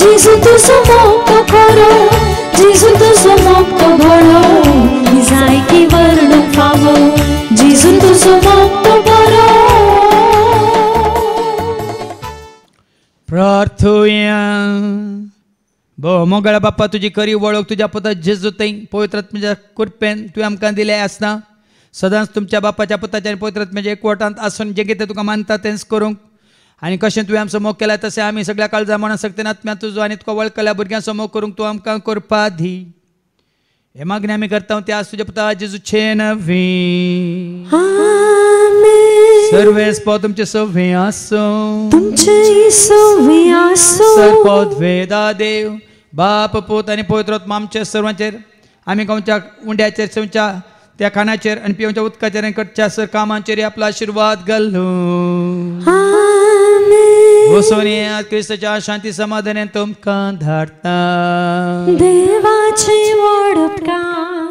যিশু তো मोगळा बाप्पा तुझी करी वळख तुझ्या पोता जेजू तई पवित्र कृपेन तुवें आमकां दिलें आसना सदांच तुमच्या बाप्पाच्या पुताच्या पवित्र एकवटांत आसून जें कितें तुका मानता तेंच करूंक आणि कशें तुवें आमचो मोग केला तशें आमी सगळ्या काळजा मना सक्तेन तुम्ही तुजो आनी तुका वळखल्या भुरग्यांचो मोग करूंक तूं आमकां करपा दी हे मागणी आमी करता ते आज तुज्या पुता छे नवी सर्वेस पद तुमचे सव्वे आसो तुमचे सव्वे आसो सर्पद वेदा देव बाप पोत आनी रोत मामचे सर्वांचेर आमी गोंयच्या उंड्याचेर सवच्या त्या खाणाचेर आणि पिवच्या उदकाचेर आणि कटच्या सर कामांचेर आपलो आशिर्वाद घालूं हो क्रिस्तच्या शांती समाधाने तुमकां धाडता देवाची वाढ